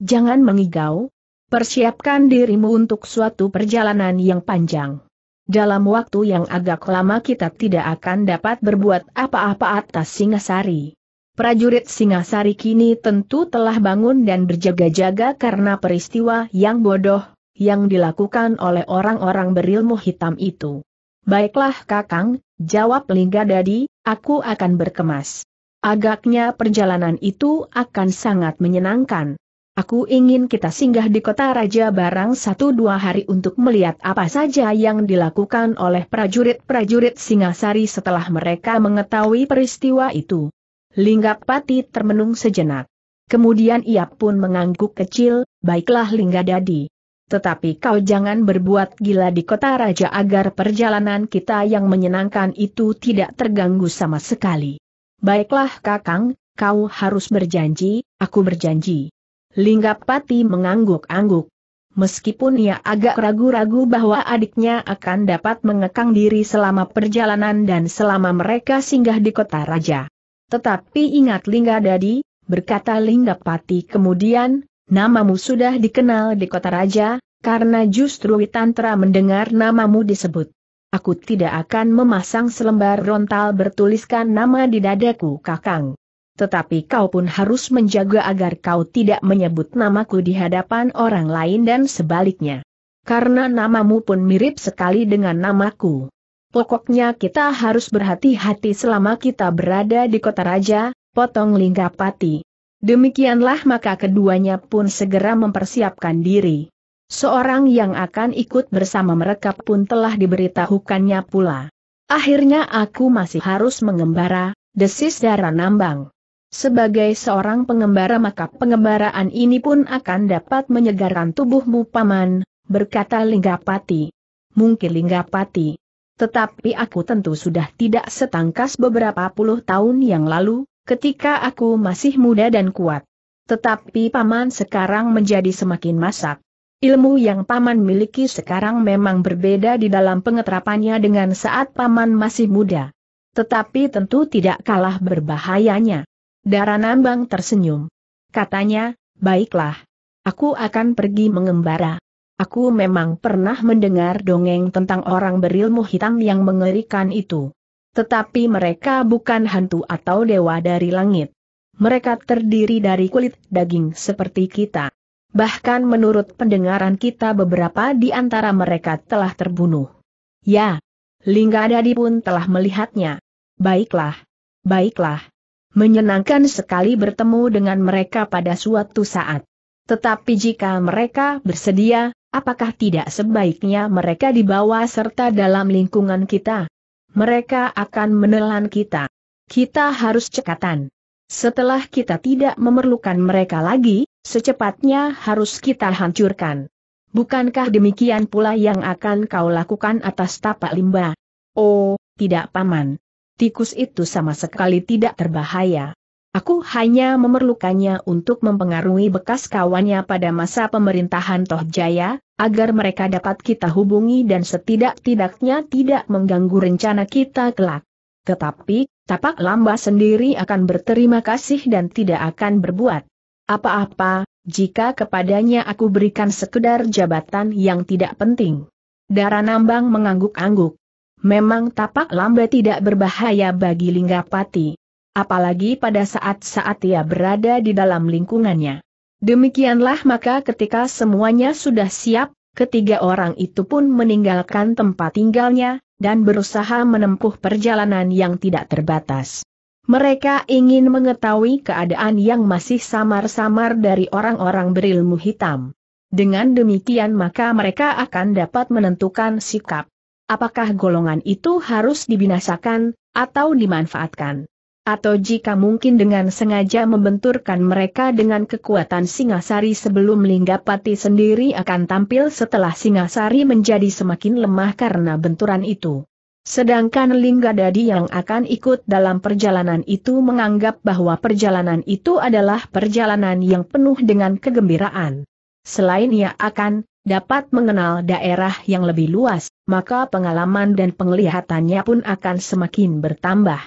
Speaker 1: Jangan mengigau, persiapkan dirimu untuk suatu perjalanan yang panjang dalam waktu yang agak lama kita tidak akan dapat berbuat apa-apa atas Singasari. Prajurit Singasari kini tentu telah bangun dan berjaga-jaga karena peristiwa yang bodoh, yang dilakukan oleh orang-orang berilmu hitam itu. Baiklah kakang, jawab Lingga Dadi, aku akan berkemas. Agaknya perjalanan itu akan sangat menyenangkan. Aku ingin kita singgah di kota raja barang satu dua hari untuk melihat apa saja yang dilakukan oleh prajurit-prajurit Singasari setelah mereka mengetahui peristiwa itu. Linggapati termenung sejenak. Kemudian ia pun mengangguk kecil, baiklah Linggadadi. Tetapi kau jangan berbuat gila di kota raja agar perjalanan kita yang menyenangkan itu tidak terganggu sama sekali. Baiklah Kakang, kau harus berjanji, aku berjanji. Linggapati mengangguk-angguk. Meskipun ia agak ragu-ragu bahwa adiknya akan dapat mengekang diri selama perjalanan dan selama mereka singgah di kota raja. Tetapi ingat Lingga Dadi, berkata Linggapati kemudian, namamu sudah dikenal di kota raja, karena justru Witantra mendengar namamu disebut. Aku tidak akan memasang selembar rontal bertuliskan nama di dadaku kakang tetapi kau pun harus menjaga agar kau tidak menyebut namaku di hadapan orang lain dan sebaliknya. Karena namamu pun mirip sekali dengan namaku. Pokoknya kita harus berhati-hati selama kita berada di kota raja, potong Linggapati. Demikianlah maka keduanya pun segera mempersiapkan diri. Seorang yang akan ikut bersama mereka pun telah diberitahukannya pula. Akhirnya aku masih harus mengembara, desis darah nambang. Sebagai seorang pengembara maka pengembaraan ini pun akan dapat menyegarkan tubuhmu paman, berkata Linggapati. Mungkin Linggapati. Tetapi aku tentu sudah tidak setangkas beberapa puluh tahun yang lalu, ketika aku masih muda dan kuat. Tetapi paman sekarang menjadi semakin masak. Ilmu yang paman miliki sekarang memang berbeda di dalam pengetrapannya dengan saat paman masih muda. Tetapi tentu tidak kalah berbahayanya. Darah Nambang tersenyum. Katanya, baiklah. Aku akan pergi mengembara. Aku memang pernah mendengar dongeng tentang orang berilmu hitam yang mengerikan itu. Tetapi mereka bukan hantu atau dewa dari langit. Mereka terdiri dari kulit daging seperti kita. Bahkan menurut pendengaran kita beberapa di antara mereka telah terbunuh. Ya, Lingga Dadi pun telah melihatnya. Baiklah, baiklah. Menyenangkan sekali bertemu dengan mereka pada suatu saat. Tetapi jika mereka bersedia, apakah tidak sebaiknya mereka dibawa serta dalam lingkungan kita? Mereka akan menelan kita. Kita harus cekatan. Setelah kita tidak memerlukan mereka lagi, secepatnya harus kita hancurkan. Bukankah demikian pula yang akan kau lakukan atas tapak limba? Oh, tidak paman tikus itu sama sekali tidak terbahaya. Aku hanya memerlukannya untuk mempengaruhi bekas kawannya pada masa pemerintahan Toh Jaya, agar mereka dapat kita hubungi dan setidak-tidaknya tidak mengganggu rencana kita kelak. Tetapi, tapak lamba sendiri akan berterima kasih dan tidak akan berbuat apa-apa, jika kepadanya aku berikan sekedar jabatan yang tidak penting. Darah Nambang mengangguk-angguk. Memang tapak lamba tidak berbahaya bagi Linggapati. Apalagi pada saat-saat ia berada di dalam lingkungannya. Demikianlah maka ketika semuanya sudah siap, ketiga orang itu pun meninggalkan tempat tinggalnya, dan berusaha menempuh perjalanan yang tidak terbatas. Mereka ingin mengetahui keadaan yang masih samar-samar dari orang-orang berilmu hitam. Dengan demikian maka mereka akan dapat menentukan sikap apakah golongan itu harus dibinasakan, atau dimanfaatkan? Atau jika mungkin dengan sengaja membenturkan mereka dengan kekuatan Singasari sebelum Linggapati sendiri akan tampil setelah Singasari menjadi semakin lemah karena benturan itu. Sedangkan Linggadadi yang akan ikut dalam perjalanan itu menganggap bahwa perjalanan itu adalah perjalanan yang penuh dengan kegembiraan. Selain ia akan dapat mengenal daerah yang lebih luas, maka pengalaman dan penglihatannya pun akan semakin bertambah.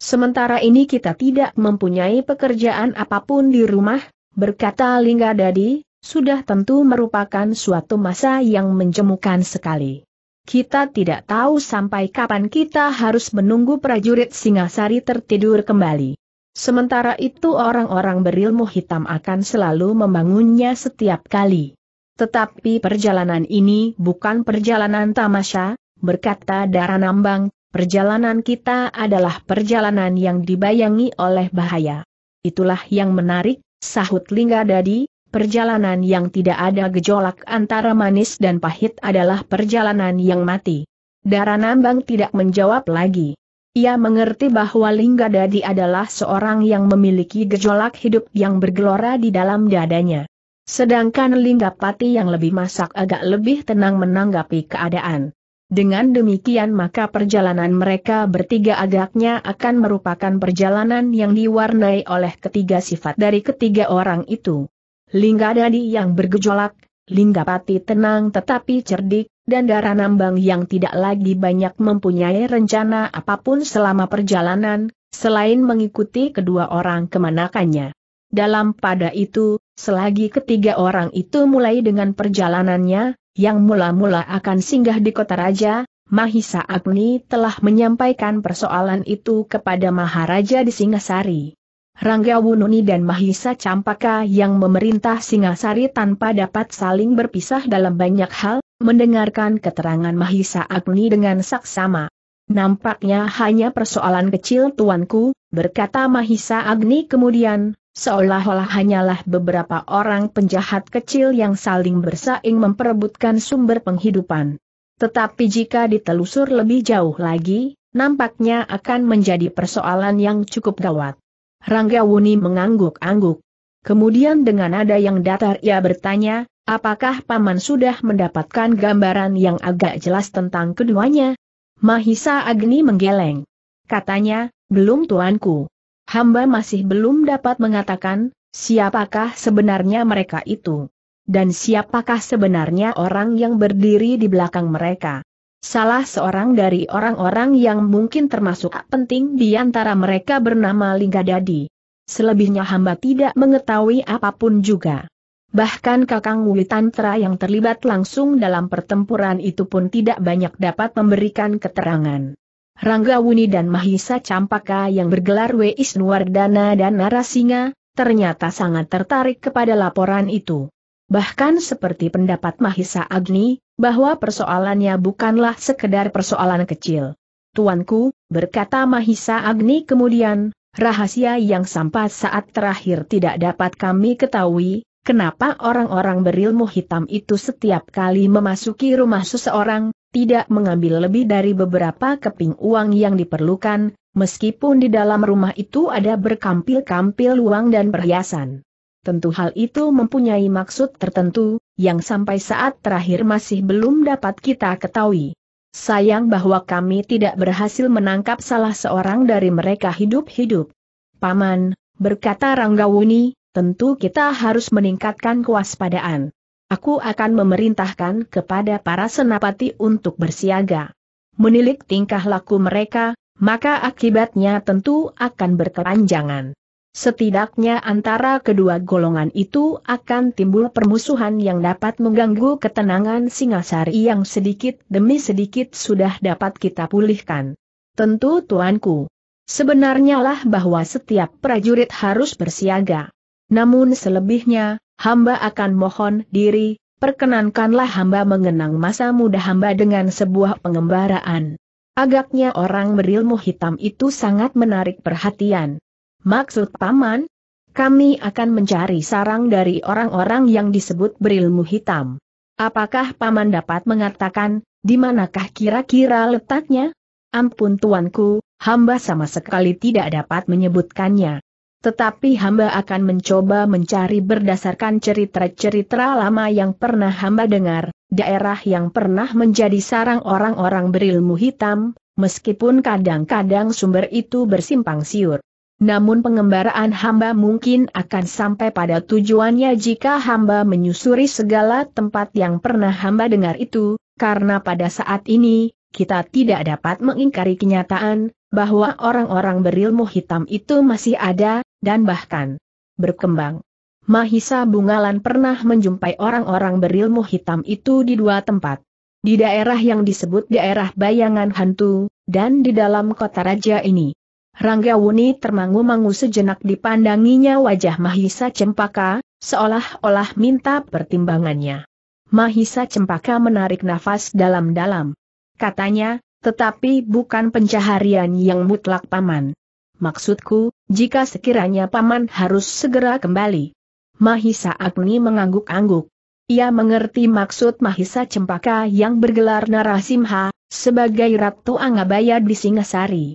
Speaker 1: Sementara ini kita tidak mempunyai pekerjaan apapun di rumah, berkata Lingga Dadi, sudah tentu merupakan suatu masa yang menjemukan sekali. Kita tidak tahu sampai kapan kita harus menunggu prajurit Singasari tertidur kembali. Sementara itu orang-orang berilmu hitam akan selalu membangunnya setiap kali. Tetapi perjalanan ini bukan perjalanan tamasya, berkata Nambang. perjalanan kita adalah perjalanan yang dibayangi oleh bahaya. Itulah yang menarik, sahut Lingga Dadi, perjalanan yang tidak ada gejolak antara manis dan pahit adalah perjalanan yang mati. Nambang tidak menjawab lagi. Ia mengerti bahwa Lingga Dadi adalah seorang yang memiliki gejolak hidup yang bergelora di dalam dadanya. Sedangkan Linggapati yang lebih masak agak lebih tenang menanggapi keadaan. Dengan demikian maka perjalanan mereka bertiga agaknya akan merupakan perjalanan yang diwarnai oleh ketiga sifat dari ketiga orang itu. Linggadadi yang bergejolak, Linggapati tenang tetapi cerdik, dan darah nambang yang tidak lagi banyak mempunyai rencana apapun selama perjalanan, selain mengikuti kedua orang kemanakannya. Dalam pada itu, Selagi ketiga orang itu mulai dengan perjalanannya, yang mula-mula akan singgah di kota raja, Mahisa Agni telah menyampaikan persoalan itu kepada Maharaja di Singasari. Rangga Wununi dan Mahisa Campaka yang memerintah Singasari tanpa dapat saling berpisah dalam banyak hal, mendengarkan keterangan Mahisa Agni dengan saksama. Nampaknya hanya persoalan kecil tuanku, berkata Mahisa Agni kemudian, seolah-olah hanyalah beberapa orang penjahat kecil yang saling bersaing memperebutkan sumber penghidupan. Tetapi jika ditelusur lebih jauh lagi, nampaknya akan menjadi persoalan yang cukup gawat. Rangga Wuni mengangguk-angguk. Kemudian dengan nada yang datar ia bertanya, apakah Paman sudah mendapatkan gambaran yang agak jelas tentang keduanya? Mahisa Agni menggeleng. Katanya, belum tuanku hamba masih belum dapat mengatakan siapakah sebenarnya mereka itu. Dan siapakah sebenarnya orang yang berdiri di belakang mereka. Salah seorang dari orang-orang yang mungkin termasuk penting di antara mereka bernama Linggadadi. Selebihnya hamba tidak mengetahui apapun juga. Bahkan Kakang Witantra yang terlibat langsung dalam pertempuran itu pun tidak banyak dapat memberikan keterangan. Rangga Wuni dan Mahisa Campaka yang bergelar Weis Nuwardana dan Narasinga, ternyata sangat tertarik kepada laporan itu. Bahkan seperti pendapat Mahisa Agni, bahwa persoalannya bukanlah sekedar persoalan kecil. Tuanku, berkata Mahisa Agni kemudian, rahasia yang sampai saat terakhir tidak dapat kami ketahui, kenapa orang-orang berilmu hitam itu setiap kali memasuki rumah seseorang, tidak mengambil lebih dari beberapa keping uang yang diperlukan, meskipun di dalam rumah itu ada berkampil-kampil uang dan perhiasan. Tentu hal itu mempunyai maksud tertentu, yang sampai saat terakhir masih belum dapat kita ketahui. Sayang bahwa kami tidak berhasil menangkap salah seorang dari mereka hidup-hidup. Paman, berkata Ranggawuni, tentu kita harus meningkatkan kewaspadaan. Aku akan memerintahkan kepada para senapati untuk bersiaga. Menilik tingkah laku mereka, maka akibatnya tentu akan berkepanjangan. Setidaknya antara kedua golongan itu akan timbul permusuhan yang dapat mengganggu ketenangan Singasari yang sedikit demi sedikit sudah dapat kita pulihkan. Tentu tuanku. Sebenarnya lah bahwa setiap prajurit harus bersiaga. Namun selebihnya, hamba akan mohon diri, perkenankanlah hamba mengenang masa muda hamba dengan sebuah pengembaraan. Agaknya orang berilmu hitam itu sangat menarik perhatian. Maksud paman? Kami akan mencari sarang dari orang-orang yang disebut berilmu hitam. Apakah paman dapat mengatakan, di manakah kira-kira letaknya? Ampun tuanku, hamba sama sekali tidak dapat menyebutkannya. Tetapi hamba akan mencoba mencari berdasarkan cerita-cerita lama yang pernah hamba dengar, daerah yang pernah menjadi sarang orang-orang berilmu hitam, meskipun kadang-kadang sumber itu bersimpang siur. Namun pengembaraan hamba mungkin akan sampai pada tujuannya jika hamba menyusuri segala tempat yang pernah hamba dengar itu, karena pada saat ini, kita tidak dapat mengingkari kenyataan, bahwa orang-orang berilmu hitam itu masih ada, dan bahkan berkembang. Mahisa Bungalan pernah menjumpai orang-orang berilmu hitam itu di dua tempat. Di daerah yang disebut daerah bayangan hantu, dan di dalam kota raja ini. Rangga Wuni termangu-mangu sejenak dipandanginya wajah Mahisa Cempaka, seolah-olah minta pertimbangannya. Mahisa Cempaka menarik nafas dalam-dalam. Katanya, tetapi bukan pencaharian yang mutlak paman. Maksudku, jika sekiranya paman harus segera kembali. Mahisa Agni mengangguk-angguk. Ia mengerti maksud Mahisa Cempaka yang bergelar Narasimha, sebagai Ratu Angabaya di Singasari.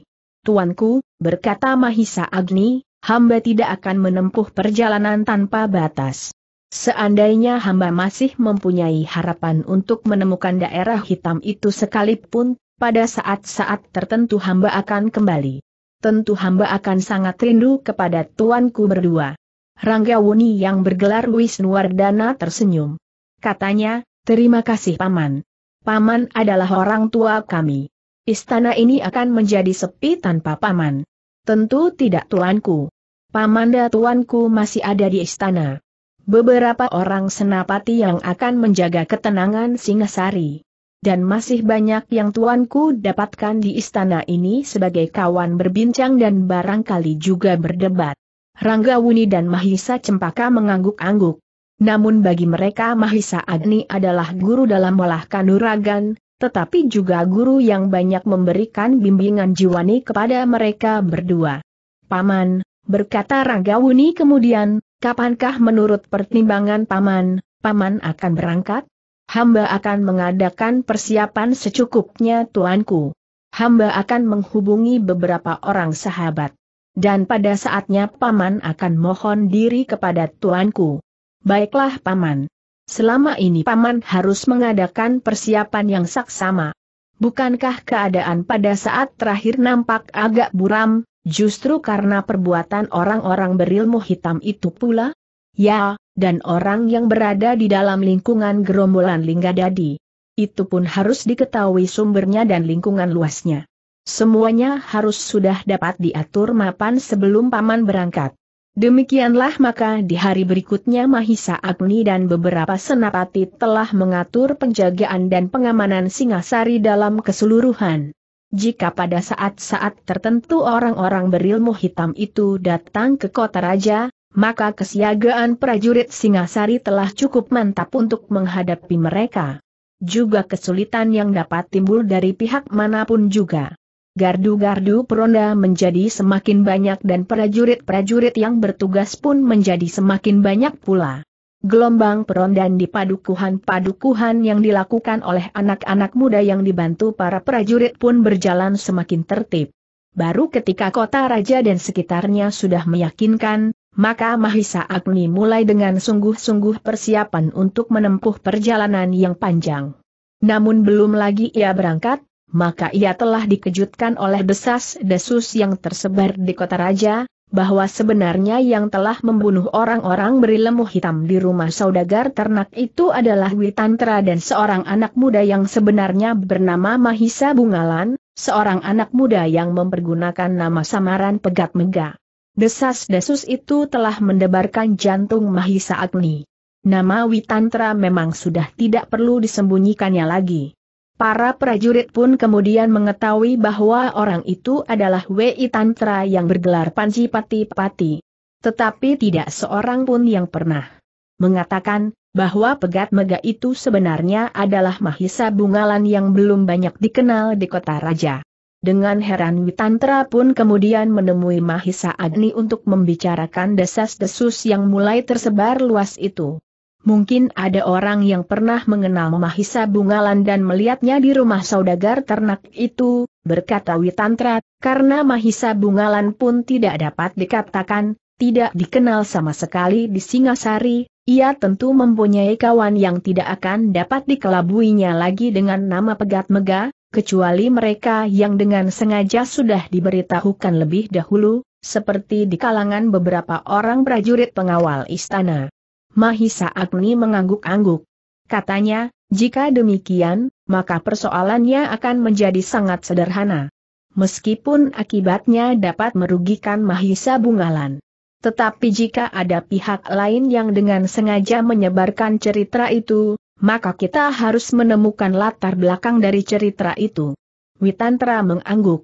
Speaker 1: Tuanku, berkata Mahisa Agni, hamba tidak akan menempuh perjalanan tanpa batas. Seandainya hamba masih mempunyai harapan untuk menemukan daerah hitam itu sekalipun, pada saat-saat tertentu hamba akan kembali tentu hamba akan sangat rindu kepada tuanku berdua. Rangga Wuni yang bergelar Wisnuwardana tersenyum. Katanya, terima kasih Paman. Paman adalah orang tua kami. Istana ini akan menjadi sepi tanpa Paman. Tentu tidak tuanku. Pamanda tuanku masih ada di istana. Beberapa orang senapati yang akan menjaga ketenangan Singasari dan masih banyak yang tuanku dapatkan di istana ini sebagai kawan berbincang dan barangkali juga berdebat. Ranggawuni dan Mahisa Cempaka mengangguk-angguk. Namun bagi mereka Mahisa Agni adalah guru dalam olah kanuragan, tetapi juga guru yang banyak memberikan bimbingan jiwani kepada mereka berdua. Paman, berkata Ranggawuni kemudian, kapankah menurut pertimbangan Paman, Paman akan berangkat? hamba akan mengadakan persiapan secukupnya tuanku. Hamba akan menghubungi beberapa orang sahabat. Dan pada saatnya paman akan mohon diri kepada tuanku. Baiklah paman. Selama ini paman harus mengadakan persiapan yang saksama. Bukankah keadaan pada saat terakhir nampak agak buram, justru karena perbuatan orang-orang berilmu hitam itu pula? Ya, dan orang yang berada di dalam lingkungan gerombolan Linggadadi. Itu pun harus diketahui sumbernya dan lingkungan luasnya. Semuanya harus sudah dapat diatur mapan sebelum paman berangkat. Demikianlah maka di hari berikutnya Mahisa Agni dan beberapa senapati telah mengatur penjagaan dan pengamanan Singasari dalam keseluruhan. Jika pada saat-saat tertentu orang-orang berilmu hitam itu datang ke kota raja, maka kesiagaan prajurit Singasari telah cukup mantap untuk menghadapi mereka. Juga kesulitan yang dapat timbul dari pihak manapun juga. Gardu-gardu peronda menjadi semakin banyak dan prajurit-prajurit yang bertugas pun menjadi semakin banyak pula. Gelombang peronda di padukuhan-padukuhan yang dilakukan oleh anak-anak muda yang dibantu para prajurit pun berjalan semakin tertib. Baru ketika kota raja dan sekitarnya sudah meyakinkan, maka Mahisa Agni mulai dengan sungguh-sungguh persiapan untuk menempuh perjalanan yang panjang. Namun belum lagi ia berangkat, maka ia telah dikejutkan oleh desas-desus yang tersebar di kota raja, bahwa sebenarnya yang telah membunuh orang-orang berilmu hitam di rumah saudagar ternak itu adalah Witantra dan seorang anak muda yang sebenarnya bernama Mahisa Bungalan, seorang anak muda yang mempergunakan nama samaran Pegat Mega. Desas-desus itu telah mendebarkan jantung Mahisa Agni. Nama Witantra memang sudah tidak perlu disembunyikannya lagi. Para prajurit pun kemudian mengetahui bahwa orang itu adalah Wei Tantra yang bergelar Panji Pati Pati. Tetapi tidak seorang pun yang pernah mengatakan bahwa pegat mega itu sebenarnya adalah Mahisa Bungalan yang belum banyak dikenal di kota raja. Dengan heran Witantra pun kemudian menemui Mahisa Agni untuk membicarakan desas-desus yang mulai tersebar luas itu. Mungkin ada orang yang pernah mengenal Mahisa Bungalan dan melihatnya di rumah saudagar ternak itu, berkata Witantra, karena Mahisa Bungalan pun tidak dapat dikatakan, tidak dikenal sama sekali di Singasari, ia tentu mempunyai kawan yang tidak akan dapat dikelabuinya lagi dengan nama Pegat Mega, kecuali mereka yang dengan sengaja sudah diberitahukan lebih dahulu, seperti di kalangan beberapa orang prajurit pengawal istana. Mahisa Agni mengangguk-angguk. Katanya, jika demikian, maka persoalannya akan menjadi sangat sederhana. Meskipun akibatnya dapat merugikan Mahisa Bungalan. Tetapi jika ada pihak lain yang dengan sengaja menyebarkan cerita itu, maka kita harus menemukan latar belakang dari cerita itu. Witantra mengangguk.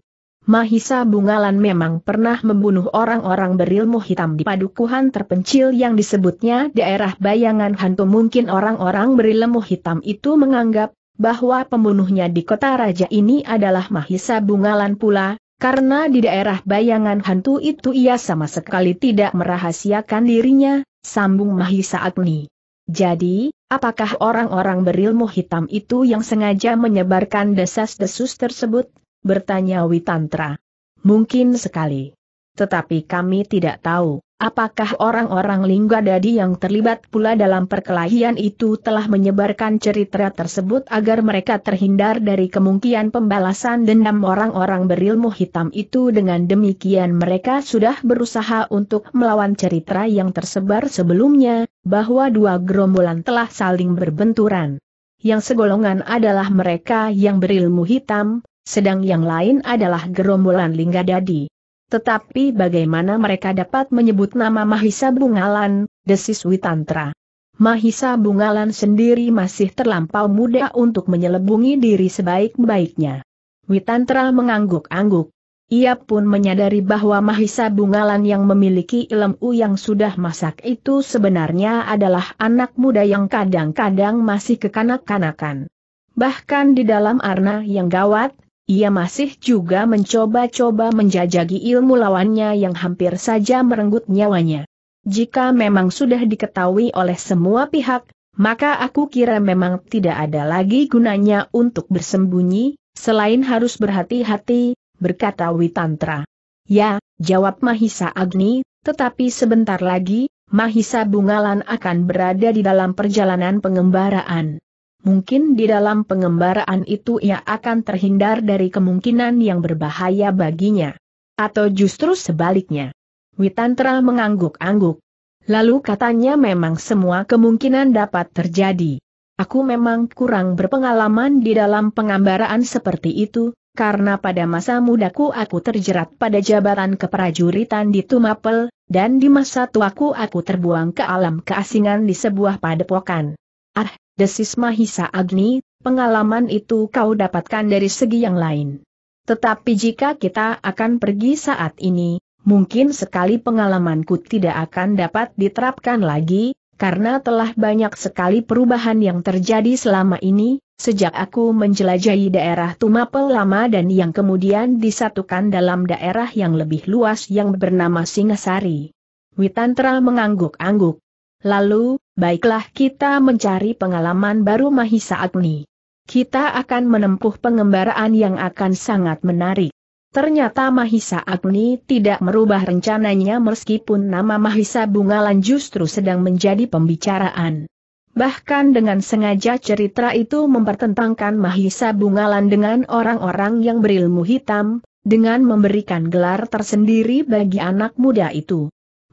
Speaker 1: Mahisa Bungalan memang pernah membunuh orang-orang berilmu hitam di padukuhan terpencil yang disebutnya daerah bayangan hantu mungkin orang-orang berilmu hitam itu menganggap bahwa pembunuhnya di kota raja ini adalah Mahisa Bungalan pula, karena di daerah bayangan hantu itu ia sama sekali tidak merahasiakan dirinya, sambung Mahisa Agni. Jadi, apakah orang-orang berilmu hitam itu yang sengaja menyebarkan desas-desus tersebut? bertanya Witantra. Mungkin sekali. Tetapi kami tidak tahu, apakah orang-orang Linggadadi yang terlibat pula dalam perkelahian itu telah menyebarkan cerita tersebut agar mereka terhindar dari kemungkinan pembalasan dendam orang-orang berilmu hitam itu dengan demikian mereka sudah berusaha untuk melawan cerita yang tersebar sebelumnya, bahwa dua gerombolan telah saling berbenturan. Yang segolongan adalah mereka yang berilmu hitam, sedang yang lain adalah gerombolan Linggadadi. Tetapi bagaimana mereka dapat menyebut nama Mahisa Bungalan, desis Witantra. Mahisa Bungalan sendiri masih terlampau muda untuk menyelebungi diri sebaik-baiknya. Witantra mengangguk-angguk. Ia pun menyadari bahwa Mahisa Bungalan yang memiliki ilmu yang sudah masak itu sebenarnya adalah anak muda yang kadang-kadang masih kekanak-kanakan. Bahkan di dalam arna yang gawat, ia masih juga mencoba-coba menjajagi ilmu lawannya yang hampir saja merenggut nyawanya. Jika memang sudah diketahui oleh semua pihak, maka aku kira memang tidak ada lagi gunanya untuk bersembunyi, selain harus berhati-hati, berkata Witantra. Ya, jawab Mahisa Agni, tetapi sebentar lagi, Mahisa Bungalan akan berada di dalam perjalanan pengembaraan mungkin di dalam pengembaraan itu ia akan terhindar dari kemungkinan yang berbahaya baginya. Atau justru sebaliknya. Witantra mengangguk-angguk. Lalu katanya memang semua kemungkinan dapat terjadi. Aku memang kurang berpengalaman di dalam pengembaraan seperti itu, karena pada masa mudaku aku terjerat pada jabatan keprajuritan di Tumapel, dan di masa tuaku aku terbuang ke alam keasingan di sebuah padepokan. Ah, desis Mahisa Agni, pengalaman itu kau dapatkan dari segi yang lain. Tetapi jika kita akan pergi saat ini, mungkin sekali pengalamanku tidak akan dapat diterapkan lagi, karena telah banyak sekali perubahan yang terjadi selama ini, sejak aku menjelajahi daerah Tumapel lama dan yang kemudian disatukan dalam daerah yang lebih luas yang bernama Singasari. Witantra mengangguk-angguk, Lalu, baiklah kita mencari pengalaman baru Mahisa Agni. Kita akan menempuh pengembaraan yang akan sangat menarik. Ternyata Mahisa Agni tidak merubah rencananya meskipun nama Mahisa Bungalan justru sedang menjadi pembicaraan. Bahkan dengan sengaja cerita itu mempertentangkan Mahisa Bungalan dengan orang-orang yang berilmu hitam, dengan memberikan gelar tersendiri bagi anak muda itu.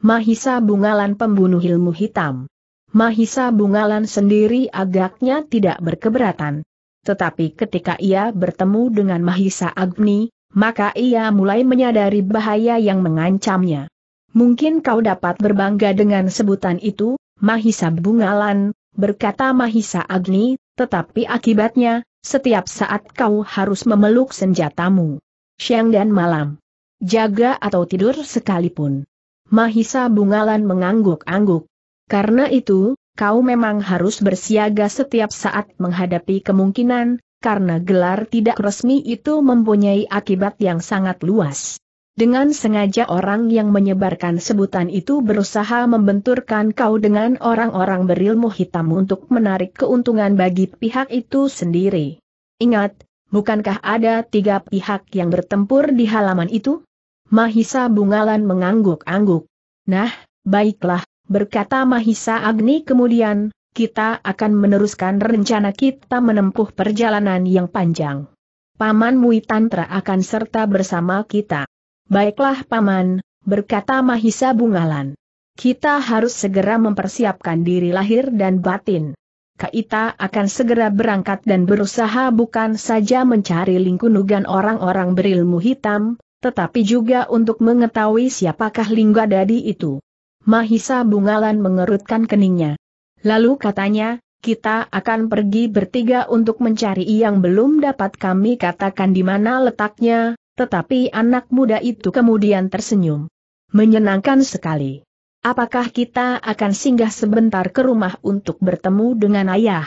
Speaker 1: Mahisa Bungalan pembunuh ilmu hitam. Mahisa Bungalan sendiri agaknya tidak berkeberatan. Tetapi ketika ia bertemu dengan Mahisa Agni, maka ia mulai menyadari bahaya yang mengancamnya. Mungkin kau dapat berbangga dengan sebutan itu, Mahisa Bungalan, berkata Mahisa Agni, tetapi akibatnya, setiap saat kau harus memeluk senjatamu. Siang dan malam. Jaga atau tidur sekalipun. Mahisa Bungalan mengangguk-angguk. Karena itu, kau memang harus bersiaga setiap saat menghadapi kemungkinan, karena gelar tidak resmi itu mempunyai akibat yang sangat luas. Dengan sengaja orang yang menyebarkan sebutan itu berusaha membenturkan kau dengan orang-orang berilmu hitam untuk menarik keuntungan bagi pihak itu sendiri. Ingat, bukankah ada tiga pihak yang bertempur di halaman itu? Mahisa Bungalan mengangguk-angguk. Nah, baiklah, berkata Mahisa Agni kemudian, kita akan meneruskan rencana kita menempuh perjalanan yang panjang. Paman Mui Tantra akan serta bersama kita. Baiklah Paman, berkata Mahisa Bungalan. Kita harus segera mempersiapkan diri lahir dan batin. Kaita akan segera berangkat dan berusaha bukan saja mencari lingkungan orang-orang berilmu hitam, tetapi juga untuk mengetahui siapakah Lingga Dadi itu. Mahisa Bungalan mengerutkan keningnya. Lalu katanya, kita akan pergi bertiga untuk mencari yang belum dapat kami katakan di mana letaknya, tetapi anak muda itu kemudian tersenyum. Menyenangkan sekali. Apakah kita akan singgah sebentar ke rumah untuk bertemu dengan ayah?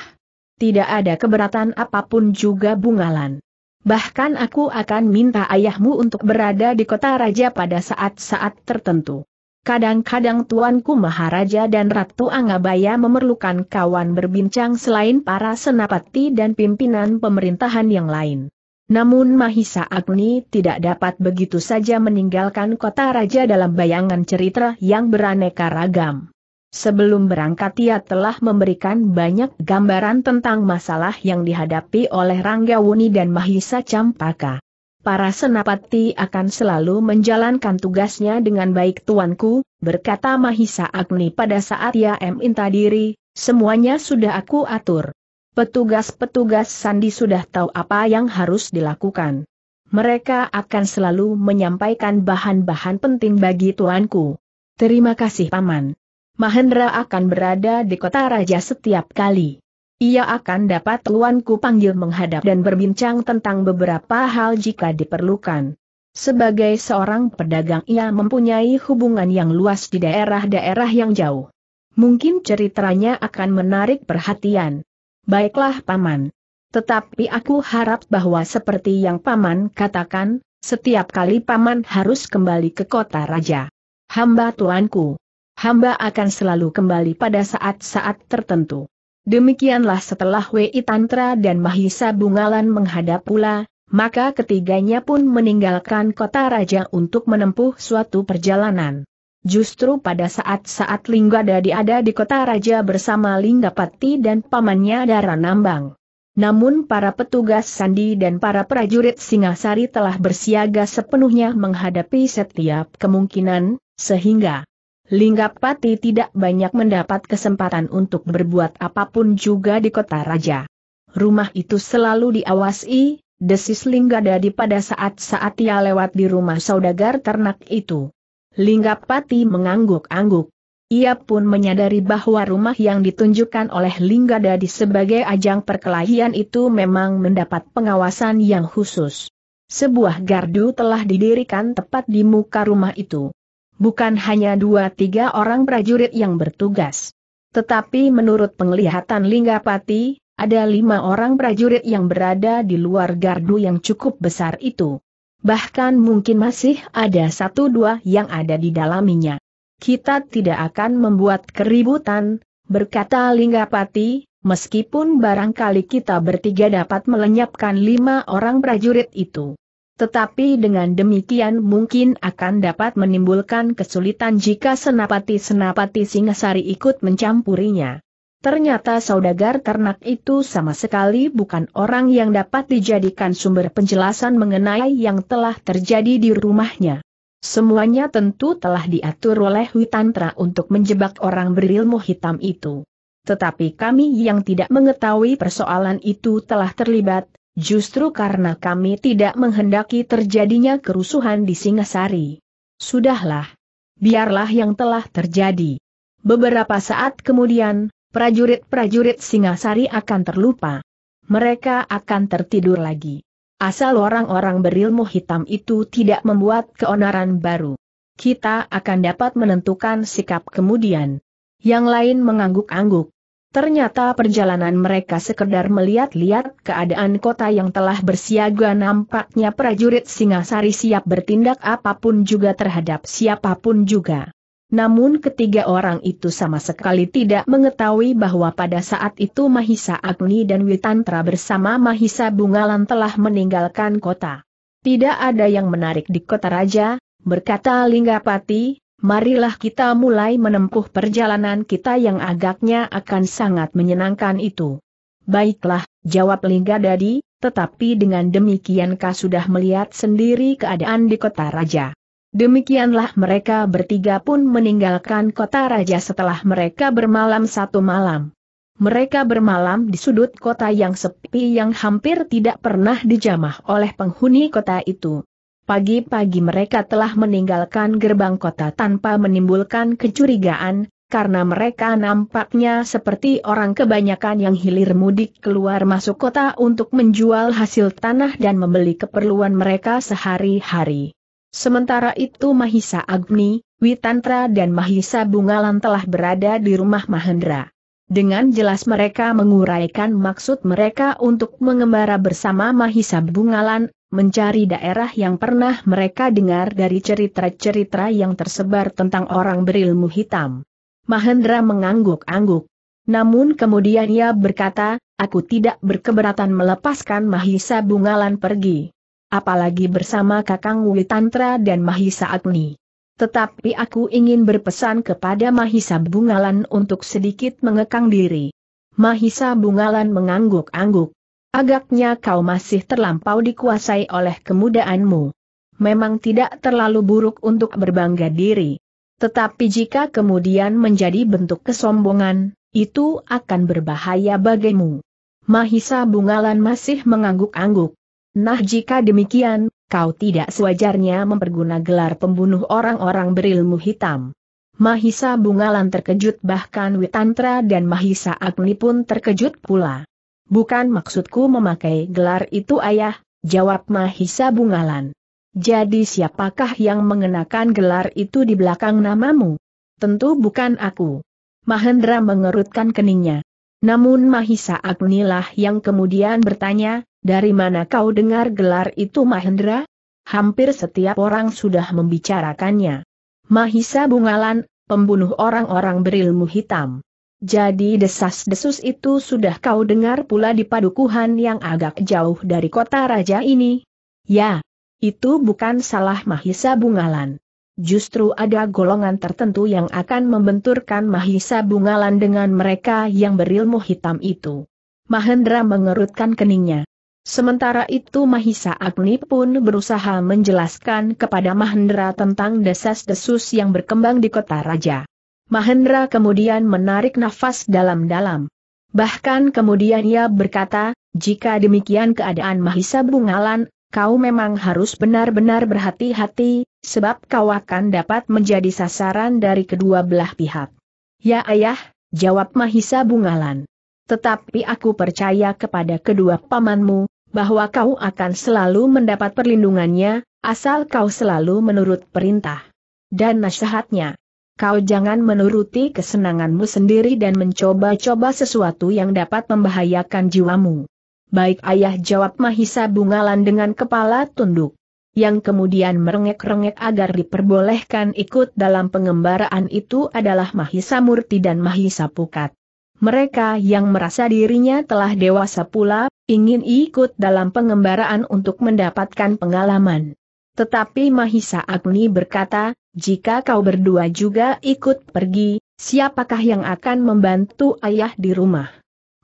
Speaker 1: Tidak ada keberatan apapun juga bungalan. Bahkan aku akan minta ayahmu untuk berada di kota raja pada saat-saat tertentu. Kadang-kadang tuanku Maharaja dan Ratu Angabaya memerlukan kawan berbincang selain para senapati dan pimpinan pemerintahan yang lain. Namun Mahisa Agni tidak dapat begitu saja meninggalkan kota raja dalam bayangan cerita yang beraneka ragam. Sebelum berangkat ia telah memberikan banyak gambaran tentang masalah yang dihadapi oleh Ranggawuni dan Mahisa Campaka. Para senapati akan selalu menjalankan tugasnya dengan baik tuanku, berkata Mahisa Agni pada saat ia minta diri, semuanya sudah aku atur. Petugas-petugas Sandi sudah tahu apa yang harus dilakukan. Mereka akan selalu menyampaikan bahan-bahan penting bagi tuanku. Terima kasih Paman. Mahendra akan berada di kota raja setiap kali. Ia akan dapat tuanku panggil menghadap dan berbincang tentang beberapa hal jika diperlukan. Sebagai seorang pedagang ia mempunyai hubungan yang luas di daerah-daerah yang jauh. Mungkin ceritanya akan menarik perhatian. Baiklah Paman. Tetapi aku harap bahwa seperti yang Paman katakan, setiap kali Paman harus kembali ke kota raja. Hamba tuanku hamba akan selalu kembali pada saat-saat tertentu. Demikianlah setelah Wei Tantra dan Mahisa Bungalan menghadap pula, maka ketiganya pun meninggalkan kota raja untuk menempuh suatu perjalanan. Justru pada saat-saat Dadi ada di kota raja bersama Linggapati dan pamannya Dara Nambang. Namun para petugas sandi dan para prajurit Singasari telah bersiaga sepenuhnya menghadapi setiap kemungkinan, sehingga Linggapati tidak banyak mendapat kesempatan untuk berbuat apapun juga di kota raja. Rumah itu selalu diawasi, desis Linggadadi pada saat-saat ia lewat di rumah saudagar ternak itu. Linggapati mengangguk-angguk. Ia pun menyadari bahwa rumah yang ditunjukkan oleh Linggadadi sebagai ajang perkelahian itu memang mendapat pengawasan yang khusus. Sebuah gardu telah didirikan tepat di muka rumah itu. Bukan hanya dua tiga orang prajurit yang bertugas. Tetapi menurut penglihatan Linggapati, ada lima orang prajurit yang berada di luar gardu yang cukup besar itu. Bahkan mungkin masih ada satu dua yang ada di dalamnya. Kita tidak akan membuat keributan, berkata Linggapati, meskipun barangkali kita bertiga dapat melenyapkan lima orang prajurit itu. Tetapi dengan demikian mungkin akan dapat menimbulkan kesulitan jika senapati-senapati Singasari ikut mencampurinya. Ternyata saudagar ternak itu sama sekali bukan orang yang dapat dijadikan sumber penjelasan mengenai yang telah terjadi di rumahnya. Semuanya tentu telah diatur oleh Witantra untuk menjebak orang berilmu hitam itu. Tetapi kami yang tidak mengetahui persoalan itu telah terlibat, Justru karena kami tidak menghendaki terjadinya kerusuhan di Singasari. Sudahlah. Biarlah yang telah terjadi. Beberapa saat kemudian, prajurit-prajurit Singasari akan terlupa. Mereka akan tertidur lagi. Asal orang-orang berilmu hitam itu tidak membuat keonaran baru. Kita akan dapat menentukan sikap kemudian. Yang lain mengangguk-angguk. Ternyata perjalanan mereka sekedar melihat-lihat keadaan kota yang telah bersiaga nampaknya prajurit Singasari siap bertindak apapun juga terhadap siapapun juga. Namun ketiga orang itu sama sekali tidak mengetahui bahwa pada saat itu Mahisa Agni dan Witantra bersama Mahisa Bungalan telah meninggalkan kota. Tidak ada yang menarik di kota raja, berkata Linggapati, marilah kita mulai menempuh perjalanan kita yang agaknya akan sangat menyenangkan itu. Baiklah, jawab Lingga Dadi, tetapi dengan demikian kau sudah melihat sendiri keadaan di kota raja. Demikianlah mereka bertiga pun meninggalkan kota raja setelah mereka bermalam satu malam. Mereka bermalam di sudut kota yang sepi yang hampir tidak pernah dijamah oleh penghuni kota itu. Pagi-pagi mereka telah meninggalkan gerbang kota tanpa menimbulkan kecurigaan, karena mereka nampaknya seperti orang kebanyakan yang hilir mudik keluar masuk kota untuk menjual hasil tanah dan membeli keperluan mereka sehari-hari. Sementara itu Mahisa Agni, Witantra dan Mahisa Bungalan telah berada di rumah Mahendra. Dengan jelas mereka menguraikan maksud mereka untuk mengembara bersama Mahisa Bungalan, mencari daerah yang pernah mereka dengar dari cerita-cerita yang tersebar tentang orang berilmu hitam. Mahendra mengangguk-angguk. Namun kemudian ia berkata, aku tidak berkeberatan melepaskan Mahisa Bungalan pergi. Apalagi bersama Kakang Witantra dan Mahisa Agni. Tetapi aku ingin berpesan kepada Mahisa Bungalan untuk sedikit mengekang diri. Mahisa Bungalan mengangguk-angguk. Agaknya kau masih terlampau dikuasai oleh kemudaanmu. Memang tidak terlalu buruk untuk berbangga diri. Tetapi jika kemudian menjadi bentuk kesombongan, itu akan berbahaya bagimu. Mahisa Bungalan masih mengangguk-angguk. Nah jika demikian, kau tidak sewajarnya memperguna gelar pembunuh orang-orang berilmu hitam. Mahisa Bungalan terkejut bahkan Witantra dan Mahisa Agni pun terkejut pula. Bukan maksudku memakai gelar itu ayah, jawab Mahisa Bungalan. Jadi siapakah yang mengenakan gelar itu di belakang namamu? Tentu bukan aku. Mahendra mengerutkan keningnya. Namun Mahisa Agnilah yang kemudian bertanya, dari mana kau dengar gelar itu Mahendra? Hampir setiap orang sudah membicarakannya. Mahisa Bungalan, pembunuh orang-orang berilmu hitam. Jadi desas-desus itu sudah kau dengar pula di padukuhan yang agak jauh dari kota raja ini? Ya, itu bukan salah Mahisa Bungalan. Justru ada golongan tertentu yang akan membenturkan Mahisa Bungalan dengan mereka yang berilmu hitam itu. Mahendra mengerutkan keningnya. Sementara itu Mahisa Agni pun berusaha menjelaskan kepada Mahendra tentang desas-desus yang berkembang di kota raja. Mahendra kemudian menarik nafas dalam-dalam. Bahkan kemudian ia berkata, jika demikian keadaan Mahisa Bungalan, kau memang harus benar-benar berhati-hati, sebab kau akan dapat menjadi sasaran dari kedua belah pihak. Ya ayah, jawab Mahisa Bungalan. Tetapi aku percaya kepada kedua pamanmu, bahwa kau akan selalu mendapat perlindungannya, asal kau selalu menurut perintah dan nasihatnya. Kau jangan menuruti kesenanganmu sendiri dan mencoba-coba sesuatu yang dapat membahayakan jiwamu. Baik ayah jawab Mahisa Bungalan dengan kepala tunduk. Yang kemudian merengek-rengek agar diperbolehkan ikut dalam pengembaraan itu adalah Mahisa Murti dan Mahisa Pukat. Mereka yang merasa dirinya telah dewasa pula, ingin ikut dalam pengembaraan untuk mendapatkan pengalaman. Tetapi Mahisa Agni berkata, jika kau berdua juga ikut pergi, siapakah yang akan membantu ayah di rumah?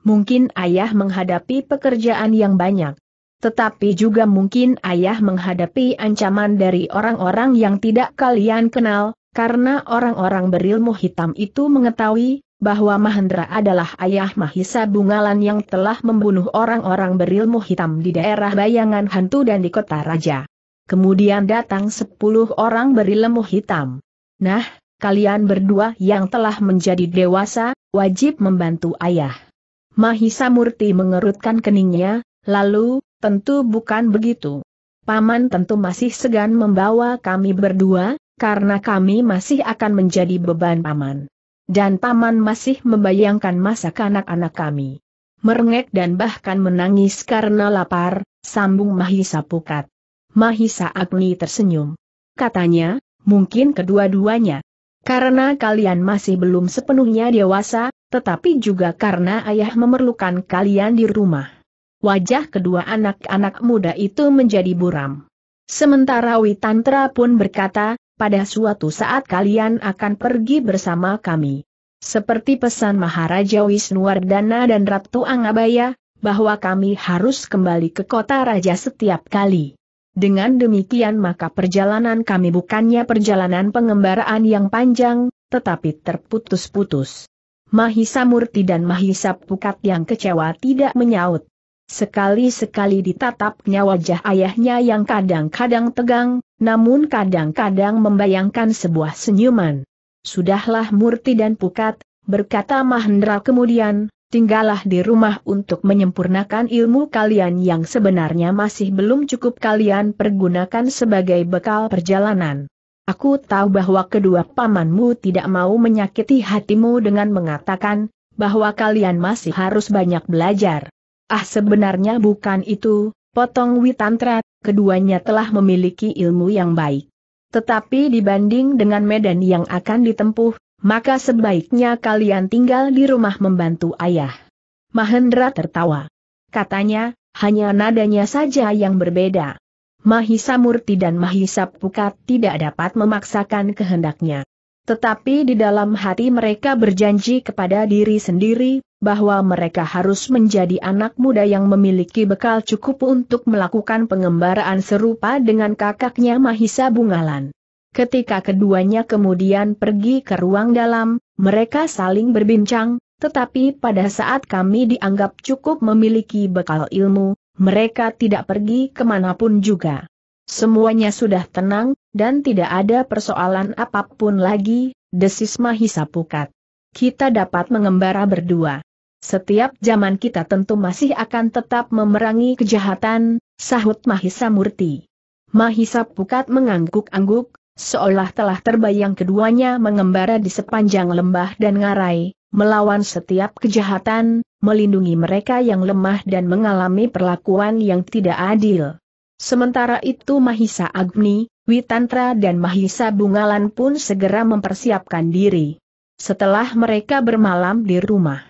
Speaker 1: Mungkin ayah menghadapi pekerjaan yang banyak. Tetapi juga mungkin ayah menghadapi ancaman dari orang-orang yang tidak kalian kenal, karena orang-orang berilmu hitam itu mengetahui bahwa Mahendra adalah ayah Mahisa Bungalan yang telah membunuh orang-orang berilmu hitam di daerah bayangan hantu dan di kota raja. Kemudian datang sepuluh orang berilmu hitam. Nah, kalian berdua yang telah menjadi dewasa, wajib membantu ayah. Mahisa Murti mengerutkan keningnya, lalu, tentu bukan begitu. Paman tentu masih segan membawa kami berdua, karena kami masih akan menjadi beban paman. Dan paman masih membayangkan masa kanak-anak kami. Merengek dan bahkan menangis karena lapar, sambung Mahisa Pukat. Mahisa Agni tersenyum. Katanya, mungkin kedua-duanya. Karena kalian masih belum sepenuhnya dewasa, tetapi juga karena ayah memerlukan kalian di rumah. Wajah kedua anak-anak muda itu menjadi buram. Sementara Witantra pun berkata, pada suatu saat kalian akan pergi bersama kami. Seperti pesan Maharaja Wisnuwardana dan Ratu Angabaya, bahwa kami harus kembali ke kota raja setiap kali. Dengan demikian maka perjalanan kami bukannya perjalanan pengembaraan yang panjang, tetapi terputus-putus. Mahisa Murti dan Mahisa Pukat yang kecewa tidak menyaut. Sekali-sekali ditatapnya wajah ayahnya yang kadang-kadang tegang, namun kadang-kadang membayangkan sebuah senyuman. Sudahlah Murti dan Pukat, berkata Mahendra kemudian, tinggallah di rumah untuk menyempurnakan ilmu kalian yang sebenarnya masih belum cukup kalian pergunakan sebagai bekal perjalanan. Aku tahu bahwa kedua pamanmu tidak mau menyakiti hatimu dengan mengatakan, bahwa kalian masih harus banyak belajar. Ah sebenarnya bukan itu, potong Witantra, keduanya telah memiliki ilmu yang baik. Tetapi dibanding dengan medan yang akan ditempuh, maka sebaiknya kalian tinggal di rumah membantu ayah. Mahendra tertawa. Katanya, hanya nadanya saja yang berbeda. Mahisa Murti dan Mahisa Pukat tidak dapat memaksakan kehendaknya. Tetapi di dalam hati mereka berjanji kepada diri sendiri, bahwa mereka harus menjadi anak muda yang memiliki bekal cukup untuk melakukan pengembaraan serupa dengan kakaknya Mahisa Bungalan. Ketika keduanya kemudian pergi ke ruang dalam, mereka saling berbincang, tetapi pada saat kami dianggap cukup memiliki bekal ilmu, mereka tidak pergi kemanapun juga. Semuanya sudah tenang, dan tidak ada persoalan apapun lagi, desis Mahisa Pukat. Kita dapat mengembara berdua. Setiap zaman kita tentu masih akan tetap memerangi kejahatan, sahut Mahisa Murti. Mahisa Pukat mengangguk-angguk, Seolah telah terbayang keduanya mengembara di sepanjang lembah dan ngarai, melawan setiap kejahatan, melindungi mereka yang lemah dan mengalami perlakuan yang tidak adil. Sementara itu Mahisa Agni, Witantra dan Mahisa Bungalan pun segera mempersiapkan diri. Setelah mereka bermalam di rumah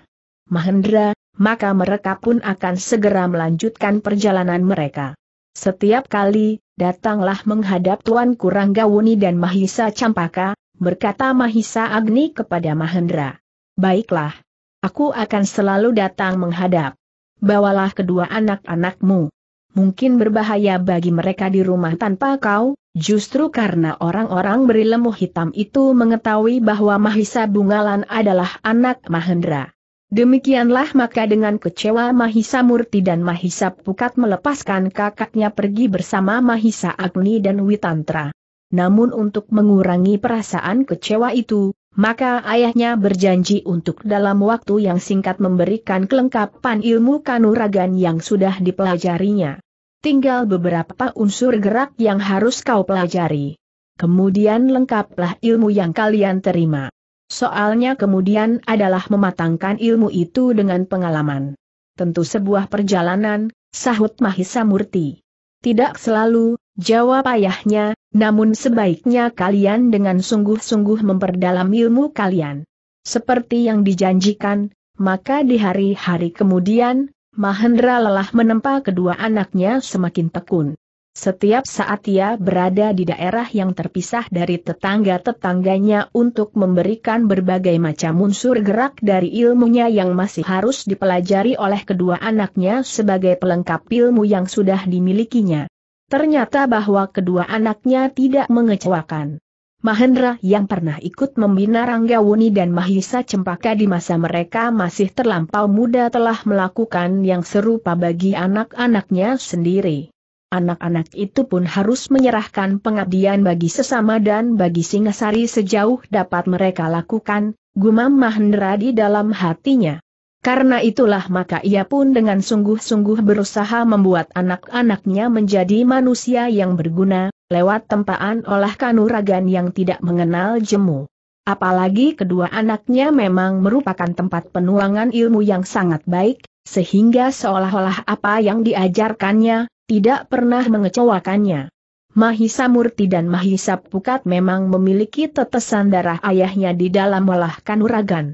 Speaker 1: Mahendra, maka mereka pun akan segera melanjutkan perjalanan mereka. Setiap kali, datanglah menghadap Tuan Kuranggawuni dan Mahisa Campaka, berkata Mahisa Agni kepada Mahendra. Baiklah. Aku akan selalu datang menghadap. Bawalah kedua anak-anakmu. Mungkin berbahaya bagi mereka di rumah tanpa kau, justru karena orang-orang berilmu hitam itu mengetahui bahwa Mahisa Bungalan adalah anak Mahendra. Demikianlah maka dengan kecewa Mahisa Murti dan Mahisa Pukat melepaskan kakaknya pergi bersama Mahisa Agni dan Witantra. Namun untuk mengurangi perasaan kecewa itu, maka ayahnya berjanji untuk dalam waktu yang singkat memberikan kelengkapan ilmu kanuragan yang sudah dipelajarinya. Tinggal beberapa unsur gerak yang harus kau pelajari. Kemudian lengkaplah ilmu yang kalian terima. Soalnya kemudian adalah mematangkan ilmu itu dengan pengalaman. Tentu sebuah perjalanan, sahut Mahisa Murti. Tidak selalu, jawab ayahnya, namun sebaiknya kalian dengan sungguh-sungguh memperdalam ilmu kalian. Seperti yang dijanjikan, maka di hari-hari kemudian, Mahendra lelah menempa kedua anaknya semakin tekun. Setiap saat ia berada di daerah yang terpisah dari tetangga-tetangganya untuk memberikan berbagai macam unsur gerak dari ilmunya yang masih harus dipelajari oleh kedua anaknya sebagai pelengkap ilmu yang sudah dimilikinya. Ternyata bahwa kedua anaknya tidak mengecewakan. Mahendra yang pernah ikut membina Ranggawuni dan Mahisa Cempaka di masa mereka masih terlampau muda telah melakukan yang serupa bagi anak-anaknya sendiri. Anak-anak itu pun harus menyerahkan pengabdian bagi sesama dan bagi Singasari sejauh dapat mereka lakukan, gumam Mahendra di dalam hatinya. Karena itulah maka ia pun dengan sungguh-sungguh berusaha membuat anak-anaknya menjadi manusia yang berguna, lewat tempaan olah kanuragan yang tidak mengenal jemu. Apalagi kedua anaknya memang merupakan tempat penuangan ilmu yang sangat baik, sehingga seolah-olah apa yang diajarkannya, tidak pernah mengecewakannya. Mahisa Murti dan Mahisa Pukat memang memiliki tetesan darah ayahnya di dalam walah kanuragan.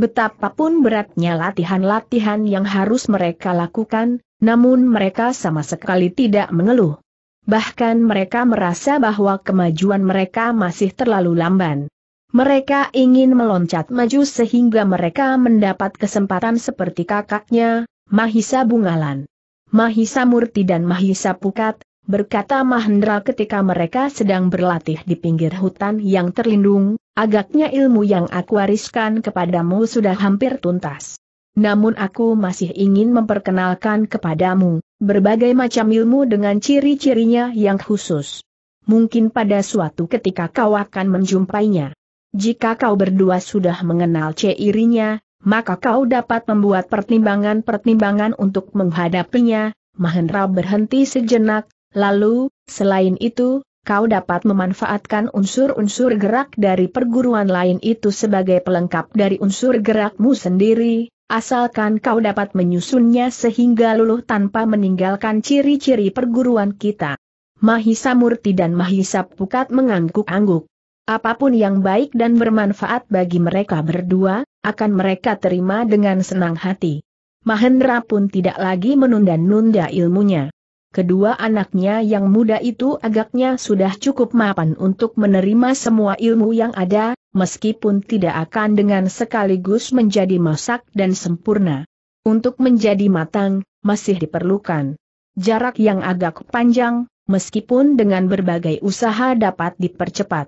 Speaker 1: Betapapun beratnya latihan-latihan yang harus mereka lakukan, namun mereka sama sekali tidak mengeluh. Bahkan mereka merasa bahwa kemajuan mereka masih terlalu lamban. Mereka ingin meloncat maju sehingga mereka mendapat kesempatan seperti kakaknya, Mahisa Bungalan. Mahisa Murti dan Mahisa Pukat, berkata Mahendra ketika mereka sedang berlatih di pinggir hutan yang terlindung, agaknya ilmu yang aku wariskan kepadamu sudah hampir tuntas. Namun aku masih ingin memperkenalkan kepadamu, berbagai macam ilmu dengan ciri-cirinya yang khusus. Mungkin pada suatu ketika kau akan menjumpainya. Jika kau berdua sudah mengenal cirinya, maka kau dapat membuat pertimbangan-pertimbangan untuk menghadapinya, Mahendra berhenti sejenak, lalu, selain itu, kau dapat memanfaatkan unsur-unsur gerak dari perguruan lain itu sebagai pelengkap dari unsur gerakmu sendiri, asalkan kau dapat menyusunnya sehingga luluh tanpa meninggalkan ciri-ciri perguruan kita. Mahisa Murti dan Mahisa Pukat mengangguk-angguk. Apapun yang baik dan bermanfaat bagi mereka berdua, akan mereka terima dengan senang hati. Mahendra pun tidak lagi menunda-nunda ilmunya. Kedua anaknya yang muda itu agaknya sudah cukup mapan untuk menerima semua ilmu yang ada, meskipun tidak akan dengan sekaligus menjadi masak dan sempurna. Untuk menjadi matang, masih diperlukan jarak yang agak panjang, meskipun dengan berbagai usaha dapat dipercepat.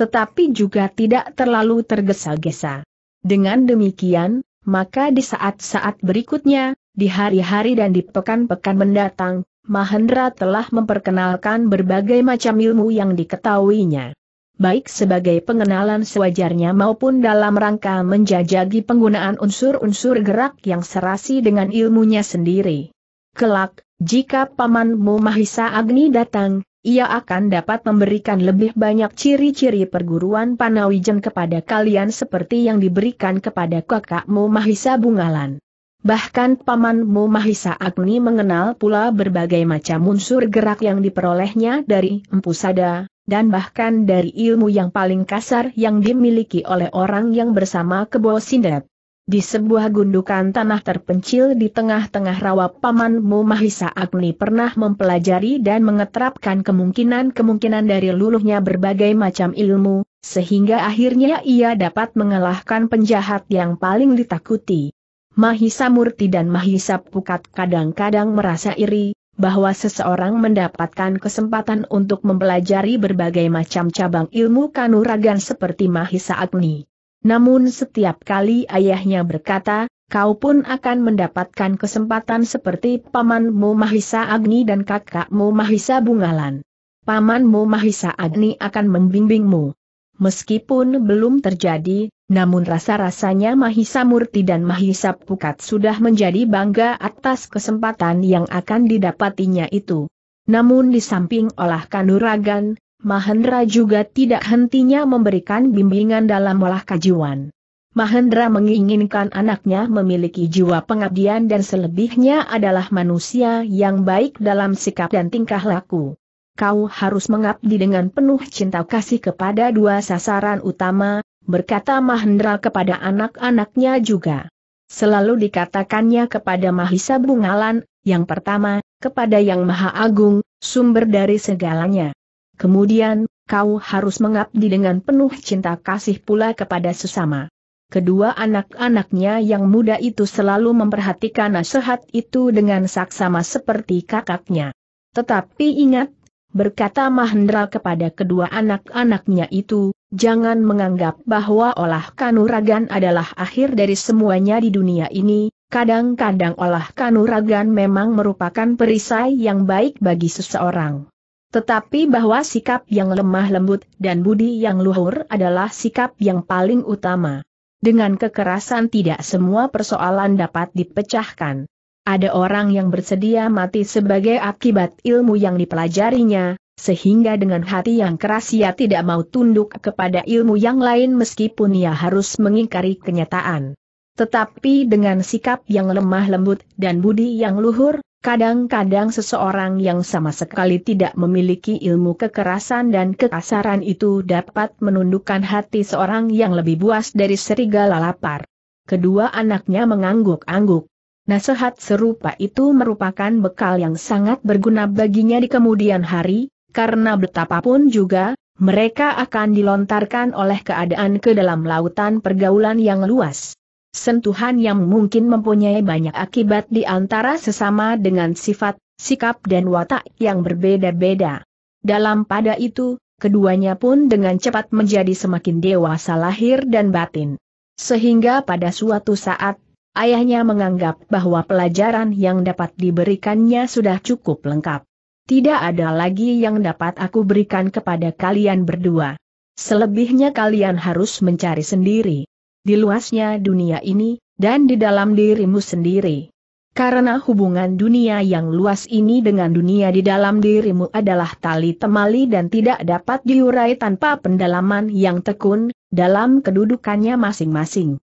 Speaker 1: Tetapi juga tidak terlalu tergesa-gesa. Dengan demikian, maka di saat-saat berikutnya, di hari-hari dan di pekan-pekan mendatang, Mahendra telah memperkenalkan berbagai macam ilmu yang diketahuinya. Baik sebagai pengenalan sewajarnya maupun dalam rangka menjajagi penggunaan unsur-unsur gerak yang serasi dengan ilmunya sendiri. Kelak, jika pamanmu Mahisa Agni datang, ia akan dapat memberikan lebih banyak ciri-ciri perguruan Panawijen kepada kalian seperti yang diberikan kepada kakakmu Mahisa Bungalan. Bahkan pamanmu Mahisa Agni mengenal pula berbagai macam unsur gerak yang diperolehnya dari Empu Sada, dan bahkan dari ilmu yang paling kasar yang dimiliki oleh orang yang bersama Kebo Sindet. Di sebuah gundukan tanah terpencil di tengah-tengah rawa pamanmu Mahisa Agni pernah mempelajari dan mengetrapkan kemungkinan-kemungkinan dari luluhnya berbagai macam ilmu, sehingga akhirnya ia dapat mengalahkan penjahat yang paling ditakuti. Mahisa Murti dan Mahisa Pukat kadang-kadang merasa iri, bahwa seseorang mendapatkan kesempatan untuk mempelajari berbagai macam cabang ilmu kanuragan seperti Mahisa Agni. Namun setiap kali ayahnya berkata, kau pun akan mendapatkan kesempatan seperti pamanmu Mahisa Agni dan kakakmu Mahisa Bungalan. Pamanmu Mahisa Agni akan membimbingmu. Meskipun belum terjadi, namun rasa-rasanya Mahisa Murti dan Mahisa Pukat sudah menjadi bangga atas kesempatan yang akan didapatinya itu. Namun di samping olah kanuragan, Mahendra juga tidak hentinya memberikan bimbingan dalam olah kajian. Mahendra menginginkan anaknya memiliki jiwa pengabdian dan selebihnya adalah manusia yang baik dalam sikap dan tingkah laku. Kau harus mengabdi dengan penuh cinta kasih kepada dua sasaran utama, berkata Mahendra kepada anak-anaknya juga. Selalu dikatakannya kepada Mahisa Bungalan, yang pertama, kepada Yang Maha Agung, sumber dari segalanya. Kemudian, kau harus mengabdi dengan penuh cinta kasih pula kepada sesama. Kedua anak-anaknya yang muda itu selalu memperhatikan nasihat itu dengan saksama seperti kakaknya. Tetapi ingat, berkata Mahendra kepada kedua anak-anaknya itu, jangan menganggap bahwa olah kanuragan adalah akhir dari semuanya di dunia ini, kadang-kadang olah kanuragan memang merupakan perisai yang baik bagi seseorang. Tetapi bahwa sikap yang lemah lembut dan budi yang luhur adalah sikap yang paling utama. Dengan kekerasan tidak semua persoalan dapat dipecahkan. Ada orang yang bersedia mati sebagai akibat ilmu yang dipelajarinya, sehingga dengan hati yang keras ia tidak mau tunduk kepada ilmu yang lain meskipun ia harus mengingkari kenyataan. Tetapi dengan sikap yang lemah lembut dan budi yang luhur, kadang-kadang seseorang yang sama sekali tidak memiliki ilmu kekerasan dan kekasaran itu dapat menundukkan hati seorang yang lebih buas dari serigala lapar. Kedua anaknya mengangguk-angguk. Nasihat serupa itu merupakan bekal yang sangat berguna baginya di kemudian hari, karena betapapun juga, mereka akan dilontarkan oleh keadaan ke dalam lautan pergaulan yang luas sentuhan yang mungkin mempunyai banyak akibat di antara sesama dengan sifat, sikap dan watak yang berbeda-beda. Dalam pada itu, keduanya pun dengan cepat menjadi semakin dewasa lahir dan batin. Sehingga pada suatu saat, ayahnya menganggap bahwa pelajaran yang dapat diberikannya sudah cukup lengkap. Tidak ada lagi yang dapat aku berikan kepada kalian berdua. Selebihnya kalian harus mencari sendiri di luasnya dunia ini, dan di dalam dirimu sendiri. Karena hubungan dunia yang luas ini dengan dunia di dalam dirimu adalah tali temali dan tidak dapat diurai tanpa pendalaman yang tekun, dalam kedudukannya masing-masing.